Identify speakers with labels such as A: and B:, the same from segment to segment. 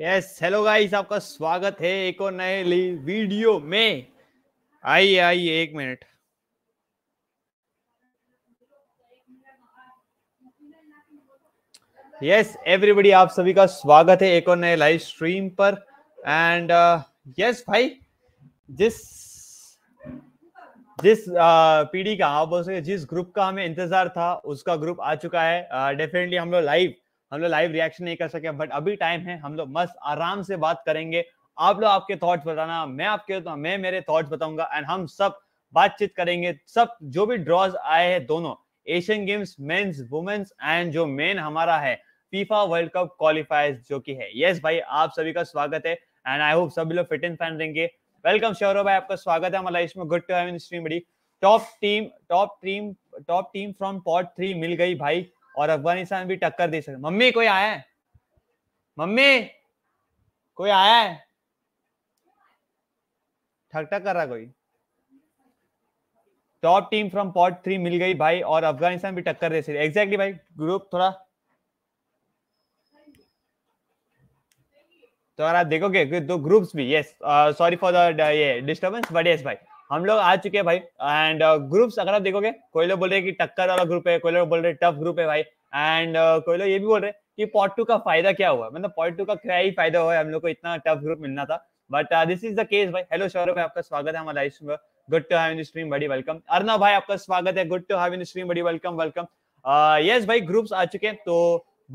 A: Yes hello guys आपका स्वागत है एक और नए वीडियो में आई आई एक मिनट यस एवरीबॉडी एवरीबडी आप सभी का स्वागत है एक और नए लाइव स्ट्रीम पर एंड यस uh, yes, भाई जिस जिस uh, पीढ़ी का आप बोल सकते जिस ग्रुप का हमें इंतजार था उसका ग्रुप आ चुका है डेफिनेटली uh, हम लोग लाइव हम लोग लाइव रिएक्शन नहीं कर सके बट अभी टाइम है हम लोग मस्त आराम से बात करेंगे आप लोग आपके थॉट्स बताना मैं आपके तो, मैं मेरे थॉट्स बताऊंगा एंड हम सब बातचीत करेंगे सब जो भी ड्रॉज आए हैं दोनों Asian Games men's women's and जो मेन हमारा है फीफा वर्ल्ड कप क्वालिफायर्स जो कि है यस yes, भाई आप सभी का स्वागत है एंड आई होप सभी लोग फिट एंड फैन रहेंगे वेलकम शौरव भाई आपका स्वागत है हमारा इसमें good to have in stream buddy top team top team top team from pot three मिल गई भाई और अफगानिस्तान भी टक्कर दे सकते मम्मी कोई आया है मम्मी कोई आया है ठक ठक कर रहा कोई top team from pot three मिल गई भाई और अफगानिस्तान भी टक्कर दे सकते एग्जैक्टली भाई ग्रुप थोड़ा तो अगर आप देखोगे दो ग्रुप्स भी यस सॉरी फॉर द ये डिस्टर्बेंस बट यस भाई हम लोग आ चुके हैं भाई एंड ग्रुप्स uh, अगर आप देखोगे कोई लोग बोल रहे हैं कि टक्कर वाला ग्रुप है कोई लोग बोल रहे टफ ग्रुप है भाई एंड कोई लोग ये भी बोल रहे हैं कि पॉट टू का फायदा क्या हुआ मतलब पॉट टू का क्या ही फायदा हुआ है हम लोग को इतना टफ ग्रुप मिलना था but this is the case भाई हेलो सौरभ भाई आपका स्वागत है हमारा इसमें good to have in stream बड़ी वेलकम अर्ना भाई आपका स्वागत है good to have in stream बड़ी वेलकम वेलकम यस भाई ग्रुप्स आ चुके हैं तो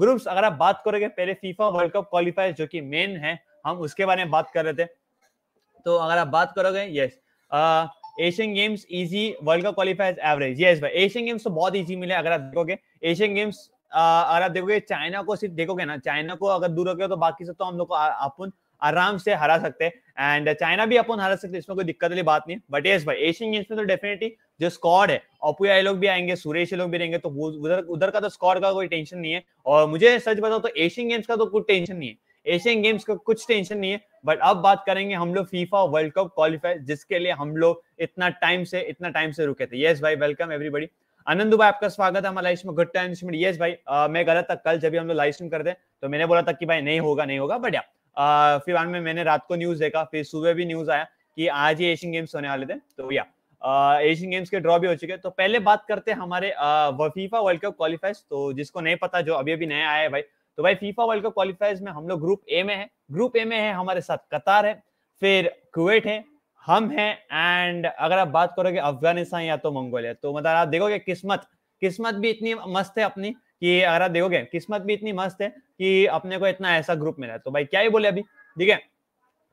A: ग्रुप्स अगर आप बात करोगे पहले फीफा वर्ल्ड कप क्वालिफायर जो कि मेन है हम उसके बारे में बात कर रहे थे तो अगर आप बात करोगे yes Asian Games easy world cup qualifiers average yes भाई एशियन गेम्स तो बहुत इजी मिले अगर आप देखोगे एशियन गेम्स uh, अगर आप देखोगे चाइना को सिर्फ देखोगे ना चाइना को अगर दूर रखोगे तो बाकी सब तो हम लोग को अपन आराम से हरा सकते हैं एंड चाइना भी अपन हरा सकते इसमें कोई दिक्कत वाली बात नहीं बट यस भाई एशियन गेम्स में तो डेफिनेटली जो स्कॉड है आई लोग भी आएंगे सुरेश लोग भी रहेंगे तो उधर उधर का तो स्कॉड का कोई टेंशन नहीं है और मुझे सच बताओ तो एशियन गेम्स का तो कोई टेंशन नहीं है एशियन गेम्स का कुछ टेंशन नहीं है बट अब बात करेंगे हम लोग फीफा वर्ल्ड कप क्वालिफाई जिसके लिए हम लोग इतना टाइम से इतना टाइम से रुके थे यस भाई वेलकम एवरीबडी आनंद भाई आपका स्वागत है हमारे लाइफ में गुड टाइम में यस भाई आ, मैं गलत था कल जब हम लोग लाइव स्ट्रीम करते तो मैंने बोला था कि भाई नहीं होगा नहीं होगा बट फिर बाद में मैंने रात को न्यूज देखा फिर सुबह भी न्यूज आया कि आज ही एशियन गेम्स होने वाले थे तो भैया एशियन गेम्स के ड्रॉ भी हो चुके तो पहले बात करते हैं हमारे फीफा वर्ल्ड कप क्वालिफाइज तो जिसको नहीं पता जो अभी अभी नया आया है भाई तो भाई फीफा वर्ल्ड कप क्वालिफायर्स में हम लोग ग्रुप ए में है ग्रुप ए में है हमारे साथ कतार है फिर कुवैत है हम हैं एंड अगर आप बात करोगे अफगानिस्तान या तो मंगोलिया तो मतलब आप देखोगे किस्मत किस्मत भी इतनी मस्त है अपनी कि अगर आप देखोगे किस्मत भी इतनी मस्त है कि अपने को इतना ऐसा ग्रुप मिला तो भाई क्या ही बोले अभी ठीक है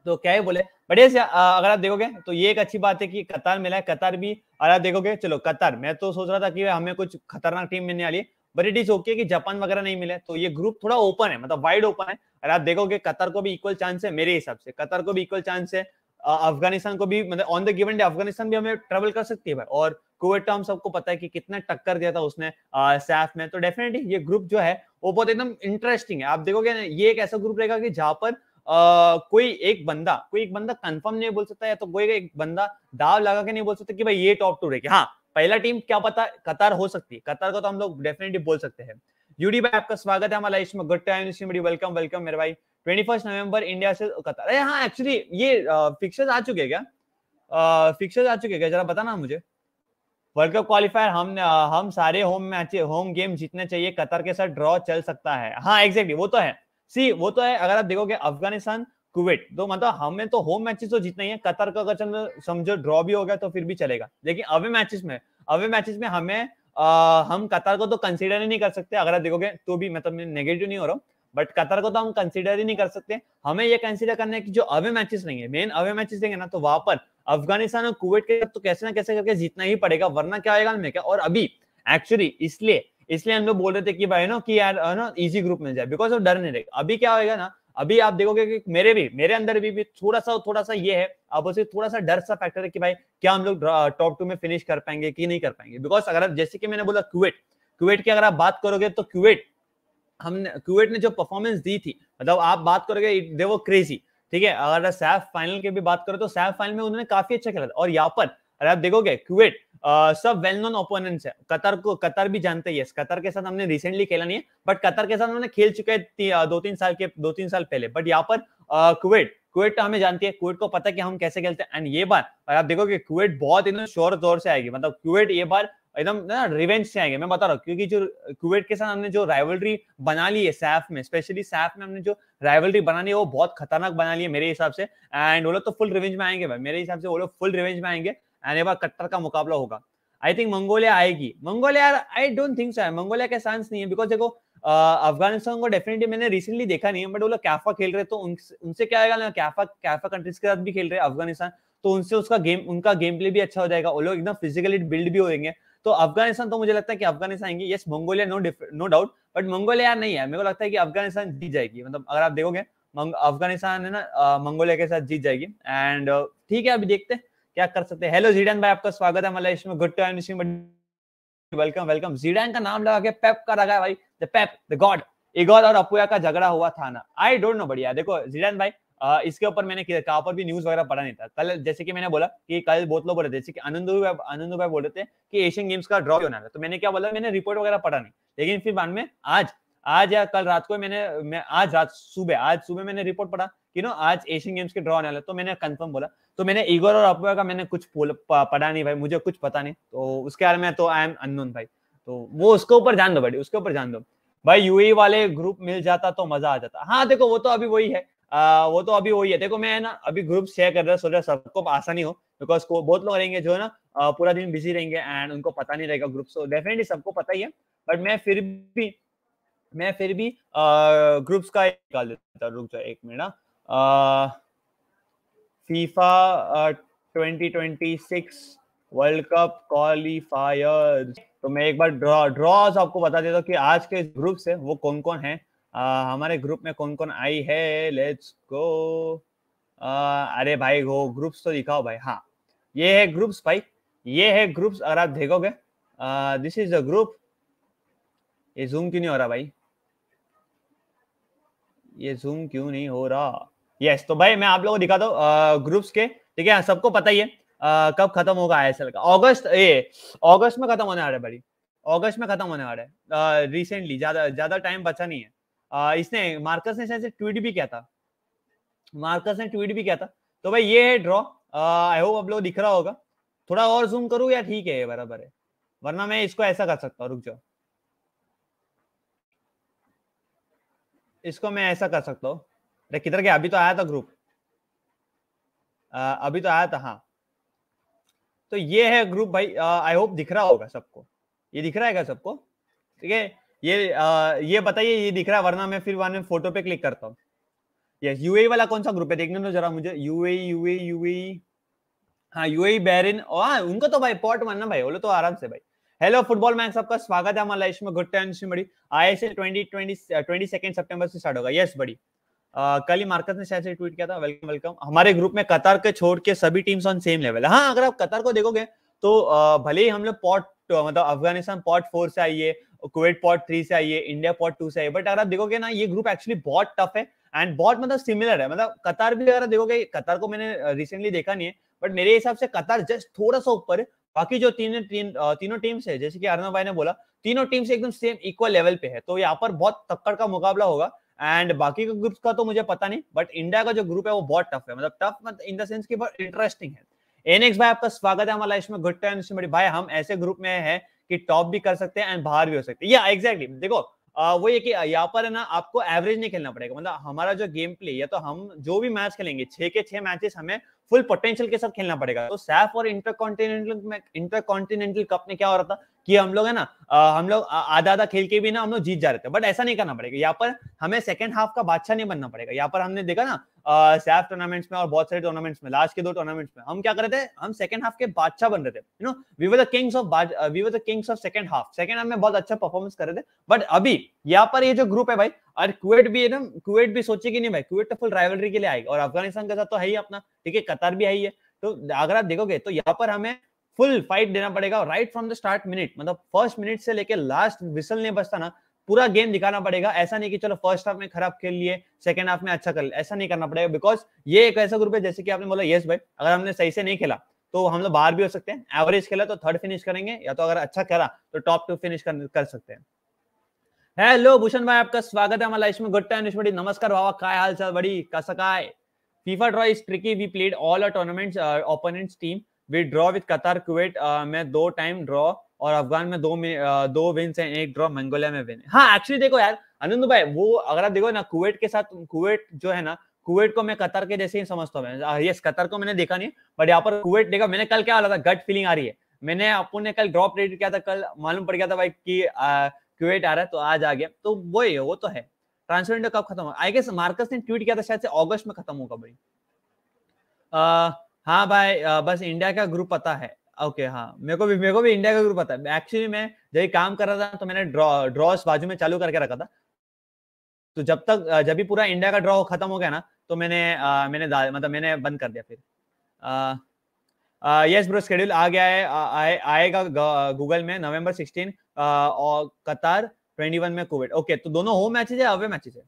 A: तो क्या ही बोले बढ़िया से अगर आप देखोगे तो ये एक अच्छी बात है कि कतार मिला है कतार भी अगर आप देखोगे चलो कतार मैं तो सोच रहा था कि हमें कुछ खतरनाक टीम मिलने वाली है बट इट इज ओके कि जापान वगैरह नहीं मिले तो ये ग्रुप थोड़ा ओपन है मतलब वाइड ओपन है और आप देखोगे कतर को भी इक्वल चांस है मेरे हिसाब से कतर को भी इक्वल चांस है अफगानिस्तान को भी मतलब on the given day Afghanistan भी हमें ट्रेवल कर सकती है भाई और कुवैत हम सबको पता है कि कितना टक्कर दिया था उसने सैफ में तो डेफिनेटली ये ग्रुप जो है वो बहुत एकदम इंटरेस्टिंग है आप देखोगे ना ये एक ऐसा ग्रुप रहेगा कि जहां पर कोई एक बंदा कोई एक बंदा कंफर्म नहीं बोल सकता या तो कोई एक बंदा दाव लगा के नहीं बोल सकता कि भाई ये टॉप टू रहेगी हाँ पहला टीम क्या पता कतार हो सकती है कतार को तो हम लोग डेफिनेटली बोल सकते हैं यूडी भाई आपका स्वागत है हमारा इसमें गुड टाइम वेलकम वेलकम मेरे भाई ट्वेंटी फर्स्ट नवंबर इंडिया से कतार अरे हाँ एक्चुअली ये फिक्सर्स आ चुके क्या फिक्सर्स आ चुके क्या जरा बताना मुझे वर्ल्ड कप क्वालिफायर हम हम सारे होम मैच होम गेम जीतने चाहिए कतर के साथ ड्रॉ चल सकता है हाँ एग्जैक्टली exactly, वो तो है सी वो तो है अगर आप देखोगे अफगानिस्तान कुवेट तो मतलब हमें तो होम मैचेस तो जीतना ही है कतर का अगर समझो ड्रॉ भी हो गया तो फिर भी चलेगा लेकिन अवे मैचेस में अवे मैचेस में हमें आ, हम कतर को तो कंसिडर ही नहीं कर सकते अगर आप देखोगे तो भी मतलब नेगेटिव नहीं हो रहा हूँ बट कतर को तो हम कंसिडर ही नहीं कर सकते हमें ये कंसिडर करना है कि जो अवे मैचेस नहीं है मेन अवे मैचेस देंगे ना तो वहां पर अफगानिस्तान और कुवेट के तो कैसे ना कैसे करके जीतना ही पड़ेगा वरना क्या होगा हमें क्या और अभी एक्चुअली इसलिए इसलिए हम लोग बोल रहे थे कि भाई नो कि यार नो इजी ग्रुप मिल जाए बिकॉज ऑफ डर नहीं रहेगा अभी क्या होगा ना अभी आप देखोगे कि मेरे भी मेरे अंदर भी, भी थोड़ा सा थोड़ा सा ये है अब उसे थोड़ा सा डर सा फैक्टर है कि भाई क्या हम लोग टॉप टू में फिनिश कर पाएंगे कि नहीं कर पाएंगे बिकॉज अगर आप जैसे कि मैंने बोला क्वेट क्वेट की अगर आप बात करोगे तो क्वेट हमने क्वेट ने जो परफॉर्मेंस दी थी मतलब आप बात करोगे दे वो क्रेजी ठीक है अगर सैफ फाइनल की भी बात करो तो सैफ फाइनल में उन्होंने काफी अच्छा खेला था और यहाँ पर अगर आप देखोगे क्वेट सब वेल नोन ओपोनेंट्स है कतर को कतर भी जानते हैं कतर के साथ हमने रिसेंटली खेला नहीं है बट कतर के साथ हमने खेल चुके हैं दो तीन साल के दो तीन साल पहले बट यहाँ पर कुवैत तो कुवैत हमें जानती है कुवैत को पता है कि हम कैसे खेलते हैं एंड ये बार आप देखो कि कुवैत बहुत एकदम शोर जोर से आएगी मतलब कुवैत ये बार एकदम ना रिवेंज से आएंगे मैं बता रहा हूँ क्योंकि जो कुवैत के साथ हमने जो राइवलरी बना ली है सैफ में स्पेशली सैफ में हमने जो राइवलरी बना ली है वो बहुत खतरनाक बना ली है मेरे हिसाब से एंड वो लोग तो फुल रिवेंज में आएंगे भाई मेरे हिसाब से वो लोग फुल रिवेंज में आएंगे आने बार कट्टर का मुकाबला होगा आई थिंक मंगोलिया आएगी Mongolia I don't think so है मंगोलिया के चांस नहीं है बिकॉज देखो अफगानिस्तान को डेफिनेटली मैंने रिसेंटली देखा नहीं है बट वो लोग कैफा खेल रहे तो उनसे क्या आएगा ना कैफा कैफा कंट्रीज के साथ भी खेल रहे हैं अफगानिस्तान तो उनसे उसका गेम उनका गेम प्ले भी अच्छा हो जाएगा वो लोग एकदम फिजिकली बिल्ड भी होंगे तो अफगानिस्तान तो मुझे लगता है कि अफगानिस्तान आएंगे yes Mongolia no no doubt but Mongolia यार नहीं है मेरे को लगता है कि अफगानिस्तान जीत जाएगी मतलब अगर आप देखोगे अफगानिस्तान है ना मंगोलिया के साथ जीत जाएगी एंड ठीक है अभी देखते हैं क्या कर सकते हैं हेलो जीडन भाई आपका स्वागत है मलेश में गुड टू वेलकम वेलकम जीडन का नाम लगा के पेप का लगा भाई the Pep the god Igor और अपुया का झगड़ा हुआ था ना आई डोंट नो बढ़िया देखो जीडन भाई आ, इसके ऊपर मैंने कहा पर भी न्यूज वगैरह पढ़ा नहीं था कल जैसे कि मैंने बोला कि कल बहुत लोग बोल रहे थे जैसे कि आनंद भाई आनंद भाई बोल रहे थे कि एशियन गेम्स का ड्रॉ होना था तो मैंने क्या बोला मैंने रिपोर्ट वगैरह पढ़ा नहीं लेकिन फिर बाद में आज आज या कल रात को मैंने मैं आज रात सुबह आज सुबह मैंने रिपोर्ट पढ़ा कि नो आज एशियन गेम्स के ड्रॉ आने वाले तो मैंने कंफर्म बोला तो मैंने इगोर और अपोया का मैंने कुछ पढ़ा नहीं भाई मुझे कुछ पता नहीं तो उसके बारे में तो आई एम अनोन भाई तो वो उसके ऊपर जान दो भाई उसके ऊपर जान दो भाई यू वाले ग्रुप मिल जाता तो मजा आ जाता हाँ देखो वो तो अभी वही है आ, वो तो अभी वही है देखो मैं ना अभी ग्रुप शेयर कर रहा सोच रहा सबको आसानी हो बिकॉज बहुत लोग रहेंगे जो है ना पूरा दिन बिजी रहेंगे एंड उनको पता नहीं रहेगा ग्रुप सो डेफिनेटली सबको पता ही है बट मैं फिर भी मैं फिर भी ग्रुप्स का निकाल देता रुक जाओ एक minute FIFA twenty twenty six world cup qualifier तो मैं एक बार ड्रॉ ड्रॉज आपको बता देता हूँ कि आज के ग्रुप्स है वो कौन कौन है आ, हमारे ग्रुप में कौन कौन आई है लेट्स गो आ, अरे भाई वो ग्रुप्स तो दिखाओ भाई हाँ ये है ग्रुप्स भाई ये है ग्रुप्स अगर आप देखोगे दिस इज अ ग्रुप ये जूम क्यों नहीं हो रहा भाई ये जूम क्यों नहीं हो रहा यस तो भाई मैं आप लोगों को दिखाता हूँ ग्रुप्स के ठीक है सबको पता ही है आ, कब खत्म होगा आईएसएल का अगस्त ये अगस्त में खत्म होने आ रहा है भाई अगस्त में खत्म होने आ रहा है रिसेंटली ज्यादा ज्यादा टाइम बचा नहीं है आ, इसने मार्कस ने शायद ट्वीट भी किया था मार्कस ने ट्वीट भी किया था तो भाई ये है ड्रॉ आई होप आप लोग दिख रहा होगा थोड़ा और जूम करूँ या ठीक है बराबर है वरना मैं इसको ऐसा कर सकता हूँ रुक जाओ इसको मैं ऐसा कर सकता हूँ अरे किधर गया अभी तो आया था ग्रुप आ, अभी तो आया था हाँ तो ये है ग्रुप भाई आई होप दिख रहा होगा सबको ये दिख रहा है क्या सबको ठीक है ये आ, ये बताइए ये दिख रहा है वरना मैं फिर वन में फोटो पे क्लिक करता हूँ यस यू e वाला कौन सा ग्रुप है देखने दो जरा मुझे ए यू ए हाँ ए बैरिन e, हाँ उनको तो भाई पॉट मानना भाई बोलो तो आराम से भाई हेलो फुटबॉल मैच आपका स्वागत है हमारा इसमें गुड टाइम से buddy I S L twenty twenty twenty second September से स्टार्ट होगा यस बड़ी कल ही मार्कस ने शायद से ट्वीट किया था वेलकम वेलकम हमारे ग्रुप में कतार के छोड़ के सभी टीम्स ऑन सेम लेवल हाँ अगर आप कतार को देखोगे तो uh, भले ही हम लोग पॉट मतलब अफगानिस्तान पॉट फोर से आइए है कुवैत पॉट थ्री से आइए इंडिया पॉट टू से आइए बट अगर आप देखोगे ना ये ग्रुप एक्चुअली बहुत टफ है एंड बहुत मतलब सिमिलर है मतलब कतार भी अगर देखोगे कतार को मैंने रिसेंटली देखा नहीं है बट मेरे हिसाब से कतार जस्ट थोड़ा सा ऊपर है बाकी जो तीन तीन तीनों टीम्स है जैसे कि अर्नव भाई ने बोला तीनों टीम्स एकदम सेम इक्वल लेवल पे है तो यहाँ पर बहुत तक्कड़ का मुकाबला होगा एंड बाकी के ग्रुप्स का तो मुझे पता नहीं बट इंडिया का जो ग्रुप है वो बहुत टफ है मतलब टफ मतलब इन द सेंस की बहुत इंटरेस्टिंग है एनएक्स भाई आपका स्वागत है हमारा इसमें गुड टाइम भाई हम ऐसे ग्रुप में है कि टॉप भी कर सकते हैं एंड बाहर भी हो सकते हैं या एग्जैक्टली देखो आ, वो ये कि यहाँ पर है ना आपको एवरेज नहीं खेलना पड़ेगा मतलब हमारा जो गेम प्ले या तो हम जो भी मैच खेलेंगे छह के छह मैचेस हमें फुल पोटेंशियल के साथ खेलना पड़ेगा तो सैफ और इंटरकॉन्टिनेंटल में इंटरकॉन्टिनेंटल कप में क्या हो रहा था कि हम लोग है ना हम लोग आधा आधा खेल के भी ना हम लोग जीत जा रहे थे बट ऐसा नहीं करना पड़ेगा यहाँ पर हमें सेकंड हाफ का बादशाह नहीं बनना पड़ेगा यहाँ पर हमने देखा ना सैफ टूर्नामेंट्स में और बहुत सारे टूर्नामेंट्स में लास्ट के दो टूर्नामेंट्स में हम क्या कर रहे थे हम सेकंड हाफ के बादशाह बन रहे थे you know we were the kings of we were the kings of second half second half में बहुत अच्छा परफॉर्मेंस कर रहे थे बट अभी यहाँ पर ये जो ग्रुप है भाई और कुवैत भी है ना कुवैत भी सोचेगी नहीं भाई कुवैत तो फुल राइवलरी के लिए आएगी और अफगानिस्तान के साथ तो है ही अपना ठीक है कतार भी है ही है तो अगर आप देखोगे तो यहाँ पर हमें फुल फाइट देना पड़ेगा right from the start minute मतलब फर्स्ट मिनट से लेके लास्ट विसल नहीं बचता ना पूरा गेम दिखाना पड़ेगा ऐसा नहीं कि चलो फर्स्ट हाफ में खराब खेल लिए सेकंड हाफ में अच्छा कर लिया ऐसा नहीं करना पड़ेगा बिकॉज ये एक ऐसा ग्रुप है जैसे कि आपने बोला यस भाई अगर हमने सही से नहीं खेला तो हम लोग बाहर भी हो सकते हैं एवरेज खेला तो थर्ड फिनिश करेंगे या तो अगर अच्छा खेला तो टॉप टू फिनिश कर, कर सकते हैं हेलो भूषण भाई आपका स्वागत है हमारा इसमें गुड टाइम इसमें नमस्कार बाबा काय हाल चाल बड़ी कसकाय FIFA draw is tricky we played all our tournaments opponents team we draw with Qatar Kuwait में दो टाइम ड्रॉ और अफगान में दो में, uh, दो विन्स हैं एक ड्रॉ मंगोलिया में विन है हाँ एक्चुअली देखो यार अनंत भाई वो अगर आप देखो ना कुवेट के साथ कुवेट जो है ना कुवेट को मैं कतर के जैसे ही समझता हूँ यस uh, कतर को मैंने देखा नहीं बट यहाँ पर कुवेट देखा मैंने कल क्या बोला था गट फीलिंग आ रही है मैंने अपन ने कल ड्रॉप रेडिट किया था कल मालूम पड़ गया था भाई कि uh, क्यूएट आ रहा है तो आज आ गया तो वो ही है वो तो है ट्रांसफर विंडो कब खत्म होगा आई गेस मार्कस ने ट्वीट किया था शायद से अगस्त में खत्म होगा भाई हाँ भाई आ, बस इंडिया का ग्रुप पता है ओके हाँ मेरे को भी मेरे को भी इंडिया का ग्रुप पता है एक्चुअली मैं जब काम कर रहा था तो मैंने ड्रॉ ड्रॉस बाजू में चालू करके रखा था तो जब तक जब भी पूरा इंडिया का ड्रॉ खत्म हो गया ना तो मैंने आ, मैंने मतलब मैंने बंद कर दिया फिर यस ब्रो शेड्यूल आ गया है आएगा गूगल में नवंबर सिक्सटीन और कतार 21 में कोविड ओके तो दोनों होम मैचेज है अवे मैचेज है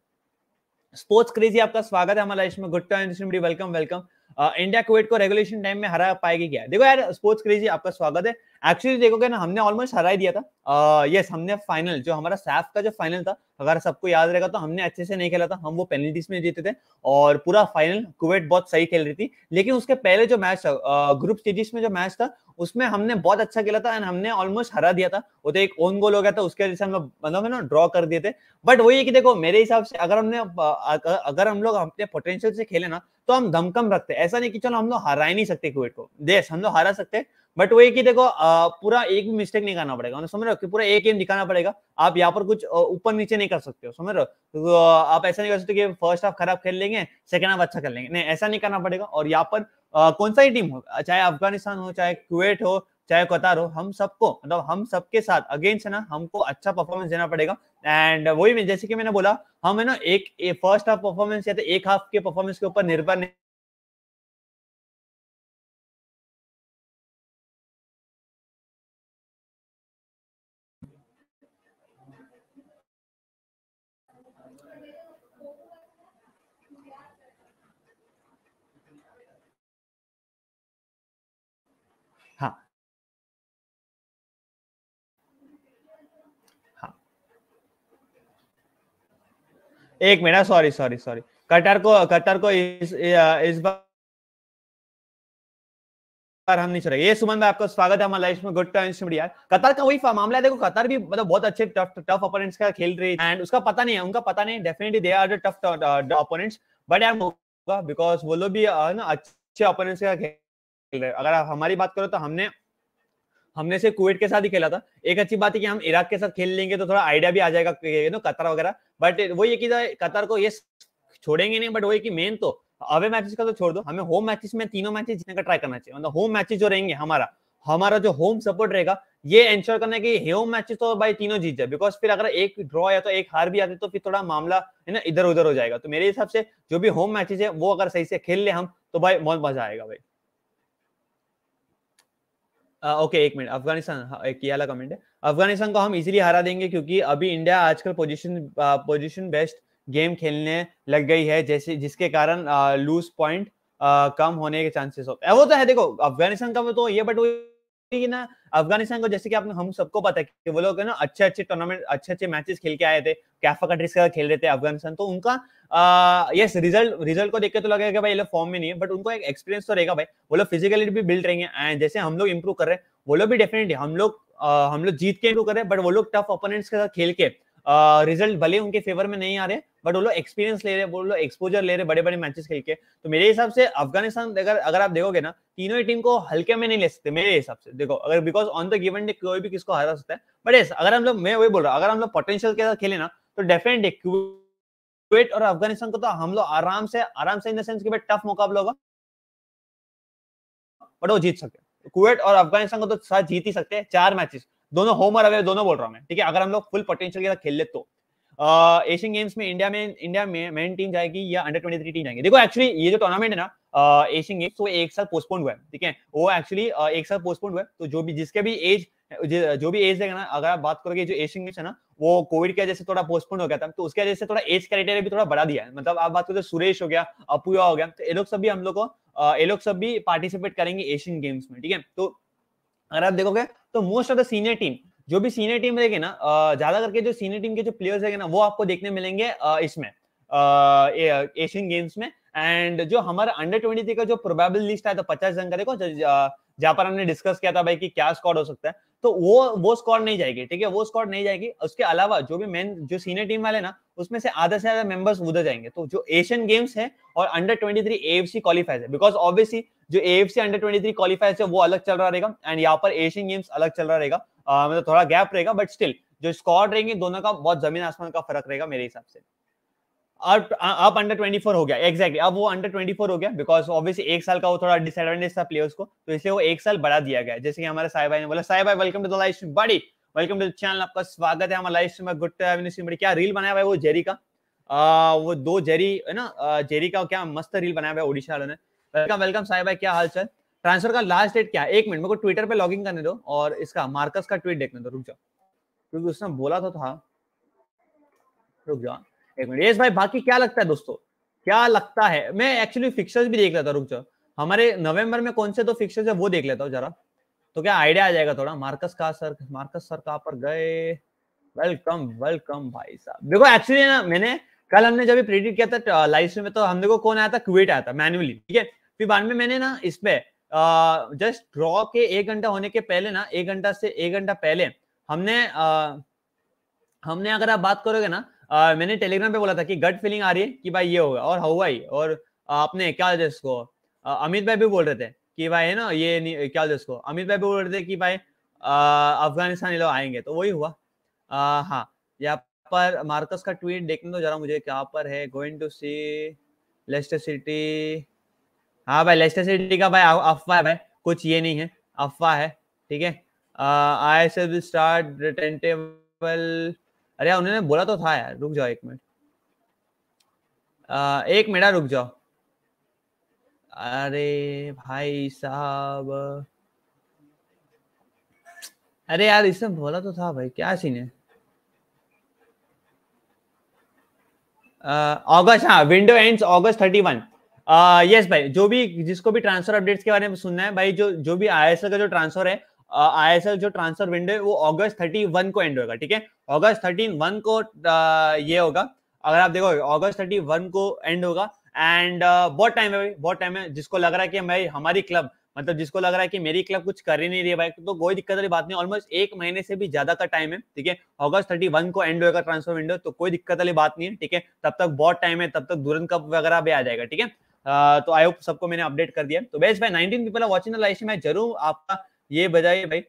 A: स्पोर्ट्स क्रेजी आपका स्वागत है हमारा इसमें good time welcome welcome India Kuwait को रेगुलेशन टाइम में हरा पाएगी क्या देखो यार स्पोर्ट्स क्रेजी आपका स्वागत है एक्चुअली देखोगे ना हमने ऑलमोस्ट हरा ही दिया था यस हमने फाइनल जो हमारा सैफ का जो फाइनल था अगर सबको याद रहेगा तो हमने अच्छे से नहीं खेला था हम वो पेनल्टीज में जीते थे और पूरा फाइनल कुवैत बहुत सही खेल रही थी लेकिन उसके पहले जो मैच था ग्रुप स्टेजेस में जो मैच था उसमें हमने बहुत अच्छा खेला था एंड हमने ऑलमोस्ट हरा दिया था वो तो एक ओन गोल हो गया था उसके वजह से हम मतलब ना ड्रॉ कर दिए थे बट वही है कि देखो मेरे हिसाब से अगर हमने अगर हम लोग अपने पोटेंशियल से खेले ना तो हम धमकम रखते हैं ऐसा नहीं कि चलो हम लोग हरा ही नहीं सकते कुवैत को देश हम लोग हरा सकते हैं बट वो की देखो पूरा एक भी मिस्टेक नहीं करना पड़ेगा मतलब समझ रहे हो कि पूरा एक गेम दिखाना पड़ेगा आप यहाँ पर कुछ ऊपर नीचे नहीं कर सकते हो समझ रहे हो तो आप ऐसा नहीं कर सकते कि फर्स्ट हाफ खराब खेल लेंगे सेकंड हाफ अच्छा कर लेंगे नहीं ऐसा नहीं करना पड़ेगा और यहाँ पर कौन सा ही टीम हो चाहे अफगानिस्तान हो चाहे कुवैत हो चाहे हो हम सबको मतलब हम सबके साथ अगेंस्ट है ना हमको अच्छा परफॉर्मेंस देना पड़ेगा एंड वही जैसे कि मैंने बोला हम है ना एक फर्स्ट हाफ परफॉर्मेंस या तो एक हाफ के परफॉर्मेंस के ऊपर निर्भर नहीं एक minute sorry sorry sorry Qatar को कटर को इस इस बार हम नहीं ये सुमन भाई आपका स्वागत है हमारे में गुड टाइम्स में यार कतर का वही मामला है देखो कतर भी मतलब बहुत अच्छे टफ टफ ओपोनेंट्स का खेल रही है एंड उसका पता नहीं है उनका पता नहीं definitely they are tough opponents but यार बिकॉज वो लोग भी ना अच्छे ओपोनेंट्स का खेल रहे अगर हमारी बात करो तो हमने हमने से कुवैत के साथ ही खेला था एक अच्छी बात है कि हम इराक के साथ खेल लेंगे तो थोड़ा आइडिया भी आ जाएगा ना कतर वगैरह बट वो ये कि कतर को ये छोड़ेंगे नहीं बट वही कि मेन तो अवे मैचेस का तो छोड़ दो हमें होम मैचेस में तीनों मैचेस जीतने का ट्राई करना चाहिए मतलब होम मैचेस जो रहेंगे हमारा हमारा जो होम सपोर्ट रहेगा ये एंश्योर करना है कि होम मैचेस तो भाई तीनों जीत जाए बिकॉज फिर अगर एक ड्रॉ या तो एक हार भी आती तो फिर थोड़ा मामला है ना इधर उधर हो जाएगा तो मेरे हिसाब से जो भी होम मैचेस है वो अगर सही से खेल ले हम तो भाई बहुत मजा आएगा भाई ओके एक मिनट अफगानिस्तान हाँ, एक ये वाला कमेंट है अफगानिस्तान को हम इजीली हरा देंगे क्योंकि अभी इंडिया आजकल पोजीशन पोजीशन बेस्ट गेम खेलने लग गई है जैसे जिसके कारण लूज पॉइंट कम होने के चांसेस होते हैं वो तो है देखो अफगानिस्तान का तो ये बट कि ना अफगानिस्तान को जैसे कि आपने हम सबको पता है कि वो लोग ना अच्छे अच्छे टूर्नामेंट अच्छे अच्छे मैचेस खेल के आए थे कैफा कंट्रीज का खेल रहे थे अफगानिस्तान तो उनका यस रिजल्ट रिजल्ट को देख के तो लगेगा भाई ये लोग फॉर्म में नहीं है बट उनको एक एक्सपीरियंस तो रहेगा भाई वो लोग फिजिकली भी बिल्ड रहेंगे एंड जैसे हम लोग इंप्रूव कर रहे हैं वो लोग भी डेफिनेटली हम लोग हम लोग जीत के इनको करें बट वो लोग टफ ओपोनेंट्स के साथ खेल के रिजल्ट भले उनके फेवर में नहीं आ रहे बट वो लोग एक्सपीरियंस ले रहे वो लोग एक्सपोजर ले रहे बड़े बड़े मैचेस खेल के तो मेरे हिसाब से अफगानिस्तान अगर अगर आप देखोगे ना तीनों ही टीम को हल्के में नहीं ले सकते मेरे हिसाब से देखो अगर because on the given day कोई भी किसको हरा सकता है बट यस अगर हम लोग मैं वही बोल रहा हूँ अगर हम लोग पोटेंशियल के साथ खेले ना तो डेफिनेटली और अफगानिस्तान को तो हम लोग आराम से आराम से इन द सेंस कि टफ मुकाबला होगा बट वो जीत सके कुवैत और अफगानिस्तान को तो साथ जीत ही सकते हैं चार मैचेस दोनों होम और अवे दोनों बोल रहा हूँ मैं ठीक है अगर हम लोग फुल पोटेंशियल के साथ खेल ले तो एशियन गेम्स में इंडिया में इंडिया में मेन टीम जाएगी या अंडर ट्वेंटी थ्री टीम जाएंगे देखो एक्चुअली ये जो टूर्नामेंट है ना एशियन गेम्स वो एक साल पोस्टपोन हुआ है ठीक है वो एक्चुअली एक साल पोस्टपोन हुआ है तो जो भी जिसके भी एज जो भी एज रहेगा ना अगर आप बात करोगे जो एशियन गेम्स है ना वो कोविड की वजह से थोड़ा पोस्टपोन हो गया था तो उसके वजह से थोड़ा एज क्राइटेरिया भी थोड़ा बढ़ा दिया है मतलब आप बात करो तो सुरेश हो गया अपूया हो गया तो ये लोग सब भी हम लोग को ये लोग सब भी पार्टिसिपेट करेंगे एशियन गेम्स में ठीक है तो अगर आप देखोगे तो most of the senior team जो भी सीनियर टीम रहेगी ना ज्यादा करके जो सीनियर टीम के जो प्लेयर्स रहेंगे ना वो आपको देखने मिलेंगे इसमें एशियन गेम्स में एंड जो हमारे अंडर ट्वेंटी थ्री का जो प्रोबेबल लिस्ट है तो पचास जन का देखो जहाँ पर हमने डिस्कस किया था भाई कि क्या स्कॉड हो सकता है तो वो वो स्कॉड नहीं जाएगी ठीक है वो स्कॉड नहीं जाएगी उसके अलावा जो भी मेन जो सीनियर टीम वाले ना उसमें से आधा से आधा मेंबर्स उधर जाएंगे तो जो एशियन गेम्स है और under twenty three F C qualifiers है बिकॉज ऑब्वियसली जो F C under twenty three qualifiers है वो अलग चल रहा रहेगा एंड यहाँ पर एशियन गेम्स अलग चल रहा रहेगा मतलब थोड़ा गैप रहेगा बट स्टिल जो स्कॉड रहेंगे दोनों का बहुत जमीन आसमान का फर्क रहेगा मेरे हिसाब से अब अंडर ट्वेंटी फोर हो गया एक्जैक्टली exactly. अब वो अंडर ट्वेंटी फोर हो गया बिकॉज ऑब्वियसली एक साल का वो थोड़ा डिसएडवांटेज था प्लेयर्स को तो इसलिए वो एक साल बढ़ा दिया गया जैसे कि हमारे साहब भाई ने बोला साहब भाई welcome to the live stream बड़ी वेलकम टू चैनल आपका स्वागत है हमारे लाइव स्ट्रीम में गुड बड़ी क्या रील बनाया भाई वो जेरी का आ, वो दो जेरी है ना जेरी का क्या मस्त रील बनाया भाई ओडिशा वालों ने वेलकम वेलकम साहब भाई क्या हाल चाल ट्रांसफर का लास्ट डेट क्या एक मिनट मेरे को ट्विटर पर लॉग करने दो और इसका मार्कस का ट्वीट देखने दो रुक जाओ क्योंकि उसने बोला तो था रुक जाओ एक मिनट यश भाई बाकी क्या लगता है दोस्तों क्या लगता है मैं एक्चुअली फिक्सर्स भी देख लेता रुक जा हमारे नवंबर में कौन से दो फिक्सर्स है वो देख लेता हूँ जरा तो क्या आइडिया आ जाएगा थोड़ा मार्कस का सर मार्कस सर कहाँ पर गए वेलकम वेलकम भाई साहब देखो एक्चुअली ना मैंने कल हमने जब प्रेडिक्ट किया था लाइव स्ट्रीम में तो हम देखो कौन आया था क्वेट आया था मैनुअली ठीक है फिर बाद में मैंने ना इसपे जस्ट ड्रॉ के एक घंटा होने के पहले ना एक घंटा से एक घंटा पहले हमने आ, हमने अगर आप बात करोगे ना आ, मैंने टेलीग्राम पे बोला था कि गट फीलिंग आ रही है कि भाई ये होगा और हवा ही और आपने क्या इसको अमित भाई भी बोल रहे थे कि भाई है ना ये क्या इसको अमित भाई भी बोल रहे थे कि भाई अफगानिस्तान लोग आएंगे तो वही हुआ हाँ यहाँ पर मार्कस का ट्वीट देखने तो जरा मुझे क्या पर है going to see Leicester City हाँ भाई लेस्टर सिटी का भाई अफवाह है भाई कुछ ये नहीं है अफवाह है ठीक है आई एस स्टार्ट टेंटेबल अरे उन्होंने बोला तो था यार रुक जाओ एक मिनट एक मिनट रुक जाओ अरे भाई साहब अरे यार इसने बोला तो था भाई क्या सीन है अगस्त हाँ विंडो एंड अगस्त थर्टी वन यस भाई जो भी जिसको भी ट्रांसफर अपडेट्स के बारे में सुनना है भाई जो जो भी आई का जो ट्रांसफर है आईएसएल जो ट्रांसफर विंडो है वो अगस्त थर्टी वन को एंड होगा ठीक है अगस्त थर्टी वन को आ, ये होगा अगर आप देखोगे अगस्त थर्टी वन को एंड होगा एंड बहुत टाइम है भाई बहुत टाइम है जिसको लग रहा है कि भाई हमारी क्लब मतलब जिसको लग रहा है कि मेरी क्लब कुछ कर ही नहीं रही है भाई तो कोई दिक्कत वाली बात नहीं ऑलमोस्ट एक महीने से भी ज्यादा का टाइम है ठीक है अगस्त थर्टी वन को एंड होगा ट्रांसफर विंडो तो कोई दिक्कत वाली बात नहीं है ठीक है तब तक बहुत टाइम है तब तक दुरंत कप वगैरह भी आ जाएगा ठीक है तो आई होप सबको मैंने अपडेट कर दिया तो बेस्ट भाई नाइनटीन पीपल वॉचिंग लाइफ मैं जरूर आपका ये बजाइए भाई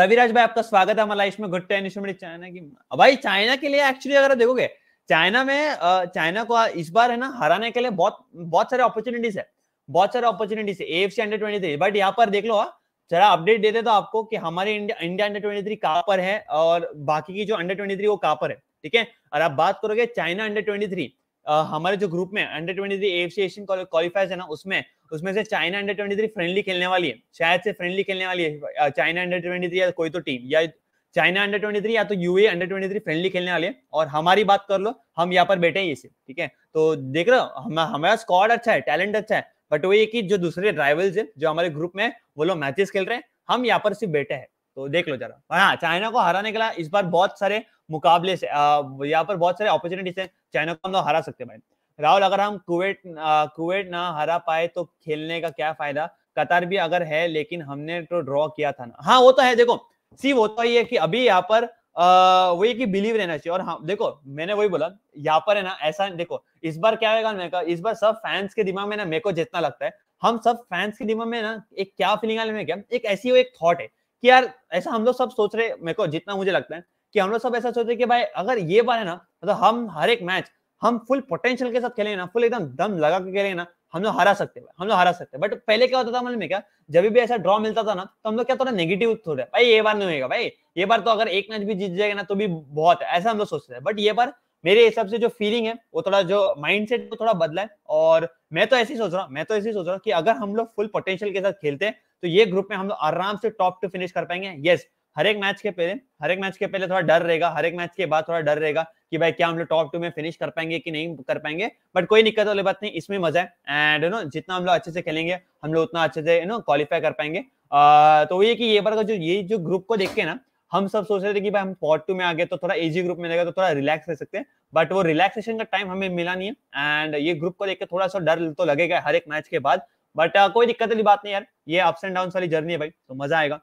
A: रविराज भाई आपका स्वागत है मलाइश में घुट्टे चाइना की भाई चाइना के लिए एक्चुअली अगर देखोगे चाइना में चाइना को इस बार है ना हराने के लिए बहुत बहुत सारे अपॉर्चुनिटीज है बहुत सारे अपॉर्चुनिटीज है F under twenty three but यहाँ पर देख लो हाँ, जरा अपडेट देते तो आपको कि हमारे India India under twenty three कहाँ पर है और बाकी की जो अंडर ट्वेंटी थ्री वो कहाँ पर है ठीक है और आप बात करोगे चाइना अंडर ट्वेंटी थ्री हमारे जो ग्रुप में under twenty three F Asian qualifiers है ना उसमें उसमें से China under twenty three friendly खेलने वाली है शायद से फ्रेंडली खेलने वाली है चाइना अंडर ट्वेंटी थ्री या कोई तो टीम या चाइना अंडर ट्वेंटी थ्री या तो UAE under twenty three friendly खेलने वाले और हमारी बात कर लो हम यहाँ पर बैठे हैं ये ठीक है तो देख रहे हो हम, हमारा स्कॉड अच्छा है टैलेंट अच्छा है बट वो ये कि जो दूसरे ड्राइवल्स है जो हमारे ग्रुप में वो लोग मैचेस खेल रहे हैं हम यहाँ पर सिर्फ बैठे हैं तो देख लो जरा हाँ चाइना को हराने के लिए इस बार बहुत सारे मुकाबले से यहाँ पर बहुत सारे अपॉर्चुनिटीज हैं चाइना को हम लोग हरा सकते हैं भाई राहुल अगर हम कुवैत कुवैत ना हरा पाए तो खेलने का क्या फायदा कतार भी अगर है लेकिन हमने तो ड्रॉ किया था ना हाँ वो तो है देखो सी वो तो ये कि अभी यहाँ पर अः वही की बिलीव रहना चाहिए और हाँ देखो मैंने वही बोला यहाँ पर है ना ऐसा देखो इस बार क्या होगा मेरे का इस बार सब फैंस के दिमाग में ना मेरे को जितना लगता है हम सब फैंस के दिमाग में ना एक क्या फीलिंग आने में क्या एक ऐसी एक थॉट है कि यार ऐसा हम लोग सब सोच रहे मेरे को जितना मुझे लगता है कि हम लोग सब ऐसा सोच रहे कि भाई अगर ये बार है ना मतलब तो हम हर एक मैच हम फुल पोटेंशियल के साथ खेले ना फुल एकदम दम लगा के खेले ना हम लोग हरा सकते हैं हम लोग हरा सकते हैं बट पहले क्या होता था मतलब क्या जब भी ऐसा ड्रॉ मिलता था ना तो हम लोग क्या थोड़ा नेगेटिव थोड़े भाई ये बार नहीं होगा भाई ये बार तो अगर एक मैच भी जीत जाएगा ना तो भी बहुत है ऐसा हम लोग सोचते हैं बट ये बार मेरे हिसाब से जो फीलिंग है वो थोड़ा जो माइंड सेट थोड़ा बदला है और मैं तो ऐसे ही सोच रहा हूँ मैं तो ऐसे ही सोच रहा हूँ कि अगर हम लोग फुल पोटेंशियल के साथ खेलते हैं तो ये ग्रुप में हम लोग आराम से टॉप टू फिनिश कर पाएंगे यस हर एक मैच के पहले हर एक मैच के पहले थोड़ा डर रहेगा हर एक मैच के बाद थोड़ा डर रहेगा कि भाई क्या हम लोग टॉप टू में फिनिश कर पाएंगे कि नहीं कर पाएंगे बट कोई दिक्कत वाली बात नहीं इसमें मजा है एंड यू नो जितना हम लोग अच्छे से खेलेंगे हम लोग उतना अच्छे से यू नो क्वालिफाई कर पाएंगे आ, तो ये कि ये बार का जो ये जो ग्रुप को देख के ना हम सब सोच रहे थे कि भाई हम पॉट टू में आ गए तो थोड़ा इजी ग्रुप में तो थोड़ा रिलैक्स रह सकते हैं बट वो रिलैक्सेशन का टाइम हमें मिला नहीं है एंड ये ग्रुप को देख के थोड़ा सा डर तो लगेगा हर एक मैच के बाद बट कोई दिक्कत वाली बात नहीं यार ये अप्स एंड डाउन वाली जर्नी है भाई तो मजा आएगा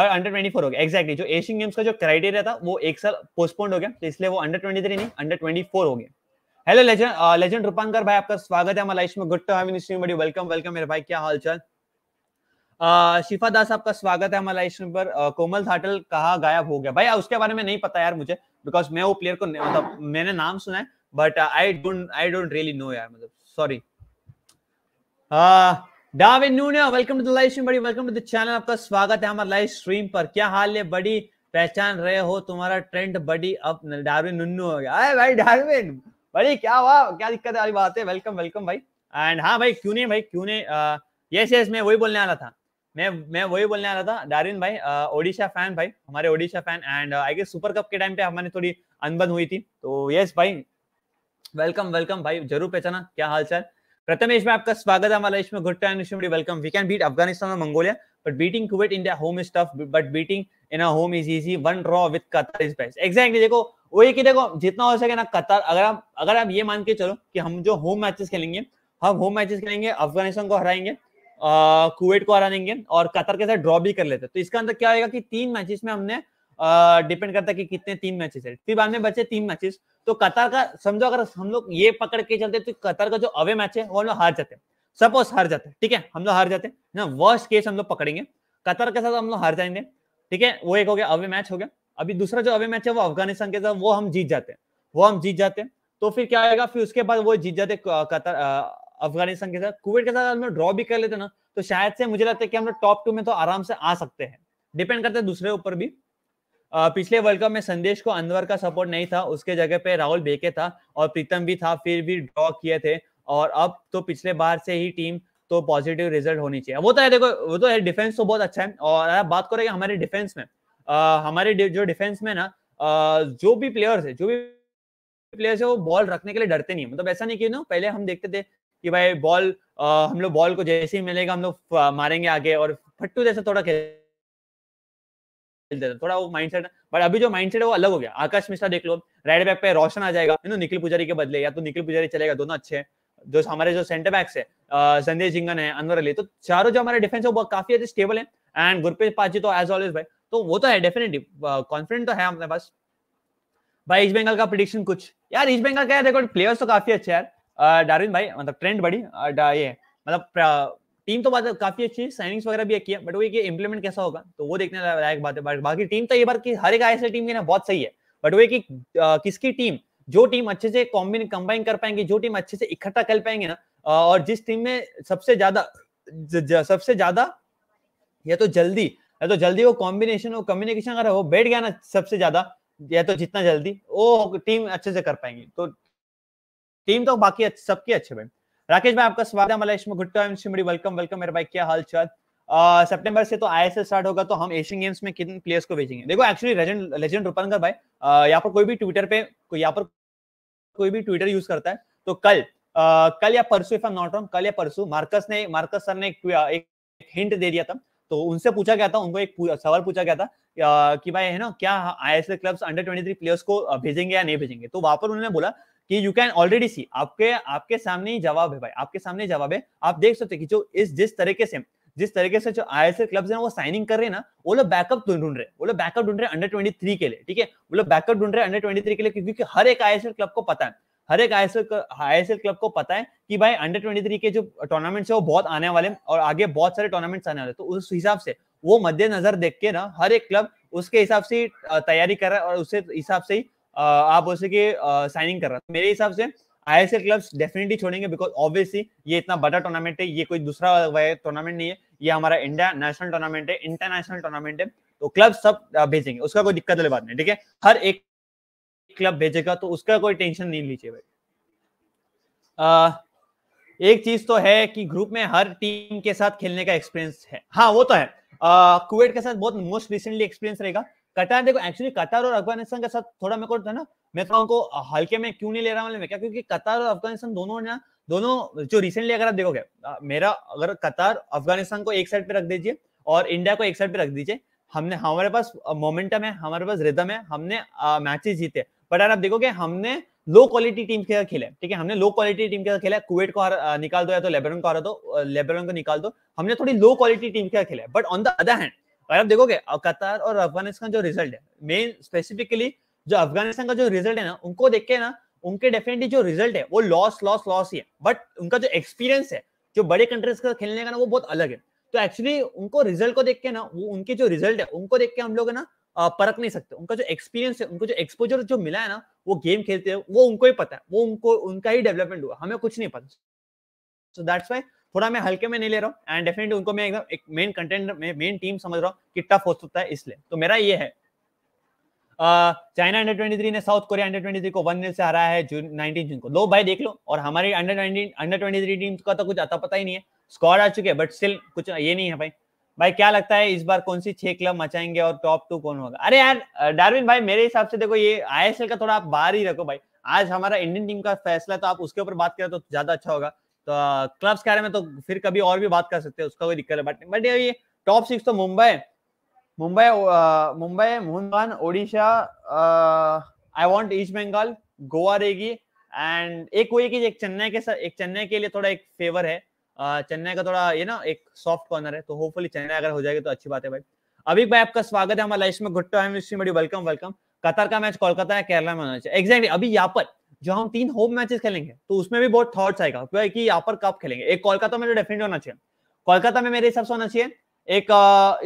A: और अंडर ट्वेंटी फोर हो गया एक्जैक्टली exactly, जो एशियन गेम्स का जो क्राइटेरिया था वो एक साल पोस्टपोन्ड हो गया तो इसलिए वो अंडर ट्वेंटी थ्री नहीं अंडर ट्वेंटी फोर हो गया हेलो लेजेंड लेजेंड रूपांकर भाई आपका स्वागत है हमारे लाइफ में good to have in welcome welcome मेरे भाई क्या हाल चाल uh, शिफा दास आपका स्वागत है हमारे लाइव पर uh, कोमल थाटल कहा गायब हो गया भाई उसके बारे में नहीं पता यार मुझे बिकॉज मैं वो प्लेयर को मतलब मैंने नाम सुना है but I don't I don't really know यार मतलब सॉरी डाविन नूना welcome to the live stream बड़ी वेलकम टू द चैनल आपका स्वागत है हमारे लाइव स्ट्रीम पर क्या हाल है बड़ी पहचान रहे हो तुम्हारा ट्रेंड बड़ी अब डाविन नुन्नू हो गया अरे भाई डाविन बड़ी क्या हुआ क्या दिक्कत वाली बात है वेलकम वेलकम भाई एंड हाँ भाई क्यों नहीं भाई क्यों नहीं यस यस मैं वही बोलने वाला था मैं मैं वही बोलने वाला था डारिन भाई ओडिशा फैन भाई हमारे Odisha fan and I guess super cup के टाइम पे हमारी थोड़ी अनबन हुई थी तो यस भाई वेलकम वेलकम भाई जरूर पहचाना क्या हाल चाल प्रथमेश में आपका स्वागत है हमारा good time welcome we can beat Afghanistan और Mongolia but beating Kuwait India home is tough but beating in home is easy one draw with Qatar is best exactly देखो वही की देखो जितना हो सके ना कतर अगर आप अगर आप ये मान के चलो कि हम जो होम मैचेस खेलेंगे हम होम मैचेस खेलेंगे अफगानिस्तान को हराएंगे कुवैत को हरा देंगे और कतर के साथ ड्रॉ भी कर लेते तो इसका अंदर मतलब क्या होगा कि तीन मैचेस में हमने डिपेंड करता है कि कितने तीन मैचेस है फिर बाद में बचे तीन मैचेस तो कतर का समझो अगर हम लोग ये पकड़ के चलते तो कतर का जो अवे मैच है वो हम लोग हार जाते हैं सपोज हार जाते हैं ठीक है हम लोग हार जाते हैं ना वर्स्ट केस हम लोग पकड़ेंगे कतर के साथ हम लोग हार जाएंगे ठीक है वो एक हो गया अवे मैच हो गया अभी दूसरा जो अवे मैच है वो अफगानिस्तान के साथ वो हम जीत जाते हैं वो हम जीत जाते हैं तो फिर क्या आएगा फिर उसके बाद वो जीत जाते कतर अफगानिस्तान के साथ कुवैत के साथ हम लोग ड्रॉ भी कर लेते ना तो शायद से मुझे लगता है कि हम लोग टॉप टू में तो आराम से आ सकते हैं डिपेंड करते हैं दूसरे ऊपर भी पिछले वर्ल्ड कप में संदेश को अनवर का सपोर्ट नहीं था उसके जगह पे राहुल बेके था और प्रीतम भी था फिर भी ड्रॉ किए थे और अब तो पिछले बार से ही टीम तो पॉजिटिव रिजल्ट होनी चाहिए वो तो है देखो वो तो है डिफेंस तो बहुत अच्छा है और बात करेंगे हमारे डिफेंस में आ, हमारे जो डिफेंस में ना जो भी प्लेयर्स है जो भी प्लेयर्स है वो बॉल रखने के लिए डरते नहीं है मतलब ऐसा नहीं कि ना पहले हम देखते थे कि भाई बॉल आ, हम लोग बॉल को जैसे ही मिलेगा हम लोग मारेंगे आगे और फट्टू जैसा थोड़ा खेल खेलते थे थोड़ा वो माइंडसेट बट अभी जो माइंडसेट है वो अलग हो गया आकाश मिश्रा देख लो राइट बैक पे रोशन आ जाएगा यू नो निखिल पुजारी के बदले या तो निखिल पुजारी चलेगा दोनों अच्छे हैं जो हमारे जो सेंटर बैक्स है संदेश जिंगन है अनवर अली तो चारों जो हमारे डिफेंस है वो काफी अच्छे स्टेबल है एंड गुरप्रीत पाजी तो एज ऑलवेज भाई तो वो तो है डेफिनेटली कॉन्फिडेंट तो है हमारे पास भाई ईस्ट बंगाल का प्रिडिक्शन कुछ यार ईस्ट बंगाल का यार देखो प्लेयर्स तो काफी अच्छे यार डार्विन भाई मतलब ट्रेंड बड़ी ये मतलब टीम तो बात काफी अच्छी साइनिंग्स वगैरह भी किया बट वो ये इम्प्लीमेंट कैसा होगा तो वो देखने लायक बात है बाकी टीम तो ये बार की हर एक आई टीम के ना बहुत सही है बट वो की किसकी टीम जो टीम अच्छे से कॉम्बिन कंबाइन कर पाएंगे जो टीम अच्छे से इकट्ठा कर पाएंगे ना और जिस टीम में सबसे ज्यादा सबसे ज्यादा या तो जल्दी या तो जल्दी वो कॉम्बिनेशन और कम्युनिकेशन अगर वो बैठ गया ना सबसे ज्यादा या तो जितना जल्दी वो टीम अच्छे से कर पाएंगे तो टीम तो बाकी सबके अच्छे भाई राकेश भाई आपका स्वागत है मलेश में गुट्टा एम शिमड़ी वेलकम वेलकम मेरे भाई क्या हाल चाल सितंबर से तो आईएसएल स्टार्ट होगा तो हम एशियन गेम्स में कितने प्लेयर्स को भेजेंगे देखो एक्चुअली लेजेंड लेजेंड रूपानकर भाई यहाँ पर कोई भी ट्विटर पे यहाँ पर कोई भी ट्विटर यूज करता है तो कल आ, कल या परसों इफ आई नॉट रॉन्ग कल या परसों मार्कस ने मार्कस सर ने एक, एक, एक हिंट दे दिया था तो उनसे पूछा गया था उनको एक सवाल पूछा गया था कि भाई है ना क्या आईएसएल क्लब्स अंडर 23 प्लेयर्स को भेजेंगे या नहीं भेजेंगे तो वहां पर उन्होंने बोला कि यू कैन ऑलरेडी सी आपके आपके सामने ही जवाब है भाई आपके सामने जवाब है आप देख सकते कि जो इस जिस तरीके से जिस तरीके से जो आई एस क्लब्स हैं वो साइनिंग कर रहे हैं ना वो लोग बैकअप ढूंढ रहे वो लोग बैकअप ढूंढ रहे अंडर ट्वेंटी थ्री के लिए ठीक है वो लोग बैकअप ढूंढ रहे अंडर ट्वेंटी थ्री के लिए क्योंकि हर एक आई एस एल क्लब को पता है हर एक I S S L L I club को पता है कि भाई अंडर ट्वेंटी थ्री के जो टूर्नामेंट्स है वो बहुत आने वाले हैं और आगे बहुत सारे टूर्नामेंट्स आने वाले तो उस हिसाब से वो मद्देनजर देख के ना हर एक क्लब उसके हिसाब से तैयारी कर रहा है और उसके हिसाब से ही आप बोल सके साइनिंग कर रहा था मेरे हिसाब से आई क्लब्स डेफिनेटली छोड़ेंगे बिकॉज ऑब्वियसली ये इतना बड़ा टूर्नामेंट है ये कोई दूसरा टूर्नामेंट नहीं है ये हमारा इंडिया नेशनल टूर्नामेंट है इंटरनेशनल टूर्नामेंट है तो क्लब सब भेजेंगे उसका कोई दिक्कत वाली बात नहीं ठीक है हर एक क्लब भेजेगा तो उसका कोई टेंशन नहीं लीजिए भाई एक चीज तो है कि ग्रुप में हर टीम के साथ खेलने का एक्सपीरियंस है हाँ वो तो है कुवैत के साथ बहुत मोस्ट रिसेंटली एक्सपीरियंस रहेगा कटार देखो एक्चुअली कतार और अफगानिस्तान के साथ थोड़ा मेरे को था ना मैं थोड़ा तो उनको हल्के में क्यों नहीं ले रहा मैं क्या क्योंकि कतार और अफगानिस्तान दोनों ना दोनों जो रिसेंटली अगर आप देखोगे मेरा अगर कतार अफगानिस्तान को एक साइड पे रख दीजिए और इंडिया को एक साइड पे रख दीजिए हमने हमारे पास मोमेंटम है हमारे पास रिदम है हमने मैचेस जीते बट अगर आप देखोगे हमने लो क्वालिटी टीम के साथ खेला ठीक है हमने लो क्वालिटी टीम के साथ खेला कुवैत को हर, निकाल दो या तो लेबरन को हरा दो लेबरन को निकाल दो हमने थोड़ी लो क्वालिटी टीम के साथ खेला but on the other hand अगर आप देखोगे कतार और अफगानिस्तान जो रिजल्ट है मेन स्पेसिफिकली जो अफगानिस्तान का जो रिजल्ट है ना उनको देख के ना उनके डेफिनेटली जो रिजल्ट है वो लॉस लॉस लॉस ही है बट उनका जो एक्सपीरियंस है जो बड़े कंट्रीज का खेलने का ना वो बहुत अलग है तो एक्चुअली उनको रिजल्ट को देख के ना वो उनके जो रिजल्ट है उनको देख के हम लोग ना परख नहीं सकते उनका जो एक्सपीरियंस है उनको जो एक्सपोजर जो मिला है ना वो गेम खेलते हैं वो उनको ही पता है वो उनको उनका ही डेवलपमेंट हुआ हमें कुछ नहीं पता सो दैट्स वाई थोड़ा मैं हल्के में नहीं ले रहा हूँ एंड डेफिनेटली उनको मैं एकदम एक मेन कंटेंट मेन टीम समझ रहा हूँ कि टफ हो सकता है इसलिए तो मेरा ये है चाइना अंडर ट्वेंटी थ्री ने South Korea under twenty three को वन से हराया है जून नाइनटीन जून को दो भाई देख लो और हमारी under twenty under twenty three team का तो कुछ आता पता ही नहीं है स्कॉड आ चुके हैं बट स्टिल कुछ ये नहीं है भाई भाई क्या लगता है इस बार कौन सी छह क्लब मचाएंगे और टॉप टू कौन होगा अरे यार डार्विन भाई मेरे हिसाब से देखो ये आईएसएल का थोड़ा आप बाहर ही रखो भाई आज हमारा इंडियन टीम का फैसला तो आप उसके ऊपर बात करें तो ज्यादा अच्छा होगा तो क्लब्स के बारे में तो फिर कभी और भी बात कर सकते हैं उसका कोई दिक्कत है बट बट ये टॉप सिक्स तो Mumbai Mumbai Mumbai Mohun Bagan Odisha I want East Bengal Goa रहेगी एंड एक वही की एक चेन्नई के साथ एक चेन्नई के लिए थोड़ा एक फेवर है चेन्नई का थोड़ा ये ना एक सॉफ्ट कॉर्नर है तो होपफुली चेन्नई अगर हो जाएगी तो अच्छी बात है भाई अभी भाई आपका स्वागत है हमारे लाइफ में good to welcome welcome Qatar का मैच कोलकाता या केरला में होना चाहिए एग्जैक्टली अभी यहाँ पर जो हम तीन होम मैचेस खेलेंगे तो उसमें भी बहुत थॉट्स आएगा क्योंकि यहाँ पर कब खेलेंगे एक कोलकाता में तो डेफिनेट होना चाहिए कोलकाता में मेरे हिसाब से होना चाहिए एक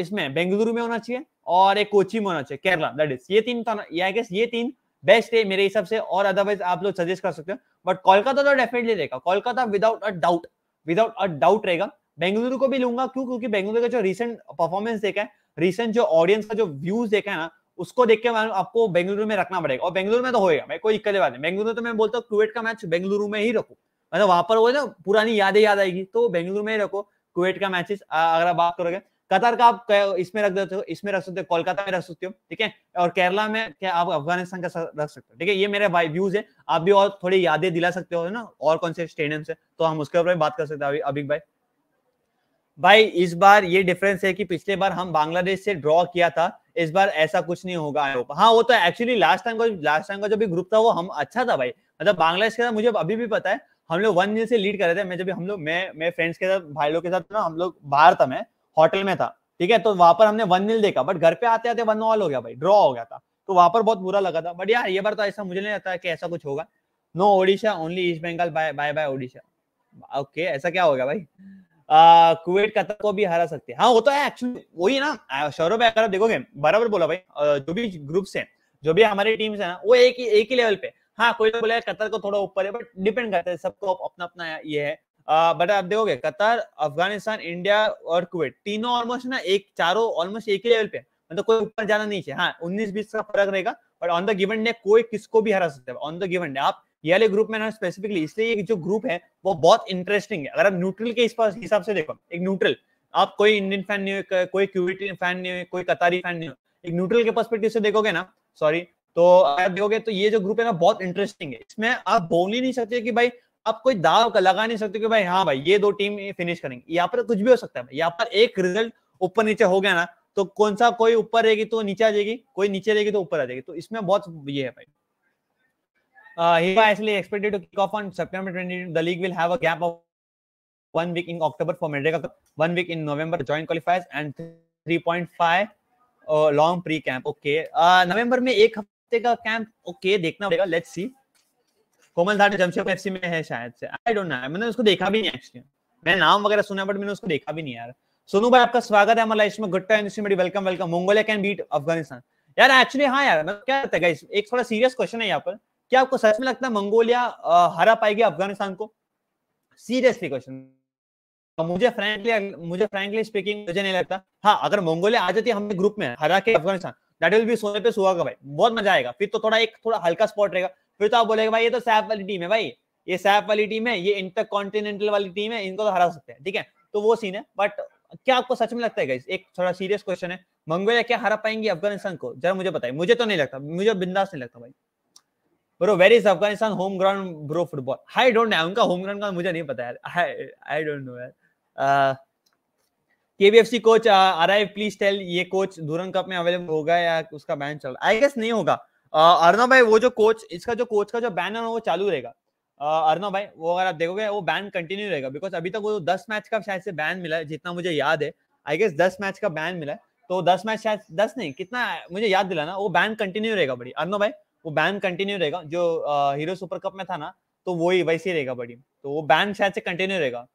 A: इसमें बेंगलुरु में होना चाहिए और एक कोची में होना चाहिए केरला दैट इज ये तीन आई तो गेस ये तीन बेस्ट है मेरे हिसाब से और अदरवाइज आप लोग सजेस्ट कर सकते हो बट कोलकाता तो डेफिनेटली रहेगा Kolkata without a doubt without a doubt रहेगा बेंगलुरु को भी लूंगा क्यों क्योंकि बेंगलुरु का जो रिसेंट परफॉर्मेंस देखा है रिसेंट जो ऑडियंस का जो व्यूज देखा है ना उसको देख के आपको बेंगलुरु में रखना पड़ेगा और बेंगलुरु में तो होएगा मैं कोई दिक्कत बात नहीं बेंगलुरु तो मैं बोलता हूँ कुवैत का मैच बेंगलुरु में ही रखो मतलब वहां पर वो ना पुरानी यादें याद आएगी तो बेंगलुरु में ही रखो कुवैत का मैचेस अगर आप बात करोगे कतर का आप इसमें रख देते हो इसमें रख सकते हो कोलकाता में रख सकते हो ठीक है और केरला में क्या आप अफगानिस्तान का रख सकते हो ठीक है ये मेरे भाई व्यूज है आप भी और थोड़ी यादें दिला सकते हो ना और कौन से स्टेडियम से तो हम उसके ऊपर बात कर सकते हैं अभी अभिक भाई भाई इस बार ये डिफरेंस है कि पिछले बार हम बांग्लादेश से ड्रॉ किया था इस बार ऐसा कुछ नहीं होगा आई होप हाँ वो तो एक्चुअली लास्ट टाइम का लास्ट टाइम का जो भी ग्रुप था वो हम अच्छा था भाई मतलब बांग्लादेश के साथ मुझे अभी भी पता है हम लोग वन जीरो से लीड कर रहे थे मैं जब हम लोग मैं मैं फ्रेंड्स के साथ भाई लोग के साथ ना हम लोग बाहर था मैं होटल में था ठीक है तो वहां पर हमने वन नील देखा बट घर पे आते आते वन ऑल हो गया भाई ड्रॉ हो गया था तो वहां पर बहुत बुरा लगा था बट यार ये बार तो ऐसा मुझे नहीं लगता कि ऐसा कुछ होगा no Odisha only East Bengal bye bye bye Odisha okay ऐसा क्या हो गया भाई कुवैत कतर को भी हरा सकते हैं हाँ वो तो है एक्चुअली वही ना सौरभ अगर आप देखोगे बराबर बोला भाई जो भी ग्रुप्स है जो भी हमारी टीम्स है ना वो एक ही एक ही लेवल पे हाँ कोई तो बोला कतर को थोड़ा ऊपर है बट डिपेंड करता है सबको अपना अपना ये है बट आप देखोगे कतर अफगानिस्तान इंडिया और कुवैत तीनों ऑलमोस्ट ना एक चारों ऑलमोस्ट एक ही लेवल पे मतलब कोई ऊपर जाना नहीं चाहिए हाँ उन्नीस बीस का फर्क रहेगा but on the given day कोई किसको भी हरा सकता है ऑन द गिवन डे आप ये वाले ग्रुप में ना स्पेसिफिकली इसलिए जो ग्रुप है वो बहुत इंटरेस्टिंग है अगर आप न्यूट्रल के हिसाब से देखो एक न्यूट्रल आप कोई इंडियन फैन नहीं हो कोई क्यूटी फैन नहीं हो कोई कतारी फैन नहीं हो एक न्यूट्रल के पर्सपेक्टिव से देखोगे ना सॉरी तो अगर देखोगे तो ये जो ग्रुप है ना बहुत इंटरेस्टिंग है इसमें आप बोल ही नहीं सकते कि भाई आप कोई दाव लगा नहीं सकते कि भाई हाँ भाई ये दो टीम फिनिश करेंगे यहाँ पर तो कुछ भी हो सकता है यहाँ पर एक रिजल्ट ऊपर नीचे हो गया ना तो कौन सा कोई ऊपर रहेगी तो नीचे आ जाएगी कोई नीचे रहेगी तो ऊपर आ जाएगी तो इसमें बहुत ये है भाई uh, Hiba actually expected to kick off on September 20. The league will have a gap of one week in October for Medrega Cup, one week in November joint qualifiers, and 3.5 uh, long pre camp. Okay, uh, November में एक हफ्ते का camp okay okay, देखना पड़ेगा let's see Komal Dhar Jamshedpur FC में है शायद से आई डोंट नो मैंने उसको देखा भी नहीं एक्चुअली मैं नाम वगैरह सुना बट मैंने उसको देखा भी नहीं यार सोनू भाई आपका स्वागत है हमारा इसमें गुट्टा में welcome welcome Mongolia can beat Afghanistan यार एक्चुअली हाँ यार मैं मतलब क्या कहता है एक थोड़ा सीरियस क्वेश्चन है यहाँ पर क्या आपको सच में लगता है मंगोलिया हरा पाएगी अफगानिस्तान को सीरियसली क्वेश्चन मुझे फ्रैंकली मुझे फ्रैंकली स्पीकिंग मुझे नहीं लगता हाँ अगर मंगोलिया आ जाती है हमने ग्रुप में हरा के अफगानिस्तान दैट विल बी सोने पे सुहा का भाई बहुत मजा आएगा फिर तो थोड़ा एक थोड़ा हल्का स्पॉट रहेगा फिर तो आप बोलेगा भाई ये तो सैफ वाली टीम है भाई ये सैफ वाली टीम है ये इंटर कॉन्टिनेंटल वाली टीम है इनको तो हरा सकते हैं ठीक है तो वो सीन है बट क्या आपको सच में लगता है गाइस एक थोड़ा सीरियस क्वेश्चन है मंगोलिया क्या हरा पाएंगी अफगानिस्तान को जरा मुझे बताइए मुझे तो नहीं लगता मुझे बिंदास नहीं लगता भाई bro where is Afghanistan home ground bro football I don't know उनका होम ग्राउंड का मुझे नहीं पता यार आई डोंट नो यार KBFC coach arrive please tell ये कोच दूरन कप में अवेलेबल होगा या उसका बैन चल रहा आई गेस नहीं होगा uh, अर्णव भाई वो जो कोच इसका जो कोच का जो बैन है वो चालू रहेगा uh, अर्णव भाई वो अगर आप देखोगे वो बैन कंटिन्यू रहेगा बिकॉज अभी तक वो तो दस मैच का शायद से बैन मिला है जितना मुझे याद है आई गेस दस मैच का बैन मिला है तो दस मैच शायद दस नहीं कितना मुझे याद दिलाना वो बैन कंटिन्यू रहेगा बड़ी अर्णव भाई वो बैन कंटिन्यू रहेगा जो हीरो सुपर कप में था ना तो वो ही वैसे ही रहेगा बड़ी तो वो बैन शायद से कंटिन्यू रहेगा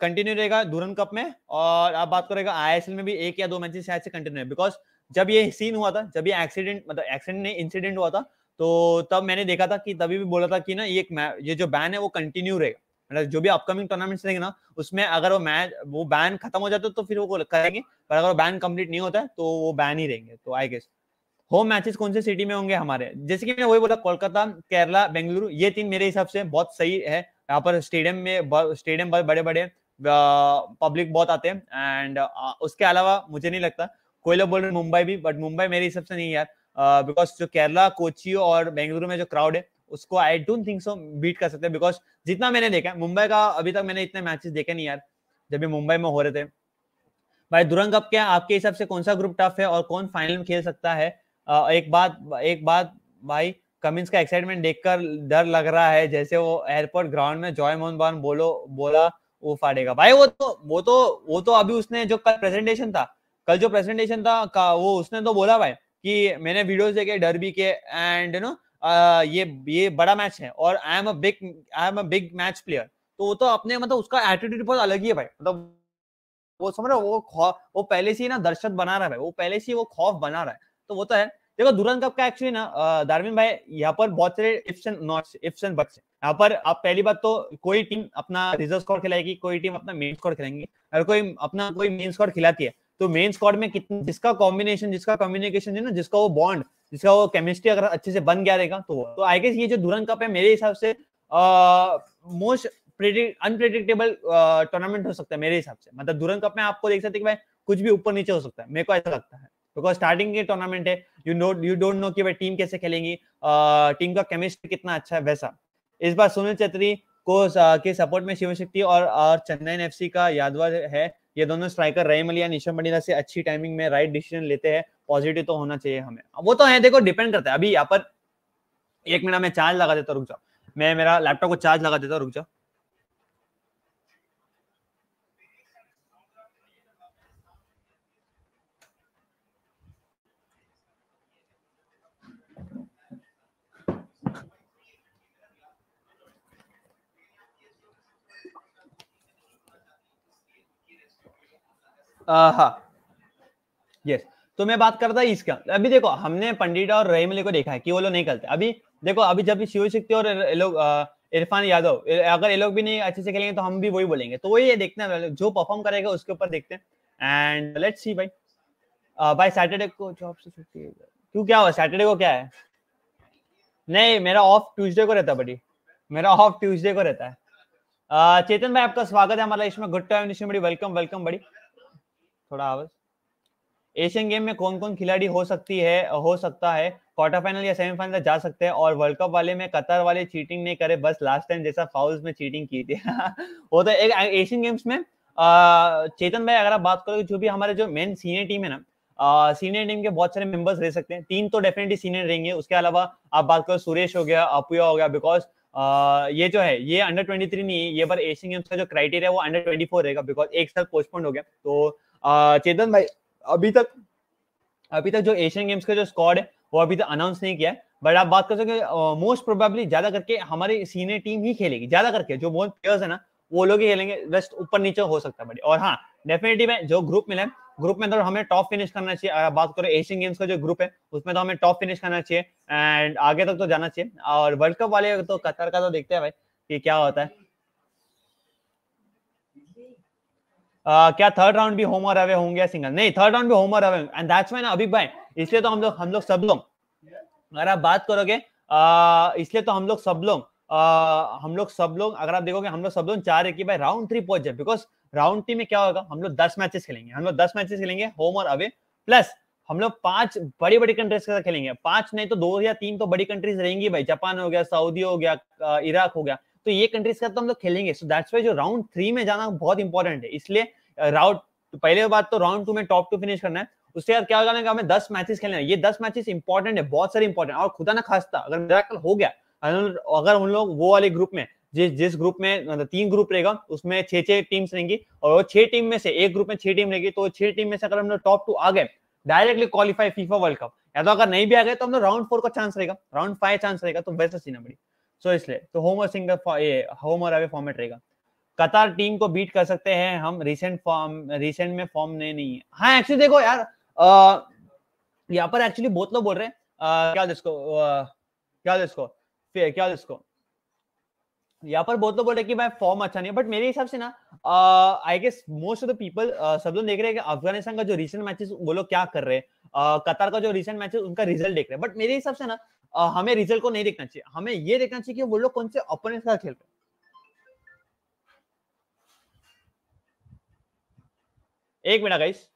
A: कंटिन्यू रहेगा धुरन कप में और आप बात करेगा आईएसएल में भी एक या दो मैचेस शायद से कंटिन्यू है बिकॉज जब ये सीन हुआ था जब ये एक्सीडेंट मतलब एक्सीडेंट नहीं इंसिडेंट हुआ था तो तब मैंने देखा था कि तभी भी बोला था कि ना ये ये जो बैन है वो कंटिन्यू रहेगा मतलब जो भी अपकमिंग टूर्नामेंट्स रहेंगे ना उसमें अगर वो मैच वो बैन खत्म हो जाता है तो फिर वो करेंगे पर अगर वो बैन कंप्लीट नहीं होता है तो वो बैन ही रहेंगे तो आई गेस होम मैचेस कौन से सिटी में होंगे हमारे जैसे कि मैं वही बोला कोलकाता केरला बेंगलुरु ये तीन मेरे हिसाब से बहुत सही है यहाँ पर स्टेडियम में स्टेडियम बहुत बड़े बड़े पब्लिक बहुत आते हैं एंड उसके अलावा मुझे नहीं लगता कोई लोग बोल रहे मुंबई भी बट मुंबई मेरे हिसाब से नहीं यार बिकॉज जो केरला कोची और बेंगलुरु में जो क्राउड है उसको I don't think so beat कर सकते बिकॉज जितना मैंने देखा मुंबई का अभी तक मैंने इतने मैचेस देखे नहीं यार जब भी मुंबई में हो रहे थे भाई दुरंग अब क्या आपके हिसाब से कौन सा ग्रुप टफ है और कौन फाइनल में खेल सकता है एक बात एक बात भाई कमिंस का एक्साइटमेंट देखकर डर लग रहा है जैसे वो एयरपोर्ट ग्राउंड में जॉय मोहन बान बोलो बोला वो फाड़ेगा भाई वो तो वो तो वो तो अभी उसने जो कल प्रेजेंटेशन था कल जो प्रेजेंटेशन था का, वो उसने तो बोला भाई कि मैंने वीडियोस देखे भी के एंड यू नो ये ये बड़ा मैच है और I am a big I am a big match player तो वो तो अपने मतलब उसका एटीट्यूड बहुत अलग ही है भाई मतलब वो समझ रहे वो वो पहले से ही ना दर्शक बना रहा है वो पहले से ही वो खौफ बना रहा है तो वो तो है देखो दुरंत कप का एक्चुअली ना दारविन भाई यहाँ पर बहुत सारे ifs and nots ifs and buts यहाँ पर आप पहली बात तो कोई टीम अपना रिजर्व स्कोर खिलाएगी कोई टीम अपना मेन स्कोर खिलाएंगे अगर कोई अपना कोई मेन स्कोर खिलाती है तो मेन स्कॉड में कितना जिसका कॉम्बिनेशन जिसका कम्युनिकेशन है ना जिसका वो बॉन्ड जिसका वो केमिस्ट्री अगर अच्छे से बन गया रहेगा तो तो आई गेस ये जो दुरंग कप है मेरे हिसाब से मोस्ट अनप्रेडिक्टेबल टूर्नामेंट हो सकता है मेरे हिसाब से मतलब दुरंग कप में आपको देख सकते हैं कि भाई कुछ भी ऊपर नीचे हो सकता है मेरे को ऐसा लगता है बिकॉज स्टार्टिंग की टूर्नामेंट है you know you don't know कि भाई टीम कैसे खेलेंगी टीम का केमिस्ट्री कितना अच्छा है वैसा इस बार सुनील छेत्री को के सपोर्ट में शिवशक्ति और, और चेन्नई सी का यादव है ये दोनों स्ट्राइकर रहे मलिया निशम मंडीला से अच्छी टाइमिंग में राइट डिसीजन लेते हैं पॉजिटिव तो होना चाहिए हमें वो तो है देखो डिपेंड करता है अभी यहाँ पर एक मिनट में चार्ज लगा देता रुक जाओ मैं मेरा लैपटॉप को चार्ज लगा देता रुक जाओ हाँ यस तो मैं बात करता इसका अभी देखो हमने पंडित और रहीम अली को देखा है कि वो लोग नहीं करते अभी देखो अभी जब शिव शक्ति और लोग इरफान यादव अगर ये लोग भी नहीं अच्छे से खेलेंगे तो हम भी वही बोलेंगे तो वही देखते हैं जो परफॉर्म करेगा उसके ऊपर देखते हैं एंड लेट्स सी भाई भाई सैटरडे को जॉब से छुट्टी क्यों क्या हुआ सैटरडे को क्या है नहीं मेरा ऑफ ट्यूसडे को रहता है बड़ी मेरा ऑफ ट्यूसडे को रहता है चेतन भाई आपका स्वागत है हमारा इसमें गुड टाइम वेलकम वेलकम बड़ी थोड़ा आवाज एशियन गेम में कौन कौन खिलाड़ी हो सकती है हो सकता है क्वार्टर फाइनल या सेमीफाइनल जा सकते हैं और वर्ल्ड कप वाले में कतर वाले चीटिंग नहीं करे बस लास्ट टाइम जैसा फाउल्स में चीटिंग की थी वो तो एक एशियन गेम्स में चेतन भाई अगर आप बात करोगे जो भी हमारे जो मेन सीनियर टीम है ना सीनियर टीम के बहुत सारे मेंबर्स रह सकते हैं तीन तो डेफिनेटली सीनियर रहेंगे उसके अलावा आप बात करो सुरेश हो गया अपुया हो गया बिकॉज ये जो है ये अंडर ट्वेंटी थ्री नहीं है ये पर एशियन गेम्स का जो क्राइटेरिया वो अंडर ट्वेंटी फोर रहेगा बिकॉज एक साल पोस्टपोन हो गया तो चेतन भाई अभी तक अभी तक जो एशियन गेम्स का जो स्कॉड है वो अभी तक अनाउंस नहीं किया है बट आप बात कर सकते मोस्ट प्रोबेबली ज्यादा करके हमारी सीनियर टीम ही खेलेगी ज्यादा करके जो बहुत प्लेयर्स है ना वो लोग ही खेलेंगे बेस्ट ऊपर नीचे हो सकता है बड़ी और हाँ डेफिनेटली में जो ग्रुप मिला है ग्रुप में तो हमें टॉप फिनिश करना चाहिए अगर बात करो एशियन गेम्स का जो ग्रुप है उसमें तो हमें टॉप फिनिश करना चाहिए एंड आगे तक तो जाना चाहिए और वर्ल्ड कप वाले तो कतर का तो देखते हैं भाई कि क्या होता है क्या थर्ड राउंड भी होम और अवे होंगे या सिंगल नहीं थर्ड राउंड भी होम और अवे एंड दैट्स व्हाई ना अभी भाई इसलिए तो हम लोग हम लोग सब लोग अगर आप बात करोगे इसलिए तो हम लोग सब लोग हम लोग सब लोग अगर आप देखोगे हम लोग सब लोग चाह रहे कि भाई राउंड थ्री पहुंच जाए बिकॉज राउंड थ्री में क्या होगा हम लोग दस मैचेस खेलेंगे हम लोग दस मैचेस खेलेंगे होम और अवे प्लस हम लोग पांच बड़ी बड़ी कंट्रीज के साथ खेलेंगे पांच नहीं तो दो या तीन तो बड़ी कंट्रीज रहेंगी भाई जापान हो गया सऊदी हो गया इराक हो गया तो ये कंट्रीज का तो हम लोग खेलेंगे सो दैट्स वाई जो राउंड थ्री में जाना बहुत इंपॉर्टेंट है इसलिए राउंड uh, पहले बात तो राउंड टू में टॉप टू फिनिश करना है उसके बाद क्या होगा हमें दस मैचेस खेलना है ये दस मैचेस इंपॉर्टेंट है बहुत सारे इंपॉर्टेंट और खुदा ना खास्ता अगर मेरा हो गया अगर हम लोग वो वाले ग्रुप में जिस जिस ग्रुप में मतलब तीन ग्रुप रहेगा उसमें छह छह टीम्स रहेंगी और वो छह टीम में से एक ग्रुप में छह टीम रहेगी तो छह टीम में से अगर हम लोग टॉप टू आ गए directly qualify FIFA world cup या तो अगर नहीं भी आ गए तो हम लोग राउंड फोर का चांस रहेगा राउंड फाइव चांस रहेगा तो वैसा सीना बड़ी सो इसलिए तो होम और सिंगल ये होम और अवे फॉर्मेट रहेगा कतार टीम को बीट कर सकते हैं हम रिसेंट फॉर्म रिसेंट में फॉर्म नहीं नहीं है हाँ एक्चुअली देखो यार यहाँ पर एक्चुअली बहुत लोग बोल रहे हैं क्या इसको क्या इसको क्या इसको यहाँ पर बहुत लोग बोल रहे हैं कि भाई फॉर्म अच्छा नहीं है बट मेरे हिसाब से ना I guess most of the people सब लोग देख रहे हैं कि अफगानिस्तान का जो रिसेंट मैचेस वो लोग क्या कर रहे हैं uh, कतार का जो रिसेंट मैचेस उनका रिजल्ट देख रहे हैं बट मेरे हिसाब से ना हमें रिजल्ट को नहीं देखना चाहिए हमें ये देखना चाहिए कि वो लोग कौन से ओपोनेंट का खेल रहे एक मिनट गाइस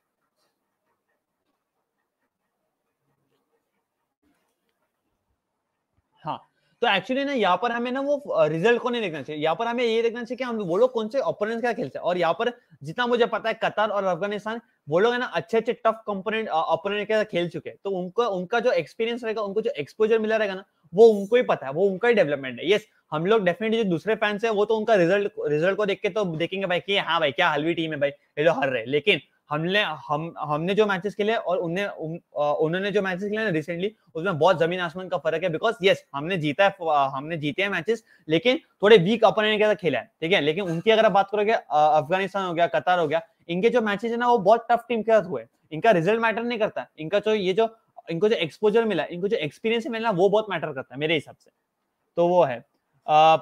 A: तो एक्चुअली ना यहाँ पर हमें ना वो रिजल्ट को नहीं देखना चाहिए यहाँ पर हमें ये देखना चाहिए कि हम वो लोग कौन से ओपोनेंट का खेलते हैं और यहाँ पर जितना मुझे पता है कतार और अफगानिस्तान वो लोग है ना अच्छे अच्छे टफ कंपोनेंट ओपोनेंट के साथ खेल चुके हैं तो उनको उनका जो एक्सपीरियंस रहेगा उनको जो एक्सपोजर मिला रहेगा ना वो उनको ही पता है वो उनका ही डेवलपमेंट है यस हम लोग डेफिनेटली जो दूसरे फैंस है वो तो उनका रिजल्ट रिजल्ट को देख के तो देखेंगे भाई कि हाँ भाई क्या हलवी टीम है भाई ये लोग हर रहे लेकिन हमने हम हमने जो मैचेस खेले और उन्होंने जो मैचेस खेले रिसेंटली उसमें बहुत जमीन आसमान का फर्क है बिकॉज यस हमने जीता है हमने जीते हैं मैचेस लेकिन थोड़े वीक अपोनेंट के साथ खेला है ठीक है लेकिन उनकी अगर आप बात करोगे अफगानिस्तान हो गया कतार हो गया इनके जो मैचेस है ना वो बहुत टफ टीम के साथ हुए इनका रिजल्ट मैटर नहीं करता इनका जो ये जो इनको जो एक्सपोजर मिला इनको जो एक्सपीरियंस मिला वो बहुत मैटर करता है मेरे हिसाब से तो वो है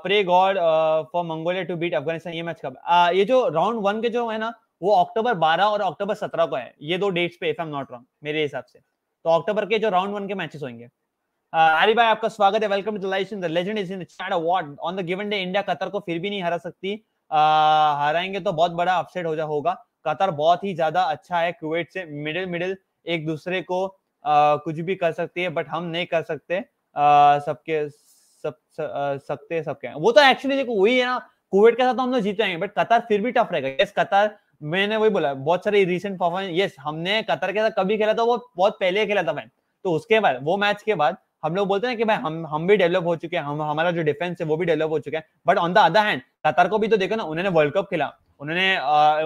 A: pray god for Mongolia to beat Afghanistan ये मैच कब ये जो राउंड वन के जो है ना वो अक्टूबर 12 और अक्टूबर 17 को है ये दो डेट्स पे if I am not wrong मेरे हिसाब से तो अक्टूबर के जो राउंड वन के मैचेस होंगे आरी भाई आपका स्वागत है welcome to live the legend is in the chat award on the given day India Qatar को फिर भी नहीं हरा सकती हराएंगे तो बहुत बड़ा अपसेट हो जा होगा कतर बहुत ही ज्यादा अच्छा है कुवैत से मिडिल मिडिल एक दूसरे को आ, कुछ भी कर सकती है बट हम नहीं कर सकते सबके सब, सब सकते सबके वो तो एक्चुअली देखो वही है ना कुवैत के साथ तो हम लोग जीत जाएंगे बट कतर फिर भी टफ रहेगा यस कतर मैंने वही बोला बहुत सारे रिसेंट परफॉर्मेंस यस हमने कतर के साथ कभी खेला था वो बहुत पहले खेला था मैं तो उसके बाद वो मैच के बाद हम लोग बोलते हैं कि भाई हम हम भी डेवलप हो चुके हैं हम हमारा जो डिफेंस है वो भी डेवलप हो चुका है but on the other hand Qatar को भी तो देखो ना उन्होंने वर्ल्ड कप खेला उन्होंने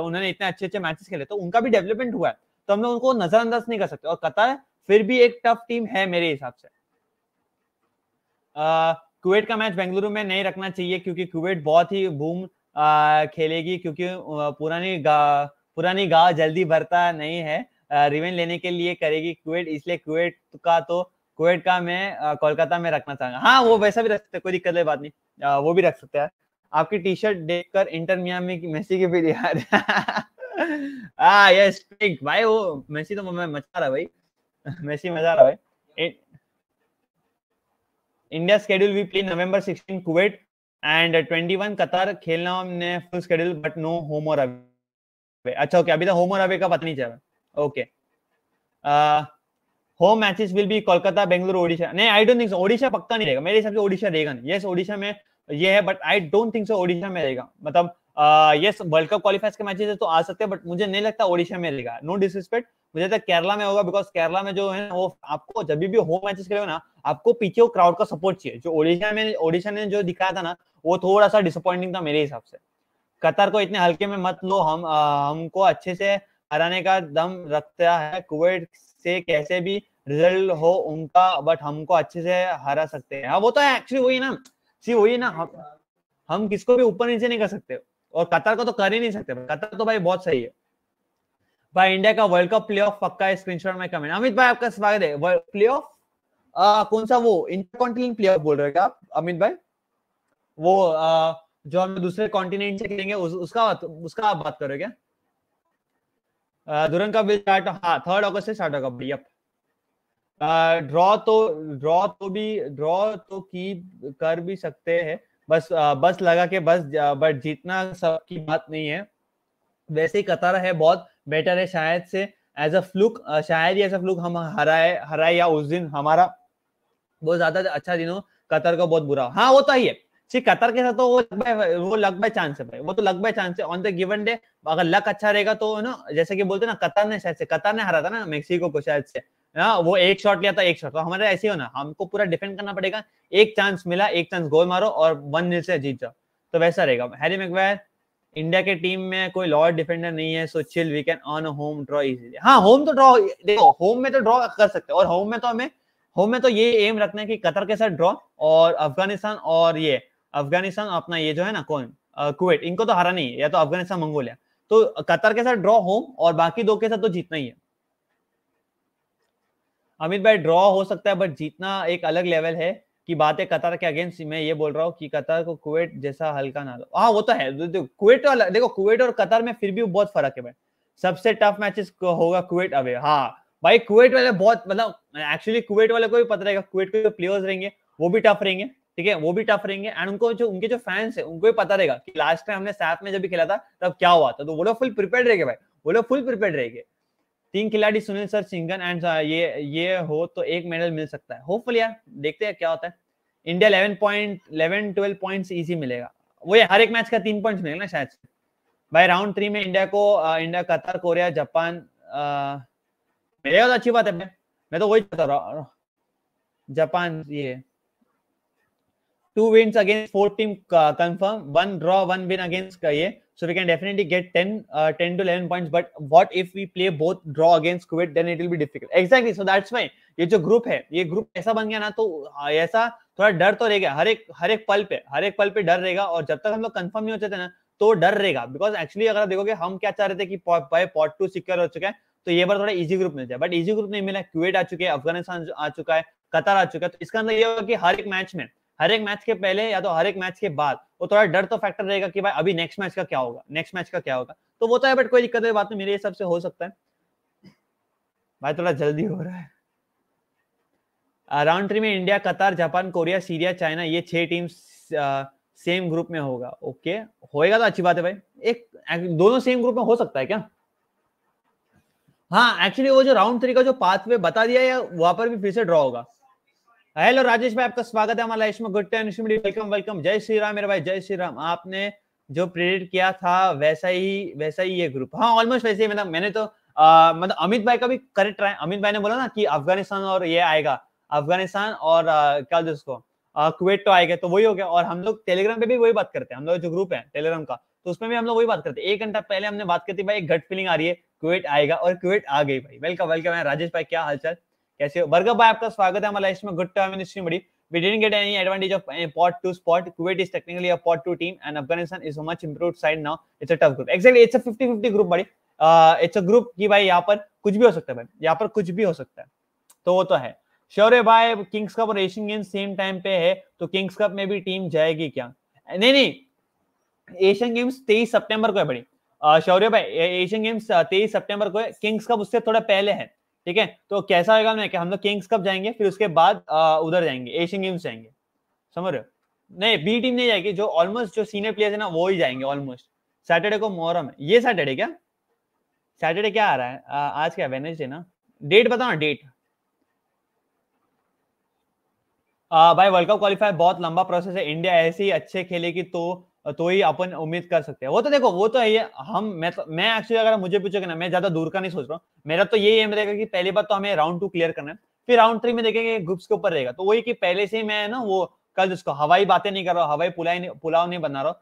A: उन्होंने इतने अच्छे अच्छे मैचेस खेले तो उनका भी डेवलपमेंट हुआ है तो हम लोग उनको नजरअंदाज नहीं कर सकते और कतर फिर भी एक टफ टीम है मेरे हिसाब से कुवैत का मैच बेंगलुरु में नहीं रखना चाहिए क्योंकि कुवैत बहुत ही बूम खेलेगी क्योंकि पुरानी गा, पुरानी गाँव जल्दी भरता नहीं है रिवेंज लेने के लिए करेगी क्वेट इसलिए क्वेट का तो क्वेट का मैं कोलकाता में रखना चाहूंगा हाँ वो वैसा भी रख सकते कोई दिक्कत बात नहीं आ, वो भी रख सकते हैं आपकी टी शर्ट देख कर इंटर मिया में मेसी के भी यार हाँ यस ठीक भाई वो मेसी तो मैं मचा रहा भाई मेसी मजा रहा भाई India schedule we play November sixteen Kuwait and twenty one Qatar खेलना हमने full schedule but no home और अवे अच्छा ओके अभी तो होम और अवे का पता नहीं चला okay home matches will be Kolkata Bengaluru Odisha नहीं I don't think so Odisha पक्का नहीं रहेगा मेरे हिसाब से ओडिशा रहेगा नहीं यस ओडिशा में ये है but I don't think so Odisha में रहेगा मतलब यस वर्ल्ड कप क्वालिफाइज के मैचेस तो आ सकते हैं बट मुझे नहीं लगता ओडिशा में रहेगा नो डिसरिस्पेक्ट मुझे लगता केरला में होगा बिकॉज केरला में जो है वो आपको जब भी होम मैचेस खेलो ना आपको पीछे क्राउड का सपोर्ट चाहिए जो ओडिशा में ओडिशा ने जो दिखाया था ना वो थोड़ा सा डिसअपॉइंटिंग था मेरे हिसाब से कतर को इतने हल्के में मत लो हम आ, हमको अच्छे से हराने का दम रखता है कुवैत से कैसे भी रिजल्ट हो उनका बट हमको अच्छे से हरा सकते हैं हाँ वो तो है एक्चुअली वही ना सी वही ना हम हम किसको भी ऊपर नीचे नहीं कर सकते और कतर को तो कर ही नहीं सकते कतर तो भाई बहुत सही है भाई इंडिया का वर्ल्ड कप प्ले ऑफ पक्का है स्क्रीनशॉट में कमेंट अमित भाई आपका स्वागत है प्ले ऑफ कौन सा वो इंटरकॉन्टिनेंट प्ले ऑफ बोल रहे हो आप अमित भाई वो आ, जो हम दूसरे कॉन्टिनेंट से खेलेंगे उस, उसका उसका आप बात करोगे दुरंग का बिल स्टार्ट हाँ थर्ड अगस्त से स्टार्ट होगा बढ़िया ड्रॉ तो ड्रॉ तो भी ड्रॉ तो की कर भी सकते हैं बस आ, बस लगा के बस बट जीतना सबकी बात नहीं है वैसे ही कतार है बहुत बेटर है शायद से एज अ फ्लूक शायद ही ऐसा फ्लूक हम हराए हराए या उस दिन हमारा बहुत ज्यादा अच्छा दिन हो कतर का बहुत बुरा हाँ तो होता ही है सी कतर के साथ तो वो वो लग बाय चांस है भाई वो तो लग बाय चांस है ऑन द गिवन डे अगर लक अच्छा रहेगा तो ना जैसे कि बोलते ना कतर ने शायद से कतर ने हरा था ना मेक्सिको को शायद से ना वो एक शॉट लिया था एक शॉट तो हमारे ऐसे ही होना हमको पूरा डिफेंड करना पड़ेगा एक चांस मिला एक चांस गोल मारो और वन नील से जीत जाओ तो वैसा रहेगा हैरी मैगवायर इंडिया के टीम में कोई लॉर्ड डिफेंडर नहीं है so chill we can on home draw easily हाँ होम तो ड्रॉ देखो होम में तो ड्रॉ कर सकते हैं और होम में तो हमें होम में तो ये एम रखना है कि कतर के साथ ड्रॉ और अफगानिस्तान और ये अफगानिस्तान अपना ये जो है ना कौन कुवैत इनको तो हारा नहीं है या तो अफगानिस्तान मंगोलिया तो कतर के साथ ड्रॉ होम और बाकी दो के साथ तो जीतना ही है अमित भाई ड्रॉ हो सकता है बट जीतना एक अलग लेवल है कि बात है कतर के अगेंस्ट मैं ये बोल रहा हूँ कि कतर को कुवैत जैसा हल्का ना लो हाँ वो तो है कुवैत और देखो कुवैत और कतर में फिर भी बहुत फर्क है भाई सबसे टफ मैचेस होगा कुवैत अवे हाँ भाई कुवैत वाले बहुत मतलब एक्चुअली कुवैत वाले को भी पता रहेगा कुवैत के प्लेयर्स रहेंगे वो भी टफ रहेंगे ठीक है वो भी टफ रहेंगे एंड उनको जो उनके जो फैंस है उनको भी पता रहेगा कि लास्ट टाइम हमने सैफ में जब भी खेला था तब क्या हुआ था तो वो लोग फुल प्रिपेयर रहेंगे भाई वो लोग फुल प्रिपेयर रहेंगे तीन खिलाड़ी Sunil sir Jhingan and uh, ये ये हो तो एक मेडल मिल सकता है होपफुल यार देखते हैं क्या होता है India eleven point eleven twelve point easy मिलेगा वो ये हर एक मैच का तीन पॉइंट मिलेगा ना शायद भाई राउंड थ्री में इंडिया को इंडिया कतर कोरिया जापान मेरे अच्छी बात है मैं तो वही चाहता रहा जापान ये two wins against four team confirm one draw one win against against Kaye. So we can definitely get ten uh, 10 to 11 points. But what if we play both draw against Kuwait? Then it will be difficult. Exactly. So that's ये जो group है ये group ऐसा बन गया ना तो हाँ, ऐसा थोड़ा डर तो रहेगा हर एक हर एक पल पे हर एक पल पे डर रहेगा और जब तक हम लोग कंफर्म नहीं हो जाते ना तो डर रहेगा बिकॉज एक्चुअली अगर देखोगे हम क्या चाह रहे थे कि भाई पॉट टू सिक्योर हो चुका है तो ये बार थोड़ा इजी ग्रुप मिल जाए बट इजी ग्रुप नहीं मिला क्यूएट आ चुके हैं अफगानिस्तान आ चुका है कतार आ चुका है तो इसका अंदर मतलब ये होगा कि हर एक मैच में हर एक मैच के पहले या तो हर एक मैच के बाद वो थोड़ा डर तो फैक्टर रहेगा कि भाई अभी नेक्स्ट मैच का क्या होगा नेक्स्ट मैच का क्या होगा तो वो तो है बट कोई दिक्कत है बात में मेरे हिसाब से हो सकता है भाई थोड़ा जल्दी हो रहा है राउंड थ्री में India Qatar Japan Korea Syria China ये छह टीम सेम ग्रुप में होगा ओके होएगा तो अच्छी बात है भाई एक दोनों सेम ग्रुप में हो सकता है क्या हाँ एक्चुअली वो जो राउंड थ्री का जो पाथवे बता दिया है वहां पर भी फिर से ड्रॉ होगा हेलो राजेश भाई आपका स्वागत है हमारा इसमें गुड टाइम वेलकम वेलकम जय श्री राम मेरे भाई जय श्री राम आपने जो प्रेरित किया था वैसा ही वैसा ही ये ग्रुप हाँ ऑलमोस्ट वैसे ही मतलब मैंने तो आ, मतलब अमित भाई का भी करेक्ट रहा अमित भाई ने बोला ना कि अफगानिस्तान और ये आएगा अफगानिस्तान और आ, क्या उसको कुवैत तो आएगा तो वही हो गया और हम लोग टेलीग्राम पे भी वही बात करते हैं हम लोग जो ग्रुप है टेलीग्राम का तो उसमें भी हम लोग वही बात करते हैं एक घंटा पहले हमने बात करती भाई एक घट फीलिंग आ रही है कुवैत आएगा और क्वेट आ गई भाई वेलकम वेलकम है राजेश भाई क्या हालचाल कैसे हो बर्गर भाई आपका स्वागत है हमारा इसमें good time industry buddy we didn't get any advantage of pot two spot Kuwait is technically a pot two team and Afghanistan is is much improved side now it's a tough group exactly it's a 50-50 group buddy it's a group की भाई यहां पर कुछ भी हो सकता है भाई यहां पर कुछ भी हो सकता है तो वो तो है श्योर है भाई किंग्स कप और एशियन गेम्स सेम टाइम पे है तो किंग्स कप में भी टीम जाएगी क्या नहीं नहीं एशियन गेम्स तेईस सितंबर को है बड़ी शौर्य uh, भाई एशियन गेम्स uh, तेईस सितंबर को है किंग्स कप उससे थोड़ा पहले है ठीक है तो कैसा होगा मैं हम लोग किंग्स कप जाएंगे फिर उसके बाद उधर जाएंगे एशियन गेम्स जाएंगे समझ रहे हो नहीं बी टीम नहीं जाएगी जो ऑलमोस्ट जो सीनियर प्लेयर्स है ना वो ही जाएंगे ऑलमोस्ट सैटरडे को मोहरम है ये सैटरडे क्या सैटरडे क्या आ रहा है आ, आज क्या वेनेसडे ना डेट बताओ ना डेट आ, भाई वर्ल्ड कप क्वालिफाई बहुत लंबा प्रोसेस है इंडिया ऐसे ही अच्छे खेलेगी तो तो ही अपन उम्मीद कर सकते हैं वो तो देखो वो तो है हम मैं तो, मैं एक्चुअली अगर मुझे पूछोगे ना मैं ज्यादा दूर का नहीं सोच रहा हूँ मेरा तो यही एम रहेगा कि पहली बार तो हमें राउंड टू क्लियर करना है फिर राउंड थ्री में देखेंगे ग्रुप्स के ऊपर रहेगा तो वही कि पहले से ही मैं ना वो कल जिसको हवाई बातें नहीं कर रहा हवाई पुलाव नहीं पुलाव नहीं बना रहा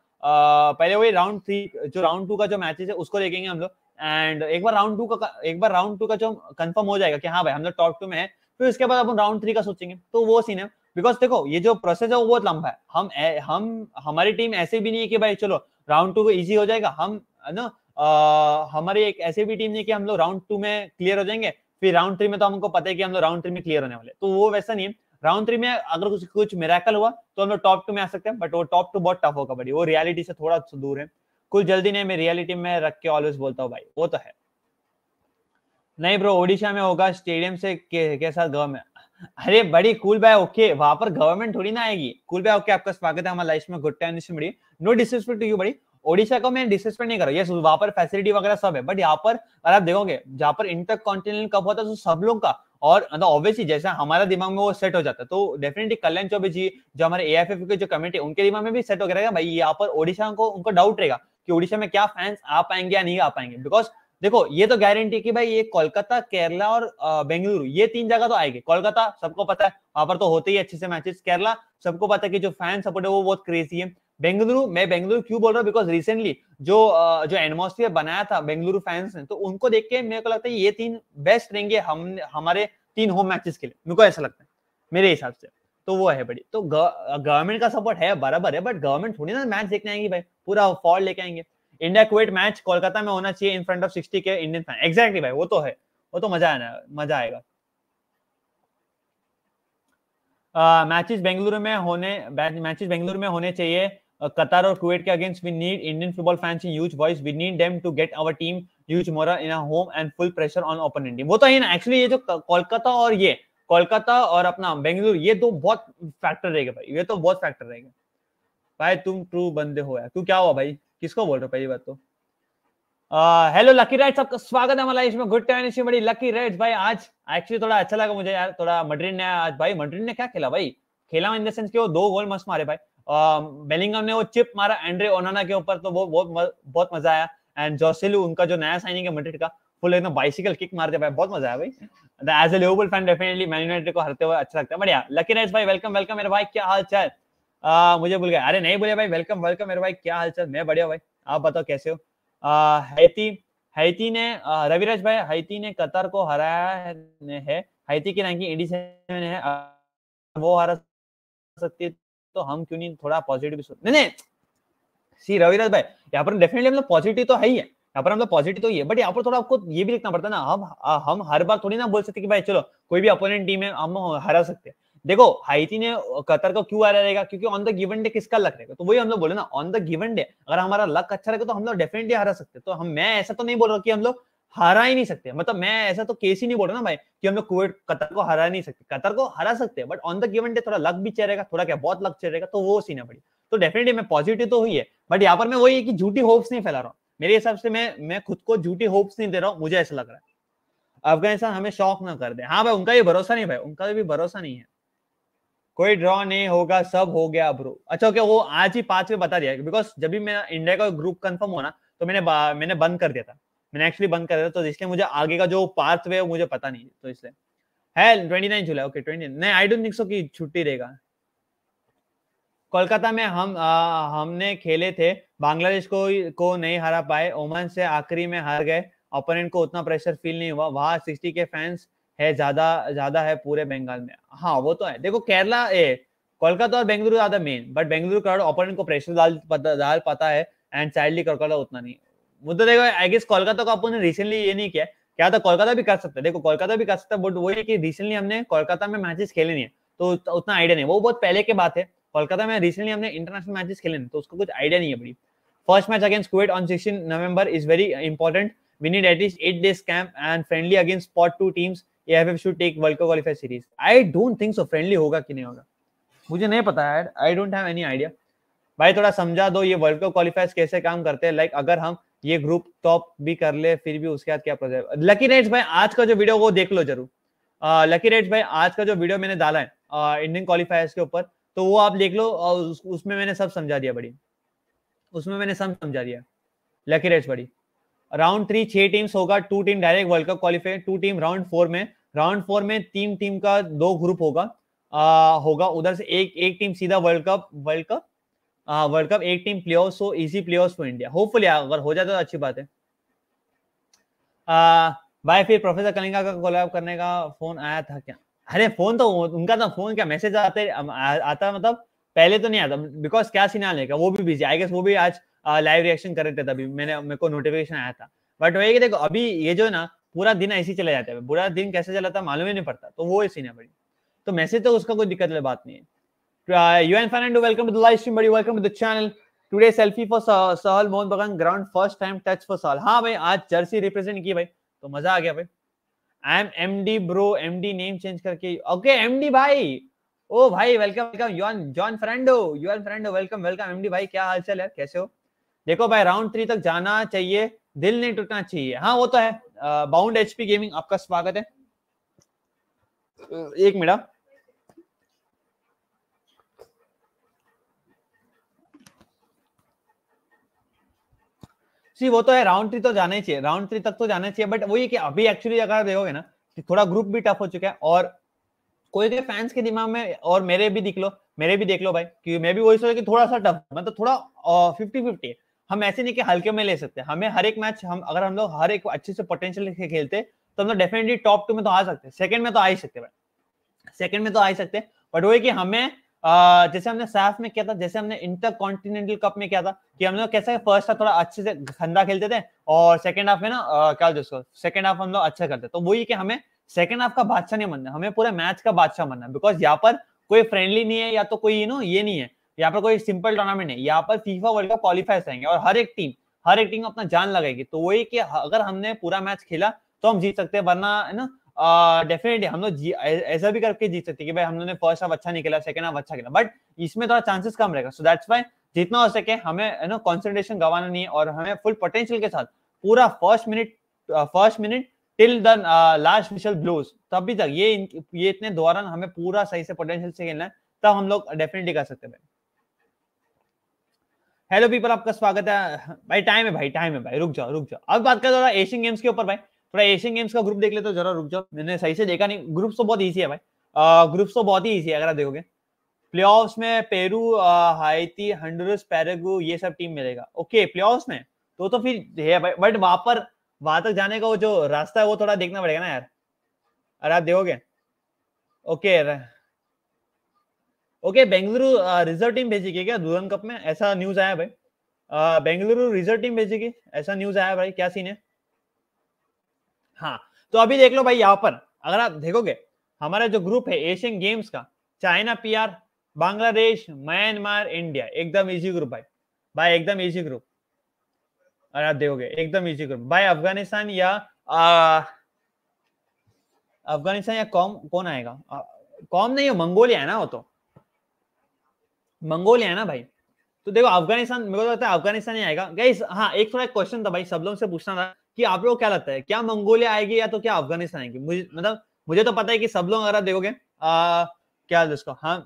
A: आ, पहले वही राउंड थ्री जो राउंड टू का जो मैचेस है उसको देखेंगे हम लोग एंड एक बार राउंड टू का एक बार राउंड टू का जो कंफर्म हो जाएगा कि हाँ भाई हम लोग टॉप टू में है फिर उसके बाद अपन राउंड थ्री का सोचेंगे तो वो सीन है बिकॉज देखो ये जो प्रोसेस है वो बहुत लंबा है हम ए, हम हमारी टीम ऐसे भी नहीं है कि भाई चलो राउंड टू इजी हो जाएगा हम ना हमारी एक ऐसी भी टीम नहीं कि हम लोग राउंड टू में क्लियर हो जाएंगे फिर राउंड थ्री में तो हमको पता है कि हम लोग राउंड थ्री में क्लियर होने वाले तो वो वैसा नहीं है राउंड थ्री में अगर कुछ कुछ मेराकल हुआ तो हम लोग टॉप टू में आ सकते हैं बट वो टॉप टू बहुत टफ होगा बड़ी वो रियलिटी से थोड़ा दूर है कुछ जल्दी नहीं मैं रियलिटी में रख के ऑलवेज बोलता हूँ भाई वो तो है नहीं ब्रो ओडिशा में होगा स्टेडियम से के, के साथ गवर्नमेंट अरे बड़ी कूल बाय ओके वहां पर गवर्नमेंट थोड़ी ना आएगी कूल बाय ओके आपका स्वागत है हमारे लाइफ में good time buddy no disrespect to you buddy Odisha को मैं डिसरिस्पेक्ट नहीं कर रहा यस वहां पर फैसिलिटी वगैरह सब है बट यहाँ पर अगर आप देखोगे जहाँ पर इंटर कॉन्टिनेंट कप होता है तो सब लोग का और मतलब ऑब्वियसली जैसा हमारा दिमाग में वो सेट हो जाता है तो डेफिनेटली कल्याण चौबे जी जो हमारे ए एफ एफ के जो कमेटी उनके दिमाग में भी सेट हो गया भाई यहाँ पर ओडिशा को उनको डाउट रहेगा कि ओडिशा में क्या फैंस आ पाएंगे या नहीं आ पाएंगे बिकॉज देखो ये तो गारंटी कि भाई ये कोलकाता केरला और बेंगलुरु ये तीन जगह तो आएगी कोलकाता सबको पता है वहां पर तो होते ही अच्छे से मैचेस केरला सबको पता है कि जो फैन सपोर्ट है वो बहुत क्रेजी है बेंगलुरु मैं बेंगलुरु क्यों बोल रहा हूँ बिकॉज रिसेंटली जो जो एटमोसफियर बनाया था बेंगलुरु फैंस ने तो उनको देख के मेरे को लगता है ये तीन बेस्ट रहेंगे हम हमारे तीन होम मैचेस के लिए मेरे को ऐसा लगता है मेरे हिसाब से तो वो है बड़ी तो गवर्नमेंट का सपोर्ट है बराबर है बट गवर्नमेंट थोड़ी ना मैच देखने आएंगे भाई पूरा फॉल लेके आएंगे इंडिया कुवैत मैच कोलकाता में होना चाहिए in front of sixty K Indian fan exactly भाई वो तो है वो तो मजा आना मजा आएगा मैचेस uh, बेंगलुरु में होने मैचेस बेंगलुरु में होने चाहिए कतार और कुवैत के against we need Indian football fans in huge voice we need them to get our team huge morale in home and full pressure on open India वो तो है ना एक्चुअली ये जो कोलकाता और ये कोलकाता और अपना बेंगलुरु ये तो बहुत फैक्टर रहेगा भाई ये तो बहुत फैक्टर रहेगा भाई तुम ट्रू बंदे हो यार तू क्या हुआ भाई किसको बोल रहे हो पहली बात तो हेलो लकी राइट्स आपका स्वागत है हमारा इसमें गुड टाइम इसी बड़ी लकी राइट्स भाई आज एक्चुअली थोड़ा अच्छा लगा मुझे यार थोड़ा मड्रिड ने आज भाई मड्रिड ने क्या खेला भाई खेला इन द सेंस कि वो दो गोल मस्त मारे भाई बेलिंगम ने वो चिप मारा एंड्रे ओनाना के ऊपर तो वो बहुत बहुत मजा आया एंड जोसेलू उनका जो नया साइनिंग है मड्रिड का फुल एकदम बाइसिकल किक मार दिया भाई बहुत मजा आया भाई as a Liverpool fan definitely Man United को हरते हुए अच्छा लगता है बढ़िया लकी राइट्स भाई वेलकम वेलकम मेरे भाई क्या हाल चाल आ, मुझे भूल गया अरे नहीं बोले भाई वेलकम वेलकम मेरे भाई क्या हालचाल मैं बढ़िया भाई आप बताओ कैसे हो आ, हैती हैती ने रविराज भाई हैती ने कतर को हराया है हैती की रैंकिंग 87 है वो हरा सकती है तो हम क्यों नहीं थोड़ा पॉजिटिव नहीं नहीं सी रविराज भाई यहाँ पर डेफिनेटली मतलब पॉजिटिव तो है ही है यहाँ पर मतलब पॉजिटिव तो ही है बट यहाँ पर थोड़ा आपको ये भी देखना पड़ता है ना हम हम हर बार थोड़ी ना बोल सकते कि भाई चलो कोई भी अपोनेंट टीम है हम हरा सकते हैं देखो हाइती ने कतर का क्यों आया रहेगा क्योंकि ऑन द गिवन डे किसका लक रहेगा तो वही हम लोग बोले ना ऑन द गिवन डे अगर हमारा लक अच्छा रहेगा तो हम लोग डेफिनेटली हरा सकते तो हम मैं ऐसा तो नहीं बोल रहा कि हम लोग हरा ही नहीं सकते मतलब मैं ऐसा तो केस ही नहीं बोल रहा ना भाई कि हम लोग कुवैत कतर को हरा नहीं सकते कतर को हरा सकते हैं but on the given day थोड़ा लक भी चेहरेगा थोड़ा क्या बहुत लक चेहरेगा तो वो सीन है बड़ी तो डेफिनेटली मैं पॉजिटिव तो हुई है बट यहाँ पर मैं वही है कि झूठी होप्स नहीं फैला रहा हूँ मेरे हिसाब से मैं मैं खुद को झूठी होप्स नहीं दे रहा हूँ मुझे ऐसा लग रहा है अफगानिस्तान हमें शौक ना कर दे हाँ भाई उनका भी भरोसा नहीं भाई उनका भी भरोसा नहीं है कोई ड्रॉ नहीं होगा सब हो गया ब्रो अच्छा ओके वो आज ही पांच में बता दिया बिकॉज जब भी मैं इंडिया का ग्रुप कंफर्म होना तो मैंने मैंने बंद कर दिया था मैंने एक्चुअली बंद कर दिया तो इसलिए मुझे आगे का जो पार्थ वे मुझे पता नहीं तो इसलिए है ट्वेंटी नाइन जुलाई ओके ट्वेंटी नहीं आई डोंट थिंक सो की छुट्टी रहेगा कोलकाता में हम आ, हमने खेले थे बांग्लादेश को को नहीं हरा पाए ओमान से आखिरी में हार गए ओपोनेंट को उतना प्रेशर फील नहीं हुआ वहां सिक्सटी के फैंस आ, है ज्यादा ज्यादा है पूरे बंगाल में हाँ वो तो है देखो केरला ए कोलकाता और बेंगलुरु ज्यादा मेन बट बेंगलुरु का ओपोनेंट को प्रेशर डाल पता डाल पाता है एंड चाइल्डली कोलकाता उतना नहीं मुद्दा तो देखो आई गेस कोलकाता को अपन ने रिसेंटली ये नहीं किया क्या था कोलकाता भी कर सकता है देखो कोलकाता भी कर सकता है बट वही कि रिसेंटली हमने कोलकाता में मैचेस खेले नहीं तो है तो उतना आइडिया नहीं वो बहुत पहले की बात है कोलकाता में रिसेंटली हमने इंटरनेशनल मैचेस खेले नहीं तो उसको कुछ आइडिया नहीं है buddy first match against Kuwait on sixteen November is very important we need at least eight days camp and friendly against spot two teams AFF should take world cup qualifier series I don't think so friendly होगा कि नहीं होगा मुझे नहीं पता यार I don't have any idea भाई थोड़ा समझा दो ये वर्ल्ड कप क्वालीफायर्स कैसे काम करते हैं लाइक अगर हम ये ग्रुप टॉप भी कर ले फिर भी उसके बाद क्या प्रोजेक्ट लकी रेट्स भाई आज का जो वीडियो वो देख लो जरूर लकी uh, रेट्स भाई आज का जो वीडियो मैंने डाला है इंडियन uh, क्वालिफायर्स के ऊपर तो वो आप देख लो और उस, उसमें मैंने सब समझा दिया बड़ी उसमें मैंने सब समझा दिया lucky rates buddy round three छह टीम्स होगा two team direct world cup qualify two team round four में राउंड फोर में तीन टीम का दो ग्रुप होगा आ, होगा उधर से एक एक टीम सीधा world cup world cup world cup एक team play so easy play for India hopefully अगर हो जाता तो अच्छी बात है आ, भाई फिर प्रोफेसर कलिंगा का कोलैब करने का फोन आया था क्या अरे फोन तो उनका तो फोन क्या मैसेज आते आता मतलब पहले तो नहीं आता बिकॉज क्या सीना लेगा वो भी बिजी आई गेस वो भी आज लाइव रिएक्शन कर रहे थे तभी मैंने मेरे को नोटिफिकेशन आया था बट वही देखो अभी ये जो ना पूरा दिन ऐसे चला जाता है बुरा दिन कैसे चलाता मालूम ही नहीं पड़ता तो वो सीन है बड़ी तो मैसेज तो उसका कोई दिक्कत वाली बात नहीं तो, हाँ की तो है कैसे हो देखो भाई राउंड थ्री तक जाना चाहिए दिल नहीं टूटना चाहिए हाँ वो तो है बाउंड एचपी गेमिंग आपका स्वागत है एक मिनट सी हाँ। वो तो है राउंड थ्री तो जाना ही चाहिए राउंड थ्री तक तो जाना चाहिए बट वही कि अभी एक्चुअली अगर देखोगे ना कि थोड़ा ग्रुप भी टफ हो चुका है और कोई के फैंस के दिमाग में और मेरे भी दिख लो मेरे भी देख लो भाई कि मैं भी वही सोचा कि थोड़ा सा टफ मतलब थोड़ा फिफ्टी फिफ्टी है हम ऐसे नहीं कि हल्के में ले सकते हमें हर एक मैच हम अगर हम लोग हर एक अच्छे से पोटेंशियल लेके खेलते तो हम लोग डेफिनेटली टॉप टू में तो आ सकते सेकंड में तो आ ही सकते सेकंड में तो आ ही सकते बट वो कि हमें जैसे हमने सैफ में किया था जैसे हमने इंटर कॉन्टिनेंटल कप में किया था कि हम लोग कैसे फर्स्ट हाफ थोड़ा अच्छे से खंदा खेलते थे और सेकंड हाफ में ना क्या दोस्तों सेकंड हाफ हम लोग अच्छा करते तो वही कि हमें सेकंड हाफ का बादशाह नहीं बनना हमें पूरे मैच का बादशाह बनना बिकॉज यहाँ पर कोई फ्रेंडली नहीं है या तो कोई यू नो ये नहीं है यहाँ पर कोई सिंपल टूर्नामेंट नहीं यहाँ पर फीफा वर्ल्ड कप क्वालिफाइज आएंगे और हर एक टीम हर एक टीम अपना जान लगाएगी तो वही कि अगर हमने पूरा मैच खेला तो हम जीत सकते हैं वरना है ना डेफिनेटली हम लोग ऐसा भी करके जीत सकते कि भाई हम लोगों ने फर्स्ट हाफ अच्छा नहीं खेला सेकंड हाफ अच्छा खेला बट इसमें थोड़ा चांसेस कम रहेगा सो दैट्स वाई जितना हो सके हमें ना कॉन्सेंट्रेशन गवाना नहीं है और हमें फुल पोटेंशियल के साथ पूरा first minute first minute till the last whistle blows भी तक ये ये इतने दौरान हमें पूरा सही से पोटेंशियल से खेलना है तब हम लोग डेफिनेटली कर सकते हैं हेलो पीपल आपका स्वागत है भाई टाइम है भाई टाइम है भाई रुक जाओ रुक जाओ अब बात करें एशियन गेम्स के ऊपर भाई थोड़ा एशियन गेम्स का ग्रुप देख ले तो जरा रुक जाओ मैंने सही से देखा नहीं ग्रुप्स तो बहुत ईजी है भाई ग्रुप्स तो बहुत ही ईजी है अगर आप देखोगे प्ले में पेरू हाइती हंडुरस पैरागू ये सब टीम मिलेगा ओके प्ले में तो तो फिर है भाई बट वहां पर वहां तक जाने का वो जो रास्ता है वो थोड़ा देखना पड़ेगा ना यार अरे आप देखोगे okay okay Bengaluru reserve team भेजेगी क्या दुरन कप में ऐसा न्यूज आया भाई बेंगलुरु रिजर्व टीम भेजेगी ऐसा न्यूज आया भाई क्या सीन है हाँ तो अभी देख लो भाई यहाँ पर अगर आप देखोगे हमारा जो ग्रुप है एशियन गेम्स का चाइना पी बांग्लादेश म्यांमार इंडिया एकदम इजी ग्रुप भाई भाई एकदम इजी ग्रुप अरे आप देखोगे एकदम इजी ग्रुप भाई अफगानिस्तान या अफगानिस्तान या कॉम कौन आएगा कॉम नहीं हो मंगोलिया है ना वो तो मंगोलिया है ना भाई तो देखो अफगानिस्तान मेरे को तो लगता है अफगानिस्तान ही आएगा गाइस हाँ एक थोड़ा क्वेश्चन था भाई सब लोग से पूछना था कि आप लोग क्या लगता है क्या मंगोलिया आएगी या तो क्या अफगानिस्तान आएगी मुझे मतलब मुझे तो पता है कि सब लोग अगर आप देखोगे आ, क्या इसको हाँ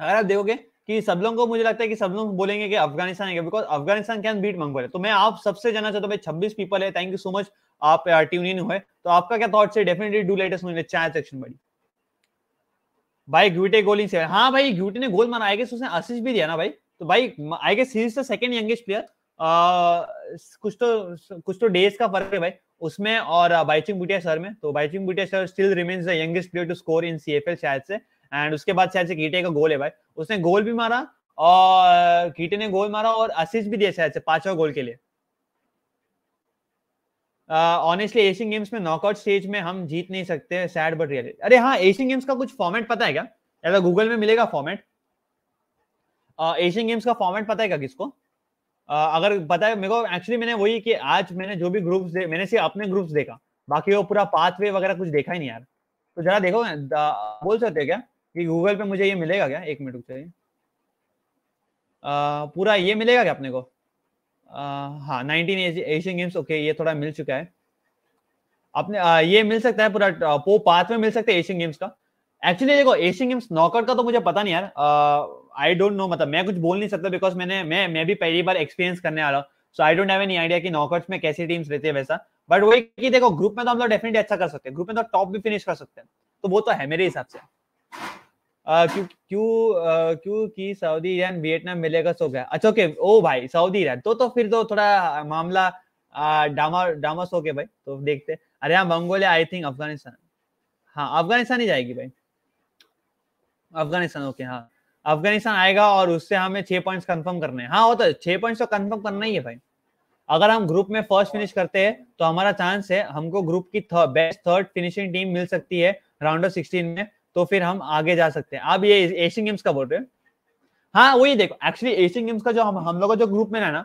A: अगर आप देखोगे कि सब लोगों को मुझे लगता है कि सब लोग बोलेंगे कि अफगानिस्तान आएगा because Afghanistan can beat Mongolia तो मैं आप सबसे जाना चाहता हूँ छब्बीस पीपल है थैंक यू सो मच आप ट्यून इन हुए तो आपका क्या थॉट्स है डेफिनेटली डू लेटेस्ट मुझे चाय सेक्शन बड़ी भाई ग्यूटे इन सेवन हाँ भाई ग्यूटे ने गोल मारा आएगा उसने असिस्ट भी दिया ना भाई तो भाई आई गेस सीरीज का सेकंड यंगेस्ट प्लेयर कुछ तो कुछ तो डेज का फर्क है भाई उसमें और बाइचिंग बुटिया सर में तो Baichung Bhutia sir still remains the youngest player to score in CFL शायद से एंड उसके बाद शायद से कीटे का गोल है भाई उसने गोल भी मारा और कीटे ने गोल मारा और असिस्ट भी दिया शायद से पांचवा गोल के लिए ऑनेस्टली एशियन गेम्स में नॉकआउट स्टेज में हम जीत नहीं सकते सैड बट रियल अरे हाँ एशियन गेम्स का कुछ फॉर्मेट पता है क्या ऐसा गूगल में मिलेगा फॉर्मेट एशियन गेम्स का फॉर्मेट पता है क्या किसको uh, अगर पता है मेरे को एक्चुअली मैंने वही कि आज मैंने जो भी ग्रुप्स मैंने सिर्फ अपने ग्रुप्स देखा बाकी वो पूरा पाथवे वगैरह कुछ देखा ही नहीं यार तो जरा देखो बोल सकते क्या कि गूगल पे मुझे ये मिलेगा क्या एक मिनट रुक चाहिए uh, पूरा ये मिलेगा क्या अपने को हाँ नाइनटीन एशियन गेम्स ओके ये थोड़ा मिल चुका है आपने आ, ये मिल सकता है पूरा पो पाथ में मिल सकता है एशियन गेम्स का एक्चुअली देखो एशियन गेम्स नॉकआउट का तो मुझे पता नहीं यार आई डोंट नो मतलब मैं कुछ बोल नहीं सकता बिकॉज मैंने मैं मैं भी पहली बार एक्सपीरियंस करने रहा हूँ so I don't have any idea कि नॉकआउट्स में कैसी टीम्स रहती है वैसा बट वही कि देखो ग्रुप में तो हम लोग डेफिनेटली अच्छा कर सकते हैं ग्रुप में तो टॉप भी फिनिश कर सकते हैं तो वो तो है मेरे हिसाब से क्यों क्यों क्योंकि सऊदी ईरान वियतनाम मिलेगा सो गया अच्छा ओके ओ भाई सऊदी ईरान तो तो फिर तो थोड़ा मामला डामा डामस हो गया भाई तो देखते अरे हाँ मंगोलिया आई थिंक अफगानिस्तान हाँ अफगानिस्तान ही जाएगी भाई अफगानिस्तान ओके हाँ अफगानिस्तान आएगा और उससे हमें छह पॉइंट्स कंफर्म करने हैं हाँ तो छह पॉइंट्स तो कंफर्म करना ही है भाई अगर हम ग्रुप में फर्स्ट फिनिश करते हैं तो हमारा चांस है हमको ग्रुप की third best third finishing team मिल सकती है राउंड ऑफ सिक्सटीन में तो फिर हम आगे जा सकते हैं आप ये एशियन गेम्स का बोल रहे हैं हाँ वही देखो एक्चुअली एशियन गेम्स का जो हम हम लोग का जो ग्रुप में है ना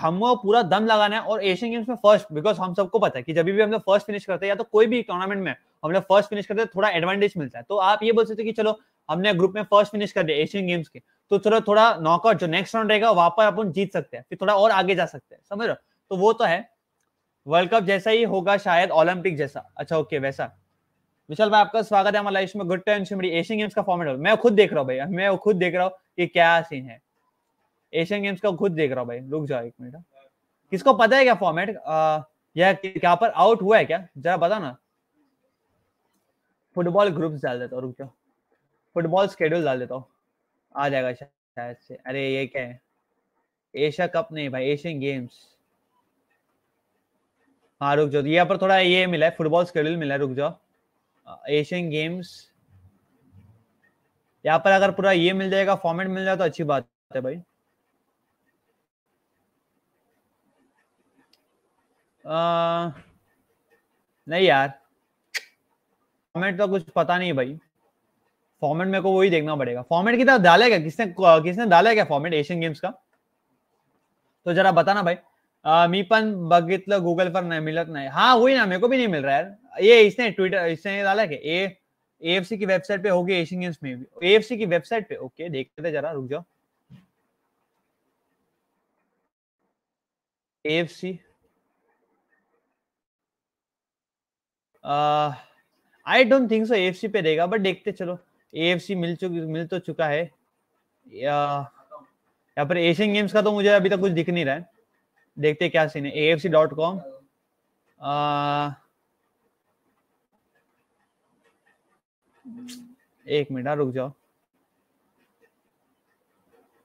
A: हम पूरा दम लगाना है और एशियन गेम्स में फर्स्ट बिकॉज हम सबको पता है कि जब भी हम लोग फर्स्ट फिनिश करते हैं या तो कोई भी टूर्नामेंट में हम लोग फर्स्ट फिनिश करते हैं थोड़ा एडवांटेज मिलता है तो आप ये बोल सकते कि चलो हमने ग्रुप में फर्स्ट फिनिश कर दिया एशियन गेम्स के तो चलो थोड़ा नॉकआउट जो नेक्स्ट राउंड रहेगा वहां पर अपन जीत सकते हैं फिर थोड़ा और आगे जा सकते हैं समझ रहे तो वो तो है वर्ल्ड कप जैसा ही होगा शायद ओलंपिक जैसा अच्छा ओके वैसा विशाल भाई आपका स्वागत है हमारे लाइफ में गुड टाइम शिमरी एशियन गेम्स का फॉर्मेट मैं खुद देख रहा हूँ भाई मैं खुद देख रहा हूँ कि क्या सीन है एशियन गेम्स का खुद देख रहा हूँ भाई रुक जाओ एक मिनट हाँ। किसको पता है क्या फॉर्मेट यह क्या पर आउट हुआ है क्या जरा बताओ ना फुटबॉल ग्रुप्स डाल देता हूँ रुक जाओ फुटबॉल स्केड्यूल डाल देता हूँ आ जाएगा शायद से अरे ये क्या है एशिया कप नहीं भाई एशियन गेम्स हाँ रुक जाओ यहाँ पर थोड़ा ये मिला है फुटबॉल स्केड्यूल मिला है रुक जाओ एशियन गेम्स यहाँ पर अगर पूरा ये मिल जाएगा फॉर्मेट मिल जाए तो अच्छी बात है भाई आ, नहीं यार फॉर्मेट तो कुछ पता नहीं भाई फॉर्मेट मेरे को वही देखना पड़ेगा फॉर्मेट की तरफ डालेगा किसने किसने डाला क्या फॉर्मेट एशियन गेम्स का तो जरा बताना भाई आ, मी पण बघितलं पर नाही मिळत नाही हा वही ना मेरे को भी नहीं मिल रहा है ये इसने ट्विटर इसने डाला कि ए एएफसी की वेबसाइट पे होगी एशियन गेम्स में भी एएफसी की वेबसाइट पे ओके देखते थे जरा रुक जाओ AFC I don't think so AFC पे देगा बट देखते चलो एएफसी मिल चुकी मिल तो चुका है या, या पर एशियन गेम्स का तो मुझे अभी तक कुछ दिख नहीं रहा है देखते क्या सीन है A F C dot com एक मिनट हाँ, रुक जाओ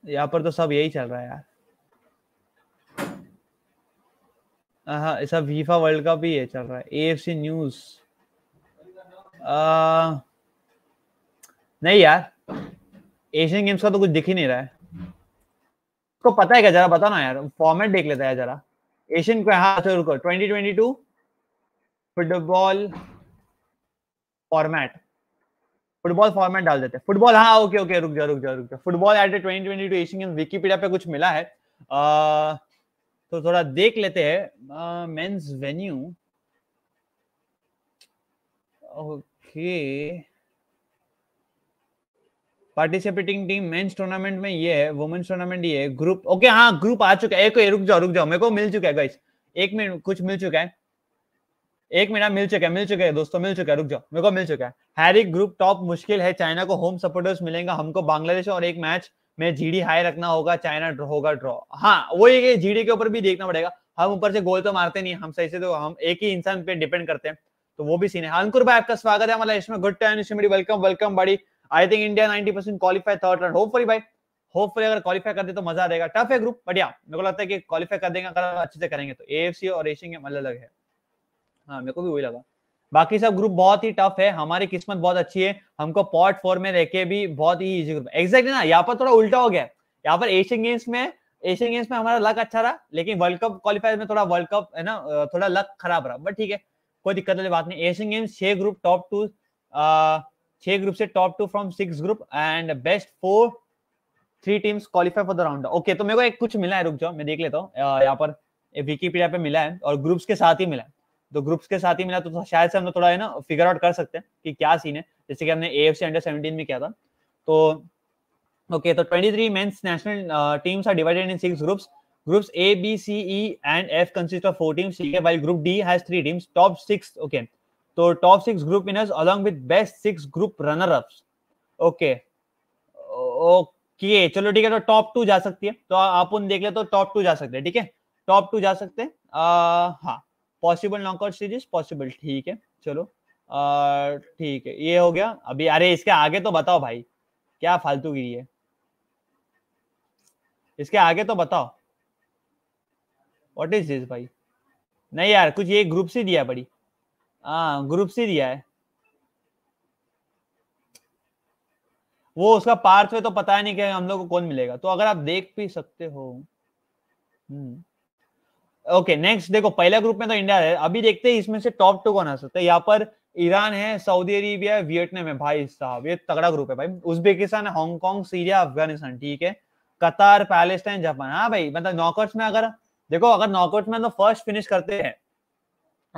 A: यहाँ पर तो सब यही चल रहा है यार हाँ ऐसा वीफा वर्ल्ड कप ही है चल रहा है ए एफ सी न्यूज नहीं यार एशियन गेम्स का तो कुछ दिख ही नहीं रहा है को पता है क्या जरा बताओ ना यार फॉर्मेट देख लेता है जरा एशियन को हाँ रुको twenty twenty two football format football format डाल देते हैं फुटबॉल हाँ ओके ओके रुक जाओ रुक जाओ रुक जाओ football at twenty twenty two Asian Wikipedia पे कुछ मिला है आ, तो थोड़ा देख लेते हैं men's venue okay participating team men's tournament में ये है वुमेन्स टूर्नामेंट ये है ग्रुप ओके हाँ ग्रुप आ चुका है एक रुक जाओ रुक जाओ मेरे को मिल चुका है गाइस एक मिनट कुछ मिल चुका है एक मिनट हाँ, मिल चुका है मिल चुका है दोस्तों मिल चुका है रुक जाओ मेरे को मिल चुका है हैरी ग्रुप टॉप मुश्किल है चाइना को होम सपोर्टर्स मिलेंगे हमको बांग्लादेश और एक मैच में जीडी हाई रखना होगा चाइना होगा ड्रॉ हाँ वो एक जीडी के ऊपर भी देखना पड़ेगा हम ऊपर से गोल तो मारते नहीं हम सही से तो हम एक ही इंसान पे डिपेंड करते हैं तो वो भी सीन है अंकुर भाई आपका स्वागत है हमारा इसमें good time welcome welcome buddy I think India ninety percent qualify third round hopefully भाई होपफुली अगर क्वालिफाई कर दे तो मजा आएगा टफ है ग्रुप बट या मेरे को लगता है कि क्वालिफाई कर देंगे अगर अच्छे से करेंगे तो एएफसी और एशियन गेम अलग है हाँ मेरे को भी वही लगा बाकी सब ग्रुप बहुत ही टफ है हमारी किस्मत बहुत अच्छी है हमको पॉट फोर में रहके भी बहुत ही इजी ग्रुप एग्जैक्टली ना यहाँ पर थोड़ा उल्टा हो गया यहाँ पर एशियन गेम्स में एशियन गेम्स में हमारा लक अच्छा रहा लेकिन वर्ल्ड कप क्वालिफायर में थोड़ा वर्ल्ड कप है ना थोड़ा लक खराब रहा बट ठीक है कोई दिक्कत वाली बात नहीं एशियन गेम्स छह ग्रुप टॉप टू छह ग्रुप से top two from six group and best four three teams qualify for the round okay तो मेरे को एक कुछ मिला है रुक जाओ मैं देख लेता हूँ यहाँ पर विकीपीडिया पे मिला है और ग्रुप्स के साथ ही मिला है तो ग्रुप्स के साथ ही मिला तो शायद से हम लोग थोड़ा है ना फिगर आउट कर सकते हैं कि क्या सीन है जैसे कि हमने A F C under seventeen में किया था तो ओके तो twenty three men's national teams are divided in six groups groups A B C E and F consist of four teams ठीक है group D has three teams top six okay तो top six group winners along with best six group runner ups okay okay चलो ठीक है तो top to जा सकती है तो आप उन देख ले तो टॉप टू जा सकते हैं ठीक है टॉप टू जा सकते हैं हाँ पॉसिबल नॉकआउट सीरीज पॉसिबल ठीक है चलो ठीक है ये हो गया अभी अरे इसके आगे तो बताओ भाई क्या फालतू गिरी है इसके आगे तो बताओ वॉट इज दिस भाई नहीं यार कुछ ये ग्रुप से दिया बड़ी हाँ ग्रुप सी दिया है वो उसका पार्थ है तो पता ही नहीं क्या हम लोग को कौन मिलेगा तो अगर आप देख भी सकते हो ओके हम्म, नेक्स्ट देखो पहला ग्रुप में तो इंडिया है अभी देखते हैं इसमें से टॉप टू कौन आ सकता है यहाँ पर ईरान है सऊदी अरेबिया है वियतनाम है भाई साहब ये तगड़ा ग्रुप है भाई उज्बेकिस्तान हांगकांग सीरिया अफगानिस्तान ठीक है कतार पैलेस्टाइन जापान हाँ भाई मतलब नॉकआउट में अगर देखो अगर नॉकआउट में हम लोग फर्स्ट फिनिश करते हैं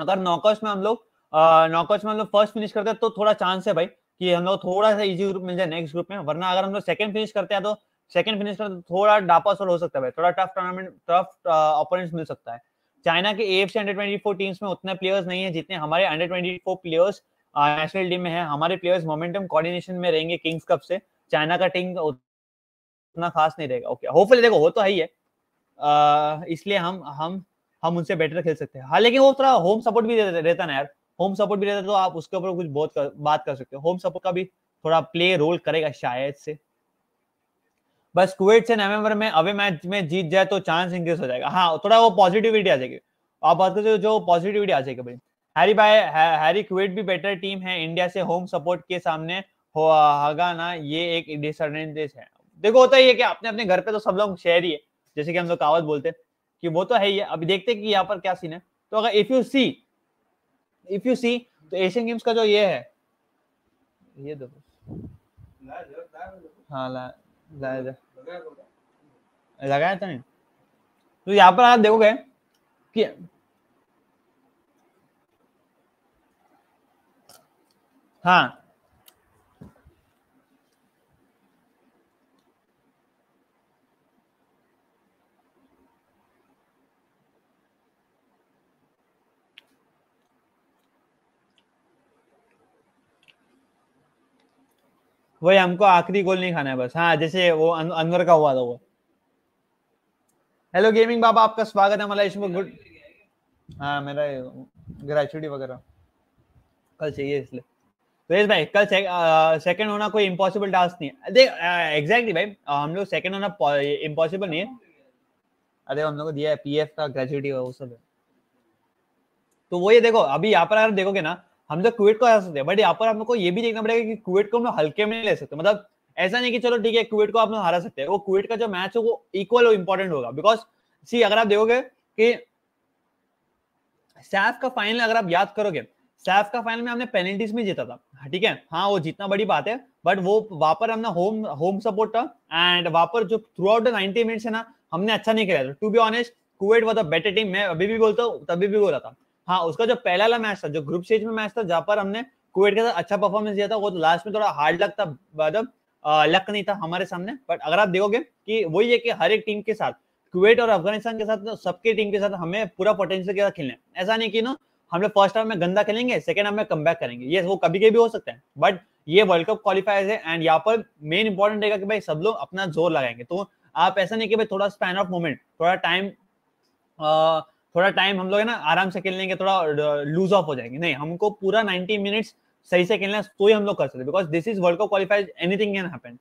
A: अगर नॉकआउट में हम लोग नॉकआउट में हम लोग फर्स्ट फिनिश करते हैं तो थोड़ा चांस है भाई कि हम लोग थोड़ा सा इजी ग्रुप मिल जाए नेक्स्ट ग्रुप में वरना अगर हम लोग सेकंड फिनिश करते हैं तो सेकंड फिनिश करते थोड़ा डापा सोल हो सकता है भाई थोड़ा टफ टूर्नामेंट टफ ओपोनेंट्स मिल सकता है चाइना के एफ अंडर ट्वेंटी फोर टीम्स में उतने प्लेयर्स नहीं है जितने हमारे under twenty four players national team में है हमारे प्लेयर्स मोमेंटम कोऑर्डिनेशन में रहेंगे किंग्स कप से चाइना का टीम उतना खास नहीं रहेगा ओके होपफुली देखो हो तो है ही है इसलिए हम हम हम उनसे बेटर खेल सकते हैं हालांकि वो थोड़ा होम सपोर्ट भी रहता ना यार होम सपोर्ट भी रहता है तो आप उसके ऊपर कुछ बहुत कर, बात कर सकते हो होम सपोर्ट का भी थोड़ा प्ले रोल करेगा शायद से बस कुवैत से नवंबर में अवे मैच में जीत जाए तो चांस इंक्रीज हो जाएगा हाँ थोड़ा वो पॉजिटिविटी आ जाएगी आप बात करते हो जो पॉजिटिविटी आ जाएगी भाई हैरी भाई हैरी कुवैत भी बेटर टीम है इंडिया से होम सपोर्ट के सामने होगा ना ये एक डिसएडवांटेज है देखो होता ही है कि अपने अपने घर पे तो सब लोग शेयर ही है जैसे कि हम लोग कावत बोलते हैं कि वो तो है ही है अभी देखते हैं कि यहाँ पर क्या सीन है तो अगर if you see if you see तो एशियन गेम्स का जो ये है ये दो हाँ, लगाया था नहीं तो यहाँ पर आप देखोगे कि हाँ वही हमको आखिरी गोल नहीं खाना है बस हाँ जैसे वो अनवर का हुआ था वो हेलो गेमिंग बाबा आपका स्वागत है हमारा इसमें गुड हाँ मेरा ग्रेचुटी वगैरह कल चाहिए इसलिए सुरेश तो भाई कल से, सेकंड होना कोई इम्पॉसिबल टास्क नहीं है देख एग्जैक्टली भाई हम लोग सेकंड होना इम्पॉसिबल नहीं है अरे हम लोग को दिया है पीएफ का ग्रेचुटी वो सब है तो वो ये देखो अभी यहाँ पर अगर देखोगे ना हम लोग कुवैत को हरा सकते हैं बट यहाँ पर हम लोग को ये भी देखना पड़ेगा कि कुवैत को हम लोग हल्के में नहीं ले सकते मतलब ऐसा नहीं कि चलो ठीक है कुवैत को आप लोग हरा सकते हैं वो कुवैत का जो मैच है वो इक्वल और इम्पोर्टेंट होगा बिकॉज सी अगर आप देखोगे कि सैफ का फाइनल अगर आप याद करोगे सैफ का फाइनल में हमने पेनल्टीज में जीता था ठीक है हाँ वो जितना बड़ी बात है बट वो वहां पर हमने होम होम सपोर्ट था एंड वहां पर जो throughout the ninety minutes है ना हमने अच्छा नहीं खेला था to be honest Kuwait was a better team मैं अभी भी बोलता हूँ तभी भी बोला था हाँ उसका जो पहला वाला मैच था जो ग्रुप स्टेज में मैच था जहां पर हमने कुवैत के साथ अच्छा परफॉर्मेंस दिया था वो तो लास्ट में थोड़ा हार्ड लक था मतलब लक uh, नहीं था हमारे सामने बट अगर आप देखोगे कि वही है कि हर एक टीम के साथ कुवैत और अफगानिस्तान के साथ तो सबके टीम के साथ हमें पूरा पोटेंशियल के साथ खेलना है ऐसा नहीं कि ना हम लोग फर्स्ट हाफ में गंदा खेलेंगे सेकंड हाफ में कम करेंगे ये वो कभी कभी हो सकता है बट ये वर्ल्ड कप क्वालिफायर्स है एंड यहाँ पर मेन इंपॉर्टेंट रहेगा कि भाई सब लोग अपना जोर लगाएंगे तो आप ऐसा नहीं कि भाई थोड़ा स्पैन ऑफ मोमेंट थोड़ा टाइम थोड़ा टाइम हम लोग है ना आराम से खेल लेंगे थोड़ा लूज ऑफ हो जाएंगे नहीं हमको पूरा नाइनटी मिनट्स सही से खेलना तो ही हम लोग कर सकते because this is world cup qualifiers anything can happen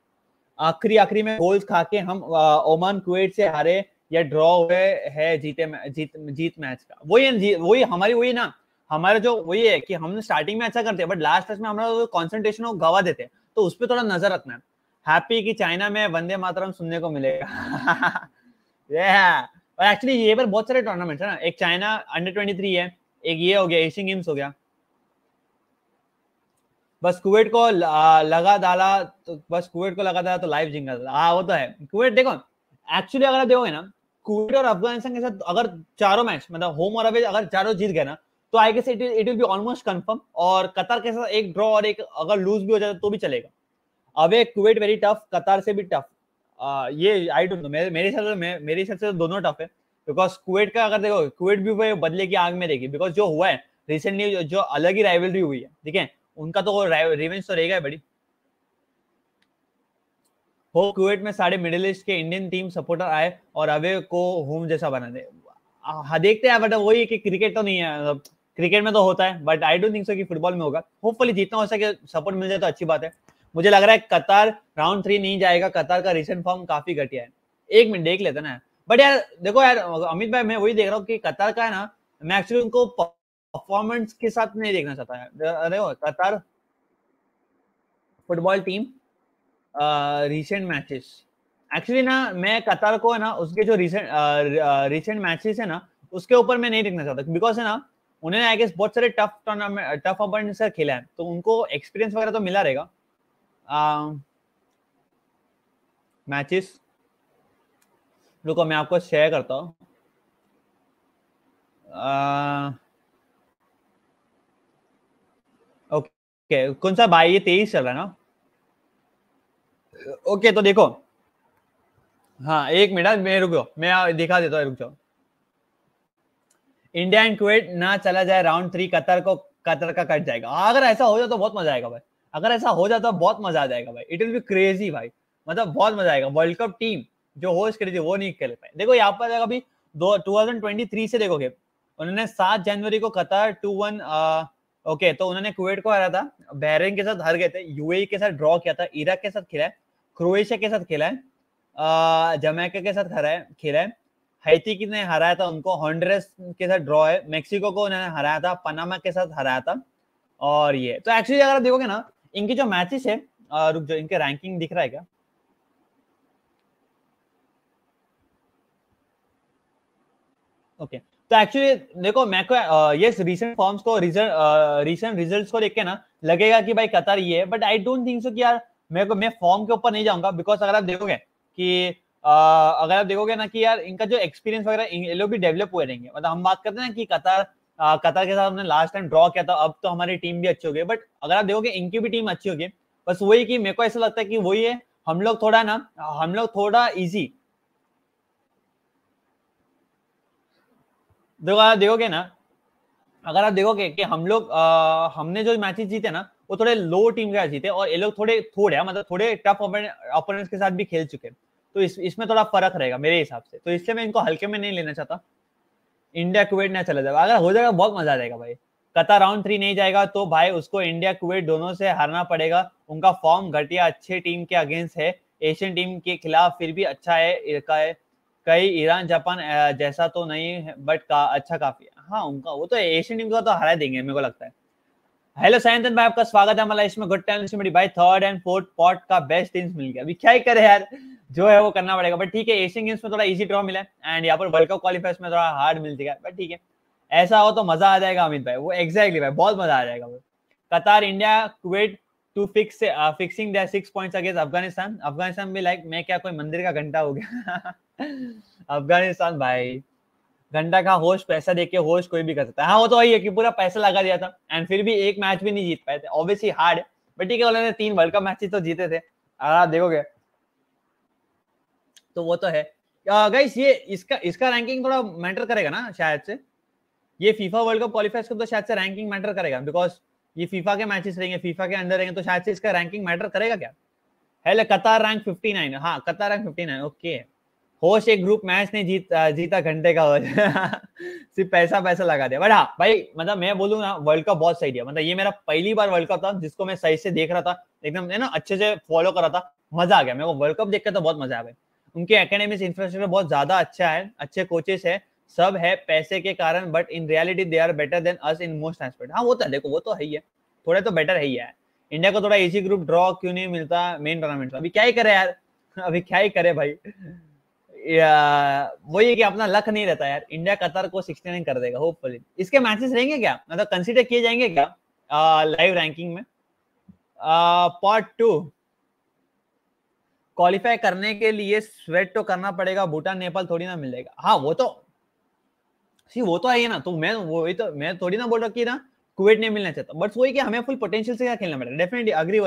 A: आखिरी आखिरी में गोल्स खा के हम ओमान कुवैत से हारे या ड्रॉ हुए है जीते जीत जीत मैच का वही वही हमारी वही ना हमारा जो वही है कि हम स्टार्टिंग में अच्छा करते हैं बट लास्ट मैच में हमारा जो कॉन्सेंट्रेशन गवा देते हैं तो उस पर थोड़ा नजर रखना है हैप्पी कि चाइना में वंदे मातरम सुनने को मिलेगा yeah. और एक्चुअली ये पर बहुत सारे टूर्नामेंट है ना एक चाइना अंडर ट्वेंटी थ्री है एक ये हो गया एशियन गेम्स हो गया बस कुवैत तो को लगा डाला तो बस कुवैत को लगा डाला तो लाइव जिंगा हाँ वो तो है कुवैत देखो एक्चुअली अगर आप देखोगे ना कुवैत और अफगानिस्तान के साथ अगर चारों मैच मतलब होम और अवे अगर चारों जीत गए ना तो I guess it it will be almost confirm और कतर के साथ एक ड्रॉ और एक अगर लूज भी हो जाता तो भी चलेगा away Kuwait very tough Qatar से भी टफ ये आई डोंट नो मेरे हिसाब से मेरे हिसाब से तो दोनों टफ है बिकॉज कुवेट का अगर देखो कुवेट भी वो बदले की आग में देगी बिकॉज जो हुआ है रिसेंटली जो जो अलग ही राइवलरी हुई है ठीक है उनका तो रिवेंज तो रहेगा बड़ी हो कुवेट में सारे मिडिल ईस्ट के इंडियन टीम सपोर्टर आए और अवे को होम जैसा बना दे हाँ देखते हैं बट वही कि क्रिकेट तो नहीं है मतलब क्रिकेट में तो होता है but I don't think so कि फुटबॉल में होगा होपफुली जितना हो सके सपोर्ट मिल जाए तो अच्छी बात है मुझे लग रहा है कतार राउंड थ्री नहीं जाएगा कतार का रिसेंट फॉर्म काफी घटिया है एक मिनट देख लेते ना बट यार देखो यार अमित भाई मैं वही देख रहा हूँ कि कतार का है ना मैं एक्चुअली उनको परफॉर्मेंस के साथ नहीं देखना चाहता है अरे Qatar football team recent matches actually ना मैं कतार को है ना उसके जो रिसेंट रिसेंट मैचेस है ना उसके ऊपर मैं नहीं देखना चाहता बिकॉज है ना उन्होंने आई गेस बहुत सारे टफ टूर्नामेंट टफ अपोनेंट खेला है तो उनको एक्सपीरियंस वगैरह तो मिला रहेगा um, मैचेस रुको मैं आपको शेयर करता हूँ ओके uh, कौन सा भाई ये तेईस चल रहा है ना ओके तो देखो हाँ एक मिनट मैं रुक जाओ मैं दिखा देता हूँ रुक जाओ इंडिया एंड क्वेट ना चला जाए राउंड थ्री कतर को कतर का कट जाएगा अगर ऐसा हो जाए तो बहुत मजा आएगा भाई अगर ऐसा हो जाता तो बहुत मजा आ जाएगा भाई इट विल बी क्रेजी भाई मतलब बहुत मजा आएगा वर्ल्ड कप टीम जो होस्ट करी थी वो नहीं खेल पाए देखो यहाँ पर अभी दो से देखोगे उन्होंने सात जनवरी को कतर टू वन ओके तो उन्होंने कुवैत को हरा था बहरीन के साथ हार गए थे यूएई e के साथ ड्रॉ किया था इराक के साथ खेला है क्रोएशिया के साथ खेला है जमैका के साथ हरा है खेला है हैती ने हराया था उनको हॉन्ड्रेस के साथ ड्रॉ है मेक्सिको को उन्होंने हराया था पनामा के साथ हराया था और ये तो एक्चुअली अगर आप देखोगे ना इनकी जो मैचेस है रुक जो इनके रैंकिंग दिख रहा है क्या ओके तो एक्चुअली देखो मैं को ये रीसेंट फॉर्म्स को रिजल्ट रीसेंट रिजल्ट्स को देख के ना लगेगा कि भाई कतर ये है but I don't think so कि यार मेरे को मैं फॉर्म के ऊपर नहीं जाऊंगा बिकॉज अगर आप देखोगे कि अगर आप देखोगे ना कि यार इनका जो एक्सपीरियंस वगैरह ये लोग भी डेवलप हुए रहेंगे मतलब हम बात करते हैं ना कि कतर कतर के साथ हमने लास्ट टाइम ड्रॉ किया था अब तो हमारी टीम भी अच्छी हो गई बट अगर आप देखोगे इनकी भी टीम अच्छी होगी बस वही कि मेरे को ऐसा लगता है कि वही है हम लोग थोड़ा ना हम लोग थोड़ा इजी देखो आप देखोगे ना अगर आप देखोगे कि हम लोग हमने जो मैचेस जीते ना वो थोड़े लो टीम के साथ जीते और ये लोग थोड़े थोड़े हाँ, मतलब थोड़े टफ ओपोनेंट्स के साथ भी खेल चुके तो इस इसमें थोड़ा फर्क रहेगा मेरे हिसाब से तो इसलिए मैं इनको हल्के में नहीं लेना चाहता इंडिया कुवैत ना चला जाएगा अगर हो जाएगा बहुत मजा आ जाएगा भाई कतर राउंड थ्री नहीं जाएगा तो भाई उसको इंडिया कुवैत दोनों से हारना पड़ेगा उनका फॉर्म घटिया अच्छे टीम के अगेंस्ट है एशियन टीम के खिलाफ फिर भी अच्छा है कई ईरान जापान जैसा तो नहीं है बट का, अच्छा काफी हाँ उनका वो तो एशियन टीम का तो हरा देंगे मेरे को लगता है हेलो सायंतन भाई आपका स्वागत है हमारा इसमें गुड टाइम मेरी भाई थर्ड एंड फोर्थ पॉट का बेस्ट टीम्स मिल गया अभी क्या ही करे यार जो है वो करना पड़ेगा बट ठीक है एशियन गेम्स में थोड़ा इजी ड्रॉ मिला है एंड यहाँ पर वर्ल्ड कप क्वालिफाइर्स में थोड़ा हार्ड मिल जाएगा बट ठीक है ऐसा हो तो मजा आ जाएगा अमित भाई वो एग्जैक्टली exactly भाई बहुत मजा आ जाएगा वो Qatar India Kuwait two fix fixing their six points against Afghanistan Afghanistan भी लाइक मैं क्या कोई मंदिर का घंटा हो गया अफगानिस्तान भाई घंटा का होश पैसा देके होश कोई भी कर सकता है हाँ वो तो वही है कि पूरा पैसा लगा दिया था एंड फिर भी एक मैच भी नहीं जीत पाए थे ऑब्वियसली हार्ड बट ठीक है उन्होंने तीन वर्ल्ड कप मैचेस तो जीते थे अगर आप देखोगे तो वो तो है गाइस ये इसका इसका रैंकिंग थोड़ा मैटर करेगा ना शायद से ये फीफा वर्ल्ड कप क्वालिफाइज का तो शायद से रैंकिंग मैटर करेगा बिकॉज ये फीफा के मैचेस रहेंगे फीफा के अंदर रहेंगे तो शायद से इसका रैंकिंग मैटर करेगा क्या हेलो कतार रैंक फिफ्टी नाइन हाँ कतार रैंक फिफ्टी नाइन ओके होश एक ग्रुप मैच नहीं जीत जीता घंटे का होश सिर्फ पैसा पैसा लगा दिया बट हाँ भाई मतलब मैं बोलूँ ना वर्ल्ड कप बहुत सही दिया मतलब ये मेरा पहली बार वर्ल्ड कप था जिसको मैं सही से देख रहा था एकदम है ना अच्छे से फॉलो कर रहा था मजा आ गया मेरे को वर्ल्ड कप देख कर तो बहुत मजा आ गया उनके अकेडेमिक इंफ्रास्ट्रक्चर बहुत ज्यादा अच्छा है अच्छे कोचेस है सब है पैसे के कारण but in reality they are better than us in most aspect हाँ वो तो देखो वो तो है ही है थोड़ा तो बेटर है ही है इंडिया को थोड़ा इजी ग्रुप ड्रॉ क्यों नहीं मिलता मेन टूर्नामेंट अभी क्या ही करे यार अभी क्या ही करे भाई वो ये कि अपना लक नहीं रहता यार इंडिया कतर को सिक्सटी नाइन कर देगा होपफुली इसके मैचेस रहेंगे क्या मतलब कंसिडर किए जाएंगे क्या लाइव रैंकिंग में पार्ट टू क्वालिफाई करने के लिए स्वेट तो करना पड़ेगा भूटान नेपाल थोड़ी ना मिलेगा हाँ वो तो सी वो तो है ना तो मैं वही तो मैं थोड़ी ना बोल रहा कि ना कुवैत नहीं मिलना चाहता बट वही कि हमें फुल पोटेंशियल से क्या खेलना पड़ेगा डेफिनेटली अग्री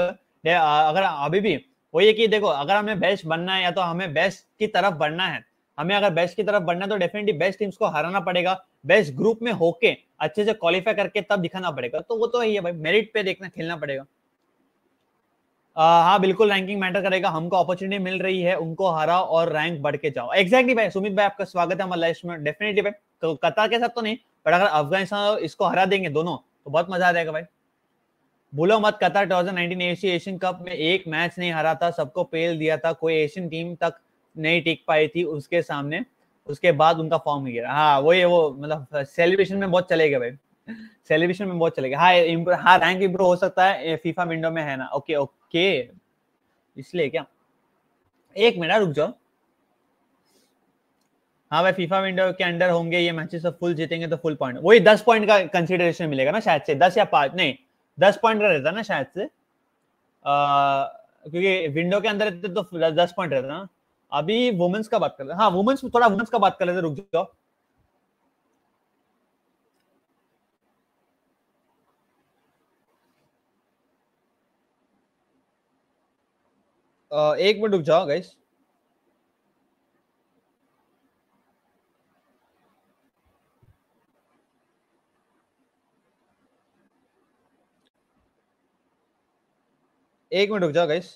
A: अगर अभी भी वो ये कि देखो अगर हमें बेस्ट बनना है या तो हमें बेस्ट की तरफ बढ़ना है हमें अगर बेस्ट की तरफ बढ़ना है तो डेफिनेटली बेस्ट टीम्स को हराना पड़ेगा बेस्ट ग्रुप में होके अच्छे से क्वालिफाई करके तब दिखाना पड़ेगा तो वो तो है भाई मेरिट पे देखना खेलना पड़ेगा आ, हाँ बिल्कुल रैंकिंग मैटर करेगा हमको अपॉर्चुनिटी मिल रही है उनको हराओ और रैंक बढ़ के जाओ एग्जैक्टली भाई सुमित भाई आपका स्वागत है हमारे लाइफ में डेफिनेटली भाई तो कतार के साथ तो नहीं बट अगर अफगानिस्तान इसको हरा देंगे दोनों तो बहुत मजा आ जाएगा भाई भूलो मत कतर 2019 एशियन कप में एक मैच नहीं हरा था सबको पेल दिया था कोई एशियन टीम तक नहीं टिक पाई थी उसके सामने उसके बाद उनका फॉर्म गिरा हाँ वही है वो मतलब सेलिब्रेशन में बहुत चलेगा भाई सेलिब्रेशन में बहुत चलेगा हाँ हाँ रैंक इम्प्रूव हो सकता है फीफा विंडो में है ना ओके ओके इसलिए क्या एक मिनट हाँ, रुक जाओ हाँ भाई फीफा विंडो के अंडर होंगे ये मैचेस फुल जीतेंगे तो फुल पॉइंट वही दस पॉइंट का कंसिडरेशन मिलेगा ना शायद से दस या पांच नहीं दस पॉइंट का रहता ना शायद से क्योंकि विंडो के अंदर तो दस पॉइंट रहता ना अभी वुमेन्स का बात कर रहे हाँ वुमेन्स थोड़ा वुमेन्स का बात कर लेते रुक जाओ एक मिनट रुक जाओ गाइस एक मिनट रुक जाओ गाइस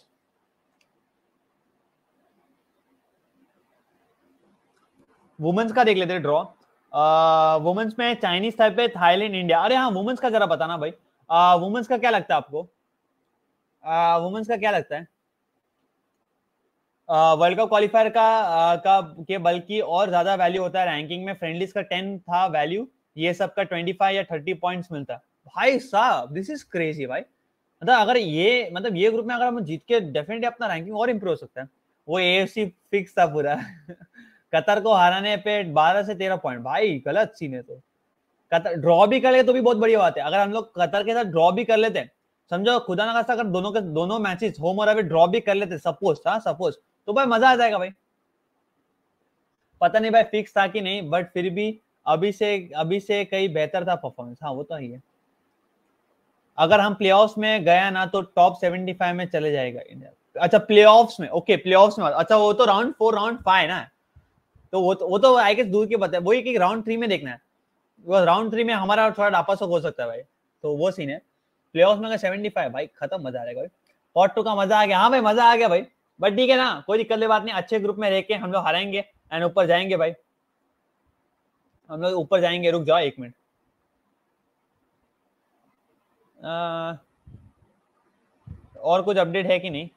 A: वुमेन्स का देख लेते हैं ड्रॉ वुमेन्स में Chinese Taipei Thailand India अरे हाँ वुमेन्स का जरा बताना भाई वुमेन्स का क्या लगता है आपको वुमेन्स का क्या लगता है वर्ल्ड कप क्वालिफायर का का के बल्कि और ज्यादा वैल्यू होता है रैंकिंग में फ्रेंडलीज का टेन था वैल्यू ये सब का ट्वेंटी फाइव या थर्टी पॉइंट्स मिलता है भाई साहब दिस इज क्रेजी भाई मतलब अगर ये मतलब ये ग्रुप में अगर हम जीत के डेफिनेटली अपना रैंकिंग और इम्प्रूव हो सकता है वो एएफसी फिक्स था पूरा कतर को हराने पे बारह से तेरह पॉइंट भाई गलत सीन है तो कतर ड्रॉ भी कर ले तो भी बहुत बढ़िया बात है अगर हम लोग कतर के साथ ड्रॉ भी कर लेते हैं समझो खुदा ना खासा अगर दोनों के दोनों मैचेस होम और अभी ड्रॉ भी कर लेते सपोज हाँ सपोज तो भाई मजा आ जाएगा भाई पता नहीं भाई फिक्स था कि नहीं बट फिर भी अभी से अभी से कहीं बेहतर था परफॉर्मेंस हाँ वो तो ही है अगर हम प्ले में गया ना तो टॉप सेवेंटी फाइव में चले जाएगा इंडिया अच्छा प्ले में ओके प्ले में अच्छा वो तो राउंड फोर राउंड फाइव ना तो वो तो वो तो आई गेस दूर की बात है वही कि राउंड थ्री में देखना है राउंड थ्री में हमारा थोड़ा डापासोक हो सकता है भाई तो वो सीन है प्ले में अगर सेवेंटी फाइव भाई खत्म मजा आ भाई पॉट टू का मजा आ गया हाँ भाई मजा आ गया भाई बट ठीक है ना कोई दिक्कत बात नहीं अच्छे ग्रुप में रह के हम लोग हराएंगे एंड ऊपर जाएंगे भाई हम लोग ऊपर जाएंगे रुक जाओ एक मिनट और कुछ अपडेट है कि नहीं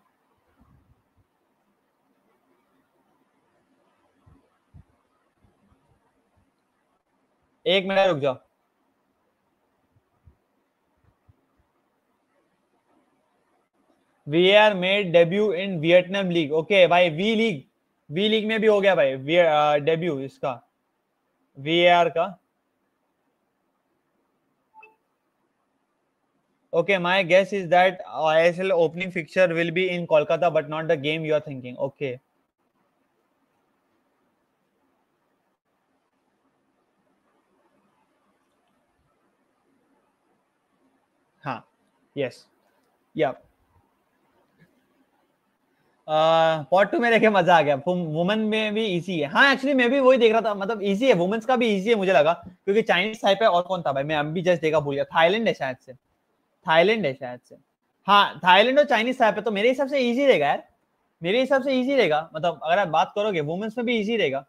A: एक मिनट रुक जाओ we are made debut in Vietnam league okay भाई वी लीग वी लीग में भी हो गया भाई डेब्यू इसका वी आर का okay my guess is that ISL opening fixture will be in Kolkata but not the game you are thinking okay yes या pot two में देखे मजा आ गया वुमेन में भी इजी है हाँ एक्चुअली मैं भी वही देख रहा था मतलब इजी है वुमेन्स का भी इजी है मुझे लगा क्योंकि चाइनीज टाइप है और कौन था भाई मैं अभी जस्ट देखा भूल गया थाईलैंड है शायद से थाईलैंड है शायद से हाँ थाईलैंड और चाइनीज ऐप है तो मेरे हिसाब से ईजी रहेगा यार मेरे हिसाब से ईजी रहेगा मतलब अगर आप बात करोगे वुमेंस में भी ईजी रहेगा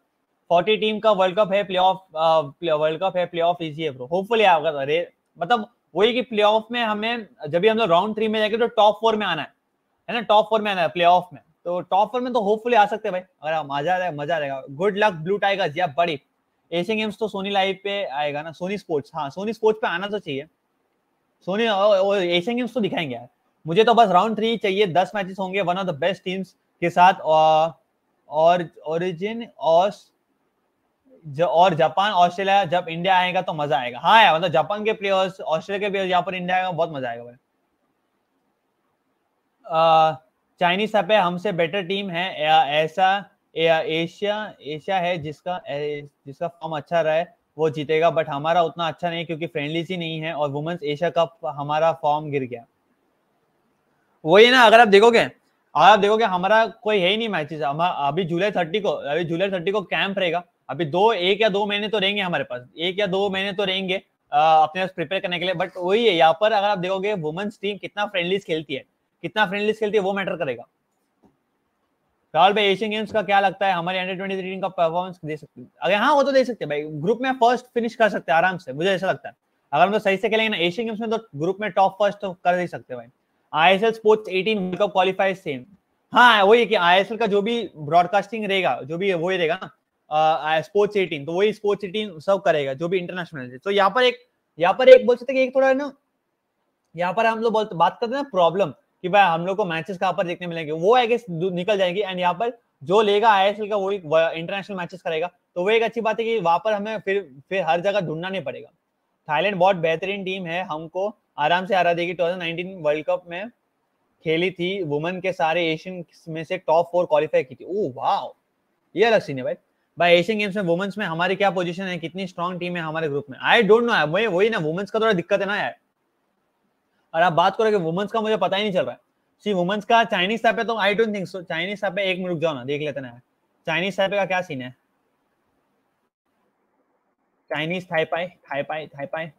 A: फोर्टी टीम का वर्ल्ड कप है प्ले ऑफ वर्ल्ड कप है प्ले ऑफ ईजी है ब्रो होपफुली अगर मतलब वही कि प्ले ऑफ में हमें जब भी हम लोग राउंड थ्री में जाएंगे तो टॉप फोर में आना है है ना टॉप फोर में आना है प्ले ऑफ में तो टॉप फोर में तो होपफुली आ सकते हैं भाई अगर मजा रहे मजा रहेगा गुड लक ब्लू टाइगर्स या बड़ी एशियन गेम्स तो सोनी लाइव पे आएगा ना सोनी स्पोर्ट्स हाँ सोनी स्पोर्ट्स पे आना तो चाहिए सोनी वो एशियन गेम्स तो दिखाएंगे यार मुझे तो बस राउंड थ्री चाहिए दस मैचेस होंगे one of the best teams के साथ और ओरिजिन और और जापान ऑस्ट्रेलिया जब इंडिया आएगा तो मजा आएगा हाँ यार मतलब जापान के प्लेयर्स ऑस्ट्रेलिया के प्लेयर्स यहाँ पर इंडिया आएगा बहुत मजा आएगा भाई चाइनीज पे हमसे बेटर टीम है ऐसा एशिया एशिया है जिसका ए, जिसका फॉर्म अच्छा रहा है वो जीतेगा बट हमारा उतना अच्छा नहीं क्योंकि फ्रेंडली सी नहीं है और वुमेन्स एशिया कप हमारा फॉर्म गिर गया वही ना अगर आप देखोगे अगर आप देखोगे हमारा कोई है ही नहीं मैचेस अभी जुलाई थर्टी को अभी जुलाई थर्टी को कैंप रहेगा अभी दो एक या दो महीने तो रहेंगे हमारे पास एक या दो महीने तो रहेंगे अपने प्रिपेयर करने के लिए बट वही है यहाँ पर अगर आप देखोगे वुमेन्स टीम कितना फ्रेंडलीस खेलती है कितना फ्रेंडलीस खेलती है वो मैटर करेगा राहुल भाई एशियन गेम्स का क्या लगता है हमारे अंडर ट्वेंटी थ्री का परफॉर्मेंस दे सकते अगर हाँ वो तो दे सकते भाई ग्रुप में फर्स्ट फिनिश कर सकते हैं आराम से मुझे ऐसा लगता है अगर हम तो सही से खेलेंगे ना एशियन गेम्स में तो ग्रुप में टॉप फर्स्ट तो कर ही सकते भाई I sports eighteen world cup qualifiers same हाँ वही कि आई का जो भी ब्रॉडकास्टिंग रहेगा जो भी वही रहेगा ना स्पोर्ट्स एटीन तो वही स्पोर्ट्स एटीन सब करेगा जो भी इंटरनेशनल तो यहाँ पर एक यहाँ पर एक बोल सकते कि एक थोड़ा ना यहाँ पर हम लोग बात करते हैं ना प्रॉब्लम कि भाई हम लोग को मैचेस कहाँ पर देखने मिलेंगे वो आई गेस निकल जाएंगे एंड यहाँ पर जो लेगा आई का वो इंटरनेशनल मैचेस करेगा तो वो एक अच्छी बात है कि वहां पर हमें फिर फिर हर जगह ढूंढना नहीं पड़ेगा थाईलैंड बहुत बेहतरीन टीम है हमको आराम से हरा देगी 2019 वर्ल्ड कप में खेली थी वुमेन के सारे एशियन में से टॉप फोर क्वालिफाई की थी ओ वाह ये अलग सीन है भाई भाई एशियन गेम्स में वुमेन्स में हमारी क्या पोजीशन है कितनी स्ट्रॉन्ग टीम है हमारे ग्रुप में आई डोंट नो वही ना वुमेन्स का थोड़ा दिक्कत है ना यार और आप बात करोगे वुमेंस का मुझे पता ही नहीं चल रहा है सी वुमेन्स का चाइनीज पे तो I don't think so Chinese पे एक मिनट जाओ ना देख लेते ना चाइनीज टाइपे का क्या सीन है चाइनीज पाई थाई पाई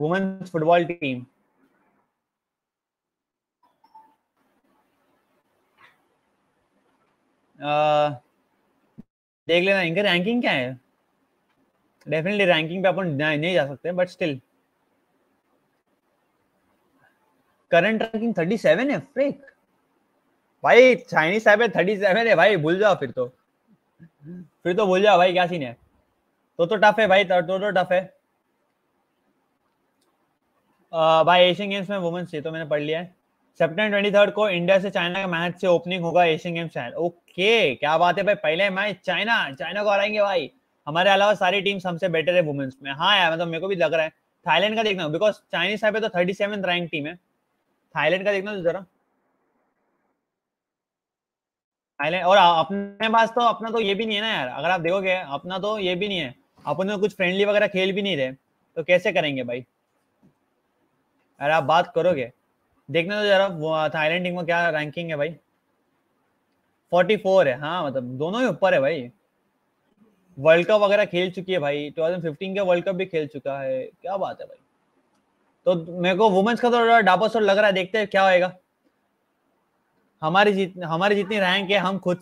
A: वुमेन्स फुटबॉल टीम देख लेना इनका रैंकिंग क्या है डेफिनेटली रैंकिंग पे अपन नहीं जा सकते बट स्टिल करंट रैंकिंग 37 है फ्रेक भाई चाइनीज साहब है 37 है भाई भूल जाओ फिर तो फिर तो भूल जाओ भाई क्या सीन है तो तो टफ है भाई तो तो, टफ तो है आ, भाई एशियन गेम्स में वुमेन्स ये तो मैंने पढ़ लिया है सेप्टेम्बर ट्वेंटी थर्ड को इंडिया से चाइना का मैच से ओपनिंग होगा एशियन गेम्स चैनल ओके क्या बात है भाई पहले मैच चाइना चाइना को हराएंगे भाई हमारे अलावा सारी टीम हमसे बेटर है वुमेन्स में हाँ यार मतलब मेरे को भी लग रहा है थाईलैंड का देखना बिकॉज चाइनीज साइड पे तो थर्टी सेवन रैंक टीम है थाईलैंड का देखना तो जरा थाईलैंड और अपने पास तो अपना तो ये भी नहीं है ना यार अगर आप देखोगे अपना तो ये भी नहीं है अपने तो कुछ फ्रेंडली वगैरह खेल भी नहीं रहे तो कैसे करेंगे भाई अरे आप बात करोगे देखना तो जरा वो थाईलैंड टीम का क्या रैंकिंग है भाई 44 है हाँ मतलब दोनों ही ऊपर है भाई वर्ल्ड कप वगैरह खेल चुकी है भाई 2015 के वर्ल्ड कप भी खेल चुका है क्या बात है भाई तो मेरे को वुमेन्स का थोड़ा और लग रहा है देखते हैं क्या होएगा हमारी जित हमारी जितनी रैंक है हम खुद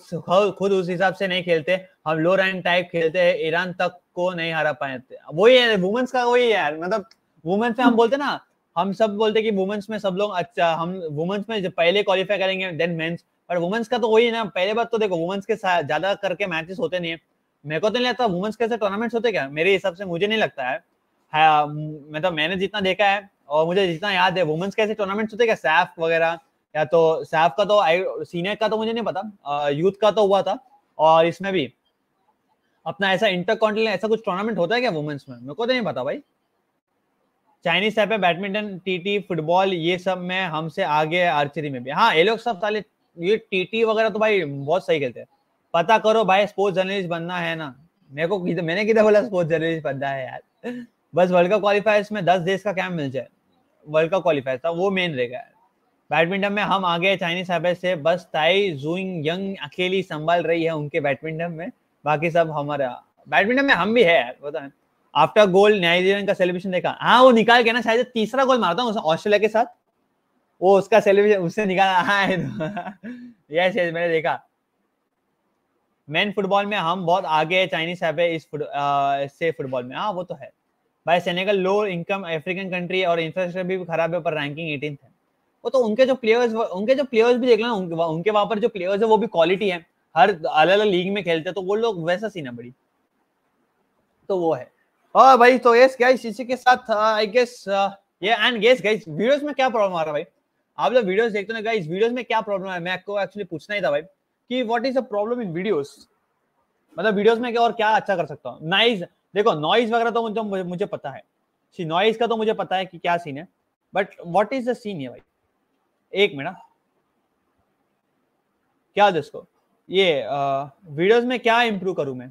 A: खुद उस हिसाब से नहीं खेलते हम लो रैंक टाइप खेलते हैं ईरान तक को नहीं हरा पाए थे वही है वुमेन्स का वही है यार मतलब वुमेन्स में हम बोलते ना हम सब बोलते कि वुमेन्स में सब लोग अच्छा हम वुमेन्स में पहले क्वालिफाई करेंगे देन मेंस पर वुमेन्स का तो वही है ना पहले बात तो देखो वुमेन्स के साथ ज्यादा करके मैचेस होते नहीं है मेरे को तो नहीं लगता वुमेंस के टूर्नामेंट्स होते क्या मेरे हिसाब से मुझे नहीं लगता है हाँ, मतलब तो मैंने जितना देखा है और मुझे जितना याद है के कैसे टूर्नामेंट्स होते क्या सैफ वगैरह या तो सैफ का तो सीनियर का तो मुझे नहीं पता यूथ का तो हुआ था और इसमें भी अपना ऐसा इंटर कॉन्टिनें ऐसा कुछ टूर्नामेंट होता है क्या वुमेंस में मेरे को तो नहीं पता भाई Chinese Taipei badminton TT football ये सब में हमसे आगे आर्चरी में भी हाँ ये लोग सब साले ये टीटी वगैरह तो भाई बहुत सही खेलते हैं पता करो भाई स्पोर्ट्स जर्नलिस्ट बनना है ना मेरे को मैंने किधर बोला स्पोर्ट्स जर्नलिस्ट बनना है यार बस वर्ल्ड कप क्वालिफायर्स में दस देश का कैंप मिल जाए वर्ल्ड कप क्वालिफायर था वो मेन रहेगा बैडमिंटन में हम आगे चाइनीज हैबिट से बस ताई जूइंग यंग अकेली संभाल रही है उनके बैडमिंटन में बाकी सब हमारा बैडमिंटन में हम भी है यार बता आफ्टर गोल नाइजीरियन का सेलिब्रेशन देखा हाँ वो निकाल के ना शायद तीसरा गोल मारता हूँ ऑस्ट्रेलिया के साथ वो उसका सेलिब्रेशन उससे निकाला हाँ यस यस तो- मैंने देखा मेन फुटबॉल में हम बहुत आगे है चाइनीज ऐप है इस फुट, आ, से फुटबॉल में हाँ वो तो है भाई Senegal low income African country और इंफ्रास्ट्रक्चर भी खराब है पर रैंकिंग एटीन है वो तो उनके जो प्लेयर्स उनके जो प्लेयर्स भी देख लो उनके, उनके वहां पर जो प्लेयर्स है वो भी क्वालिटी है हर अलग अलग लीग में खेलते हैं तो वो लोग वैसा सीन है बड़ी तो वो है और हाँ भाई तो यस गाइस इसी के साथ आई गेस ये एंड गेस गाइस वीडियोस में क्या प्रॉब्लम आ रहा है भाई आप जब वीडियोस देखते हो ना गाइस वीडियोस में क्या प्रॉब्लम है मैं आपको एक्चुअली पूछना ही था भाई कि what is the problem in videos मतलब वीडियोस में क्या और क्या अच्छा कर सकता हूँ नॉइज देखो नॉइज वगैरह तो मुझे मुझे पता है सी नॉइज का तो मुझे पता है कि क्या सीन है but what is the scene है भाई एक मिनट हाँ। क्या इसको ये आ, वीडियोस में क्या इंप्रूव करूं मैं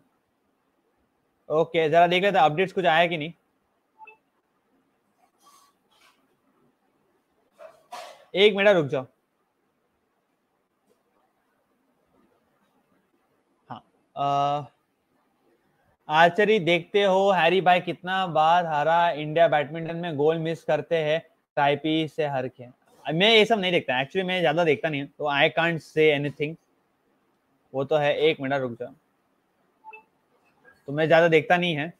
A: ओके जरा देख लेते अपडेट्स कुछ आया कि नहीं एक मिनट रुक जाओ आर्चरी देखते हो हैरी भाई कितना बार हरा इंडिया बैडमिंटन में गोल मिस करते हैं टाइपी से हर के मैं ये सब नहीं देखता एक्चुअली मैं ज्यादा देखता नहीं तो आई कांट से एनीथिंग वो तो है एक मिनट रुक जाओ तो मैं ज्यादा देखता नहीं है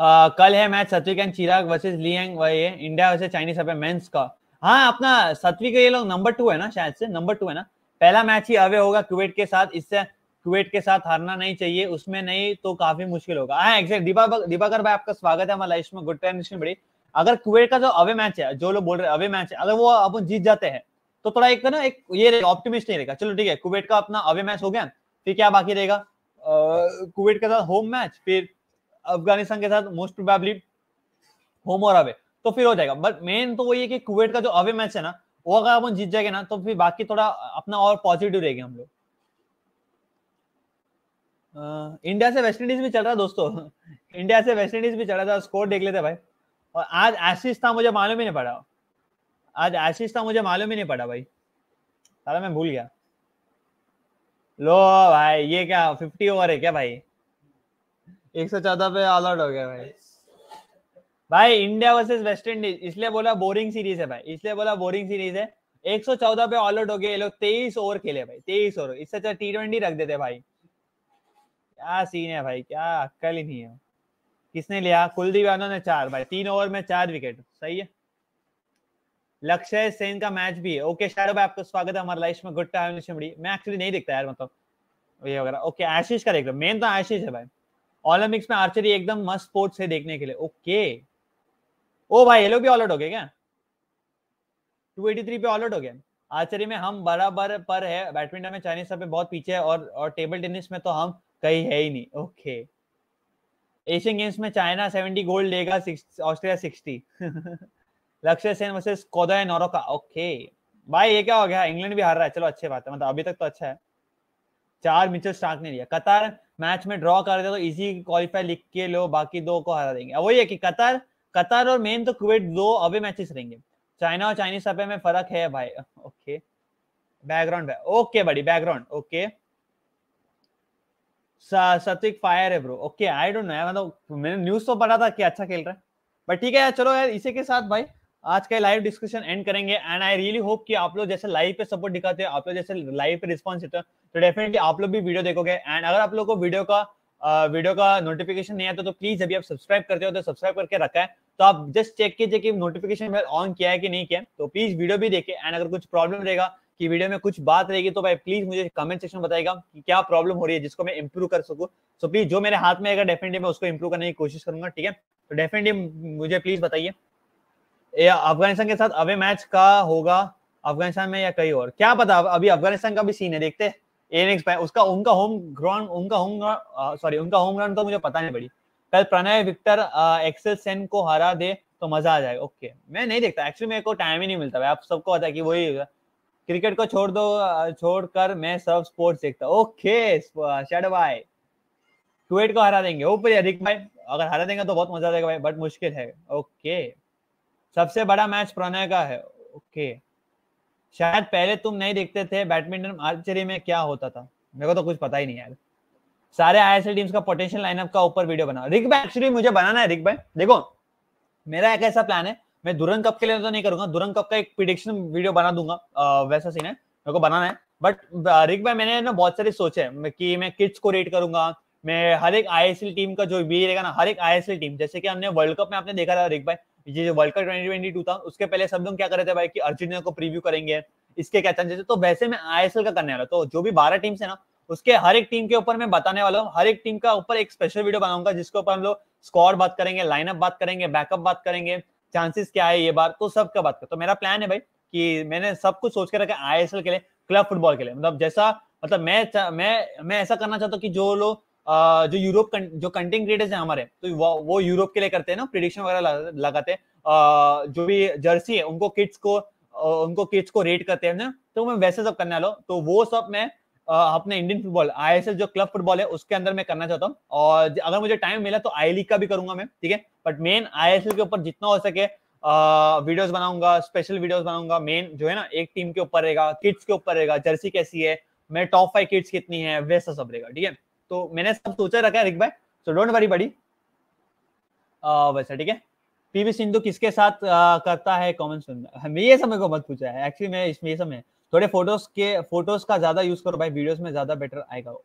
A: आ, कल है match Satwik and Chirag versus Liang वही इंडिया वर्सेज चाइनीज है मेंस का हाँ अपना सत्विक ये लोग नंबर टू है ना शायद से नंबर टू है ना पहला मैच ही अवे होगा क्वेट के साथ इससे क्वेट के साथ हारना नहीं चाहिए उसमें नहीं तो काफी मुश्किल होगा हाँ एग्जैक्ट दीपा दीपाकर भाई आपका स्वागत है हमारे लाइफ में गुड टाइम बड़ी अगर कुवैत का जो अवे मैच है जो लोग बोल रहे हैं अवे मैच है अगर वो अपन जीत जाते हैं तो थोड़ा एक ना एक ये ऑप्टिमिस्ट नहीं रहेगा चलो ठीक है कुवेट का अपना अवे मैच हो गया फिर क्या बाकी रहेगा कुवेट के साथ होम मैच फिर अफगानिस्तान के साथ मोस्ट प्रोबेबली होम और अवे तो फिर हो जाएगा बट मेन तो वही है कि कुवेट का जो अवे मैच है ना वो अगर अपन जीत जाएंगे ना तो फिर बाकी थोड़ा अपना और पॉजिटिव रहेगा हम लोग इंडिया से वेस्ट इंडीज भी चल रहा है दोस्तों इंडिया से वेस्ट इंडीज भी चल रहा था स्कोर देख लेते भाई और आज एशिस था मुझे मालूम ही नहीं पड़ा आज एशिस था मुझे मालूम ही नहीं पड़ा भाई सारा मैं भूल गया लो भाई ये क्या फिफ्टी ओवर है क्या भाई एक सौ चौदह पे ऑल आउट हो गया भाई भाई इंडिया वर्सेस वेस्ट इंडीज इसलिए बोला बोरिंग सीरीज है भाई इसलिए बोला बोरिंग सीरीज है 114 पे ऑल आउट हो गए ये लोग 23 ओवर खेले भाई 23 ओवर इससे अच्छा टी ट्वेंटी रख देते भाई क्या सीन है भाई क्या अक्कल ही नहीं है किसने लिया कुलदीप यादव ने चार भाई तीन ओवर में चार विकेट सही है लक्ष्य सेन का मैच भी है ओके शायद भाई आपका स्वागत है हमारे लाइफ में गुड टाइम शिमड़ी मैं एक्चुअली नहीं देखता यार मतलब ये वगैरह ओके आशीष का देख रहा मेन तो आशीष है भाई ओलंपिक्स में आर्चरी एकदम मस्त स्पोर्ट्स है देखने के लिए ओके ओ भाई ये लोग भी ऑल आउट हो गए क्या 283 पे ऑल आउट हो गए आचार्य में हम बराबर पर है बैडमिंटन में चाइनीज सब बहुत पीछे है और और टेबल टेनिस में तो हम कहीं है ही नहीं ओके एशियन गेम्स में चाइना 70 गोल्ड लेगा ऑस्ट्रेलिया 60 लक्ष्य सेन वर्सेस कोदा नोरोका ओके भाई ये क्या हो गया इंग्लैंड भी हार रहा है चलो अच्छी बात है मतलब अभी तक तो अच्छा है चार मिचल स्टार्क ने लिया कतार मैच में ड्रॉ कर दे तो इजी क्वालिफाई लिख के लो बाकी दो को हरा देंगे वही है कि कतार कतार और मेन तो कुवैत दो अवे मैचेस रहेंगे चाइना और चाइनीज सफे में फर्क है भाई ओके बैकग्राउंड ओके बड़ी बैकग्राउंड ओके सत्विक फायर है bro okay I don't know यार मतलब मैंने न्यूज तो पढ़ा था कि अच्छा खेल रहा है बट ठीक है यार चलो यार इसी के साथ भाई आज का लाइव डिस्कशन एंड करेंगे एंड आई रियली होप कि आप लोग जैसे लाइव पे सपोर्ट दिखाते हो आप लोग जैसे लाइव पे रिस्पॉन्स देते हो तो डेफिनेटली आप लोग भी वीडियो देखोगे एंड अगर आप लोग को वीडियो का वीडियो का नोटिफिकेशन नहीं आता तो प्लीज अभी आप सब्सक्राइब करते हो तो सब्सक्राइब करके रखा है तो आप जस्ट चेक कीजिए कि नोटिफिकेशन ऑन किया है कि नहीं किया तो प्लीज वीडियो भी देखे एंड अगर कुछ प्रॉब्लम रहेगा कि वीडियो में कुछ बात रहेगी तो भाई प्लीज मुझे कमेंट सेक्शन बताएगा कि क्या प्रॉब्लम हो रही है जिसको मैं इंप्रूव कर सकूँ सो प्लीज जो मेरे हाथ में आएगा डेफिनेटली मैं उसको इंप्रूव करने की कोशिश करूंगा ठीक है तो डेफिनेटली मुझे प्लीज बताइए अफगानिस्तान के साथ अवे मैच का होगा अफगानिस्तान में या कहीं और क्या पता अभी अफगानिस्तान का भी सीन है देखते हैं एनएक्स पाए उसका उनका होम ग्राउंड उनका होम ग्राउंड सॉरी उनका होम ग्राउंड तो मुझे पता नहीं पड़ी कल प्रणय विक्टर एक्सेल सेन को हरा दे तो मजा आ जाएगा ओके मैं नहीं देखता एक्चुअली मेरे को टाइम ही नहीं मिलता भाई आप सबको पता है कि वही क्रिकेट को छोड़ दो छोड़ कर मैं सब स्पोर्ट्स देखता ओके शड भाई कुवैत को हरा देंगे ऊपर oh, अधिक भाई अगर हरा देंगे तो बहुत मजा आ जाएगा भाई बट मुश्किल है ओके सबसे बड़ा मैच प्रणय का है ओके okay. शायद पहले तुम नहीं देखते थे बैडमिंटन आर्चरी में क्या होता था मेरे को तो कुछ पता ही नहीं यार सारे आईएसएल टीम्स का पोटेंशियल लाइनअप का ऊपर वीडियो बनाओ रिक भाई एक्चुअली मुझे बनाना है रिक भाई देखो मेरा एक ऐसा प्लान है मैं दुरंग कप के लिए तो नहीं करूंगा दुरंग कप का एक प्रिडिक्शन वीडियो बना दूंगा आ, वैसा सीन है मेरे को बनाना है बट रिक भाई मैंने ना बहुत सारे सोचे कि मैं किड्स को रेट करूंगा मैं हर एक आईएसएल टीम का जो भी रहेगा ना हर एक आईएसएल टीम जैसे कि हमने वर्ल्ड कप में आपने देखा था रिक भाई ये जो वर्ल्ड कप ट्वेंटी था उसके पहले सब लोग क्या कर रहे थे भाई कि अर्जेंटीना को प्रीव्यू करेंगे इसके क्या चांसेस है तो वैसे मैं आईएसएल का करने वाला तो जो भी बारह टीम्स है ना उसके हर एक टीम के ऊपर मैं बताने वाला हूँ हर एक टीम का ऊपर एक स्पेशल वीडियो बनाऊंगा जिसके ऊपर हम लोग स्कॉर बात करेंगे लाइनअप बात करेंगे बैकअप बात करेंगे चांसेस क्या है ये बार तो सब का बात कर तो मेरा प्लान है भाई कि मैंने सब कुछ सोच के रखा आईएसएल के लिए क्लब फुटबॉल के लिए मतलब जैसा मतलब मैं मैं मैं ऐसा करना चाहता हूँ कि जो लोग जो यूरोप जो कंटेंट क्रिएटर्स हैं हमारे तो वो यूरोप के लिए करते हैं ना प्रिडिक्शन वगैरह लगाते हैं जो भी जर्सी है उनको किड्स को उनको किड्स को रेट करते हैं ना तो मैं वैसे सब करने वाला तो वो सब मैं अपने इंडियन फुटबॉल आई जो क्लब फुटबॉल है उसके अंदर मैं करना चाहता हूँ और अगर मुझे टाइम मिला तो आई लीग का भी करूंगा मैं ठीक है बट मेन आई के ऊपर जितना हो सके वीडियोस बनाऊंगा स्पेशल वीडियोस बनाऊंगा मेन जो है ना एक टीम के ऊपर रहेगा किड्स के ऊपर रहेगा जर्सी कैसी है मेरे टॉप फाइव किड्स कितनी है वैसा सब रहेगा ठीक है तो मैंने सब सोचा रखा है भाई सो डोंट वरी बड़ी वैसा ठीक है पीवी सिंधु किसके साथ आ, करता है कॉमन सुन हमें ये समय को मत पूछा है एक्चुअली मैं इसमें ये समय थोड़े फोटोज के फोटोज का ज्यादा यूज करो भाई वीडियोस में ज्यादा बेटर आएगा वो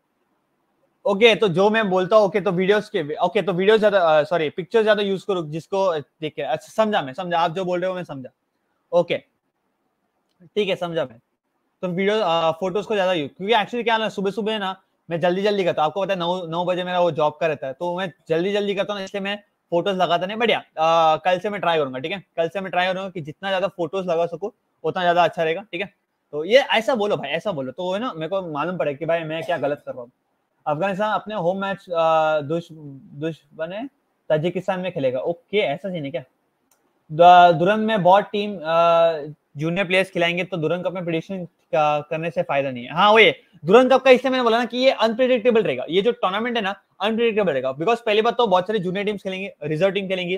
A: ओके तो जो मैं बोलता हूँ ओके तो वीडियोस के ओके तो वीडियो ज्यादा सॉरी पिक्चर ज्यादा यूज करो जिसको देख के अच्छा समझा मैं समझा आप जो बोल रहे हो मैं समझा ओके ठीक है समझा मैं तो वीडियो फोटोज को ज्यादा यूज क्योंकि एक्चुअली क्या ना सुबह सुबह ना मैं जल्दी जल्दी करता हूँ आपको पता है नौ नौ बजे मेरा वो जॉब का रहता है तो मैं जल्दी जल्दी करता हूँ इसलिए मैं फोटोज लगाता नहीं बढ़िया कल से मैं ट्राई करूंगा ठीक है कल से मैं ट्राई करूंगा कि जितना ज्यादा फोटोज लगा सकू उतना ज्यादा अच्छा रहेगा ठीक है तो ये ऐसा बोलो भाई ऐसा बोलो तो है ना मेरे को मालूम पड़े कि भाई मैं क्या गलत कर रहा हूँ अफगानिस्तान अपने होम मैच दुश दुश बने ताजिकिस्तान में खेलेगा ओके ऐसा सीन है क्या दुरन में बहुत टीम जूनियर प्लेयर्स खिलाएंगे तो दुरन कप में प्रिडिक्शन करने से फायदा नहीं है हाँ वही दुरंत कप का इससे मैंने बोला ना कि ये अनप्रिडिक्टेबल रहेगा ये जो टूर्नामेंट है ना अनप्रिडिक्टेबल रहेगा बिकॉज पहली बात तो बहुत सारी जूनियर टीम खेलेंगे रिजर्व टीम खेलेंगी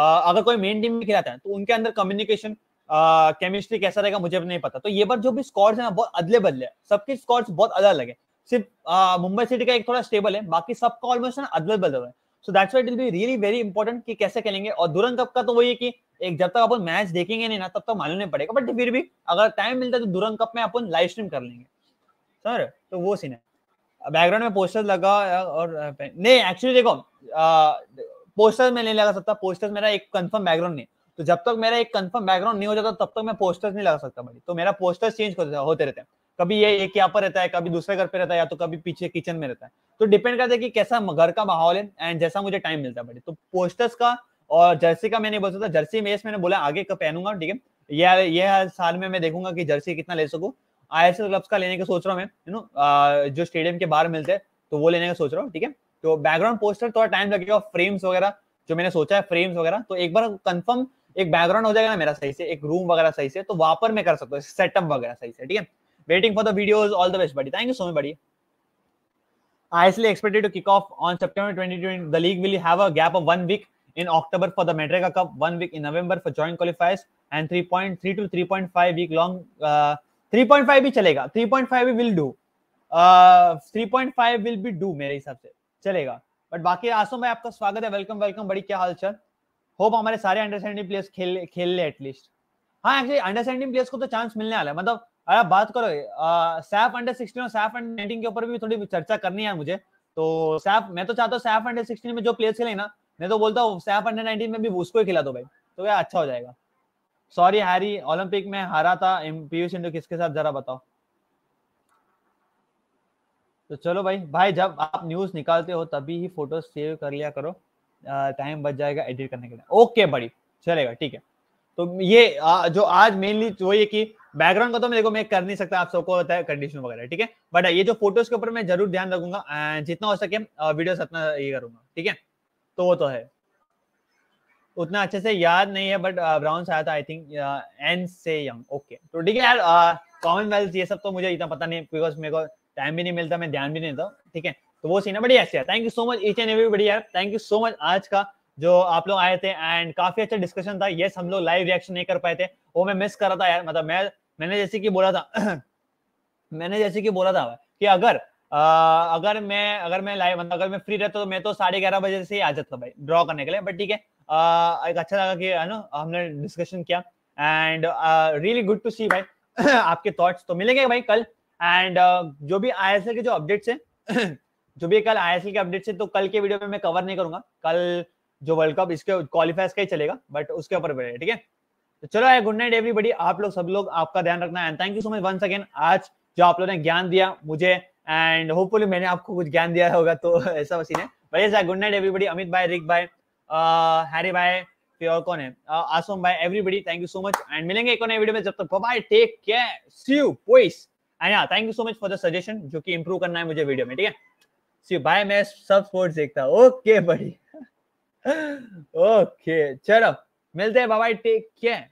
A: अगर कोई मेन टीम में खिलाता है तो उनके अंदर कम्युनिकेशन केमिस्ट्री कैसा रहेगा मुझे नहीं पता तो ये बार जो भी स्कॉर्स है ना बहुत अदले बदले है सबके स्कॉर्स बहुत अलग अलग है सिर्फ मुंबई सिटी का एक थोड़ा स्टेबल है बाकी सबका ऑलमोस्ट ना अदल बदल है so that's why it will be really very important कि कैसे खेलेंगे और दुरन कप का तो वही है कि एक जब तक अपन मैच देखेंगे नहीं ना तब तक मालूम नहीं पड़ेगा बट फिर भी अगर टाइम मिलता है तो दुरन कप में अपन लाइव स्ट्रीम कर लेंगे सर तो वो सीन है बैकग्राउंड में पोस्टर लगा और नहीं एक्चुअली देखो पोस्टर में नहीं लगा सकता पोस्टर मेरा एक कंफर्म बैकग्राउंड नहीं तो जब तक मेरा एक कंफर्म बैकग्राउंड नहीं हो जाता तब तक मैं पोस्टर्स नहीं लगा सकता भाई तो मेरा पोस्टर्स चेंज होते रहते हैं कभी ये एक यहाँ पर रहता है कभी दूसरे घर पे रहता है या तो कभी पीछे किचन में रहता है तो डिपेंड करता है कि कैसा घर का माहौल है एंड जैसा मुझे टाइम मिलता है तो पोस्टर्स का और जर्सी का मैंने बोला था जर्सी में मैंने बोला आगे का पहनूंगा ठीक है यह यह साल में मैं देखूंगा कि जर्सी कितना ले सकूं आई क्लब्स का लेने का सोच रहा हूँ मैं यू नो जो स्टेडियम के बाहर मिलते हैं तो वो लेने का सोच रहा हूँ ठीक है तो बैकग्राउंड पोस्टर थोड़ा टाइम लगेगा फ्रेम्स वगैरह जो मैंने सोचा है फ्रेम्स वगैरह तो एक बार कंफर्म एक बैकग्राउंड हो जाएगा ना मेरा सही से एक रूम वगैरह सही से तो वहां पर मैं कर सकता हूँ सेटअप वगैरह सही से ठीक है Waiting for the videos. All the best, buddy. Thank you so much, buddy. ISL expected to kick off on September 2020. The league will have a gap of one week in October for the Madrega Cup, one week in November for joint qualifiers, and 3.3 to 3.5 week long. Uh, 3.5 भी चलेगा 3.5 भी will do three point five will be do मेरे हिसाब से चलेगा but बाकी आसो में आपका स्वागत है वेलकम वेलकम बड़ी क्या हालचाल होप हमारे सारे अंडरस्टैंडिंग प्लेयर्स खेल खेल ले एटलीस्ट हाँ एक्चुअली अंडरस्टैंडिंग प्लेयर्स को तो चांस मिलने वाला है मतलब अरे बात करो सैफ अंडर सिक्सटीन और सैफ अंडर नाइनटीन के ऊपर भी थोड़ी चर्चा करनी है मुझे तो सैफ मैं तो चाहता हूँ सैफ अंडर सिक्सटीन में जो प्लेयर्स खेले ना मैं तो बोलता हूँ सैफ अंडर नाइनटीन में भी उसको ही खिला दो भाई तो क्या अच्छा हो जाएगा सॉरी हैरी ओलंपिक में हारा था पीवी सिंधु किसके साथ जरा बताओ तो चलो भाई भाई जब आप न्यूज निकालते हो तभी ही फोटो सेव कर लिया करो टाइम बच जाएगा एडिट करने के लिए ओके बड़ी चलेगा ठीक है तो ये आ, जो आज मेनली वो ये कि बैकग्राउंड का तो मैं देखो मैं कर नहीं सकता आप सबको होता है कंडीशन वगैरह ठीक है बट ये जो फोटोज के ऊपर मैं जरूर ध्यान रखूंगा जितना हो सके वीडियो अपना ये करूंगा ठीक है तो वो तो है उतना अच्छे से याद नहीं है बट ब्राउन आया था I think An Se young okay तो ठीक है यार कॉमनवेल्थ ये सब तो मुझे इतना पता नहीं बिकॉज मेरे को टाइम भी नहीं मिलता मैं ध्यान भी नहीं देता ठीक है तो वो सीन है बढ़िया thank you so much each and every बढ़िया थैंक यू सो मच आज का जो आप लोग आए थे एंड काफी अच्छा डिस्कशन था यस हम लोग लाइव रिएक्शन नहीं कर पाए थे वो मैं मिस कर रहा था यार मतलब मैं मैंने जैसे कि बोला था मैंने जैसे कि बोला था कि अगर आ, अगर मैं अगर मैं लाइव मतलब अगर मैं फ्री रहता तो मैं तो साढ़े ग्यारह बजे से ही आ जाता भाई ड्रॉ करने के लिए बट ठीक है एक अच्छा लगा कि है ना हमने डिस्कशन किया and really good to see भाई आपके थॉट्स तो मिलेंगे भाई कल एंड uh, जो भी आई के जो अपडेट्स है जो भी कल आई के अपडेट्स है तो कल के वीडियो में मैं कवर नहीं करूंगा कल जो वर्ल्ड कप इसके क्वालिफाइज का ही चलेगा बट उसके ऊपर बढ़ेगा ठीक है तो चलो गुड नाइट एवरीबडी आप लोग सब लोग आपका ध्यान रखना and thank you so much once again आज जो आप लोगों ने ज्ञान दिया मुझे एंड होपफुली मैंने आपको कुछ ज्ञान दिया होगा तो ऐसा मसीन है बट ऐसा गुड नाइट एवरीबडी अमित भाई रिक भाई हैरी भाई फिर और कौन है आसोम भाई everybody thank you so much and मिलेंगे एक और नए वीडियो में जब तक bye take care see you boys and हां thank you so much for the suggestion जो कि इंप्रूव करना है मुझे वीडियो में ठीक है सी बाय मैं सब स्पोर्ट्स देखता ओके बड़ी ओके चलो मिलते हैं बाबा टेक केयर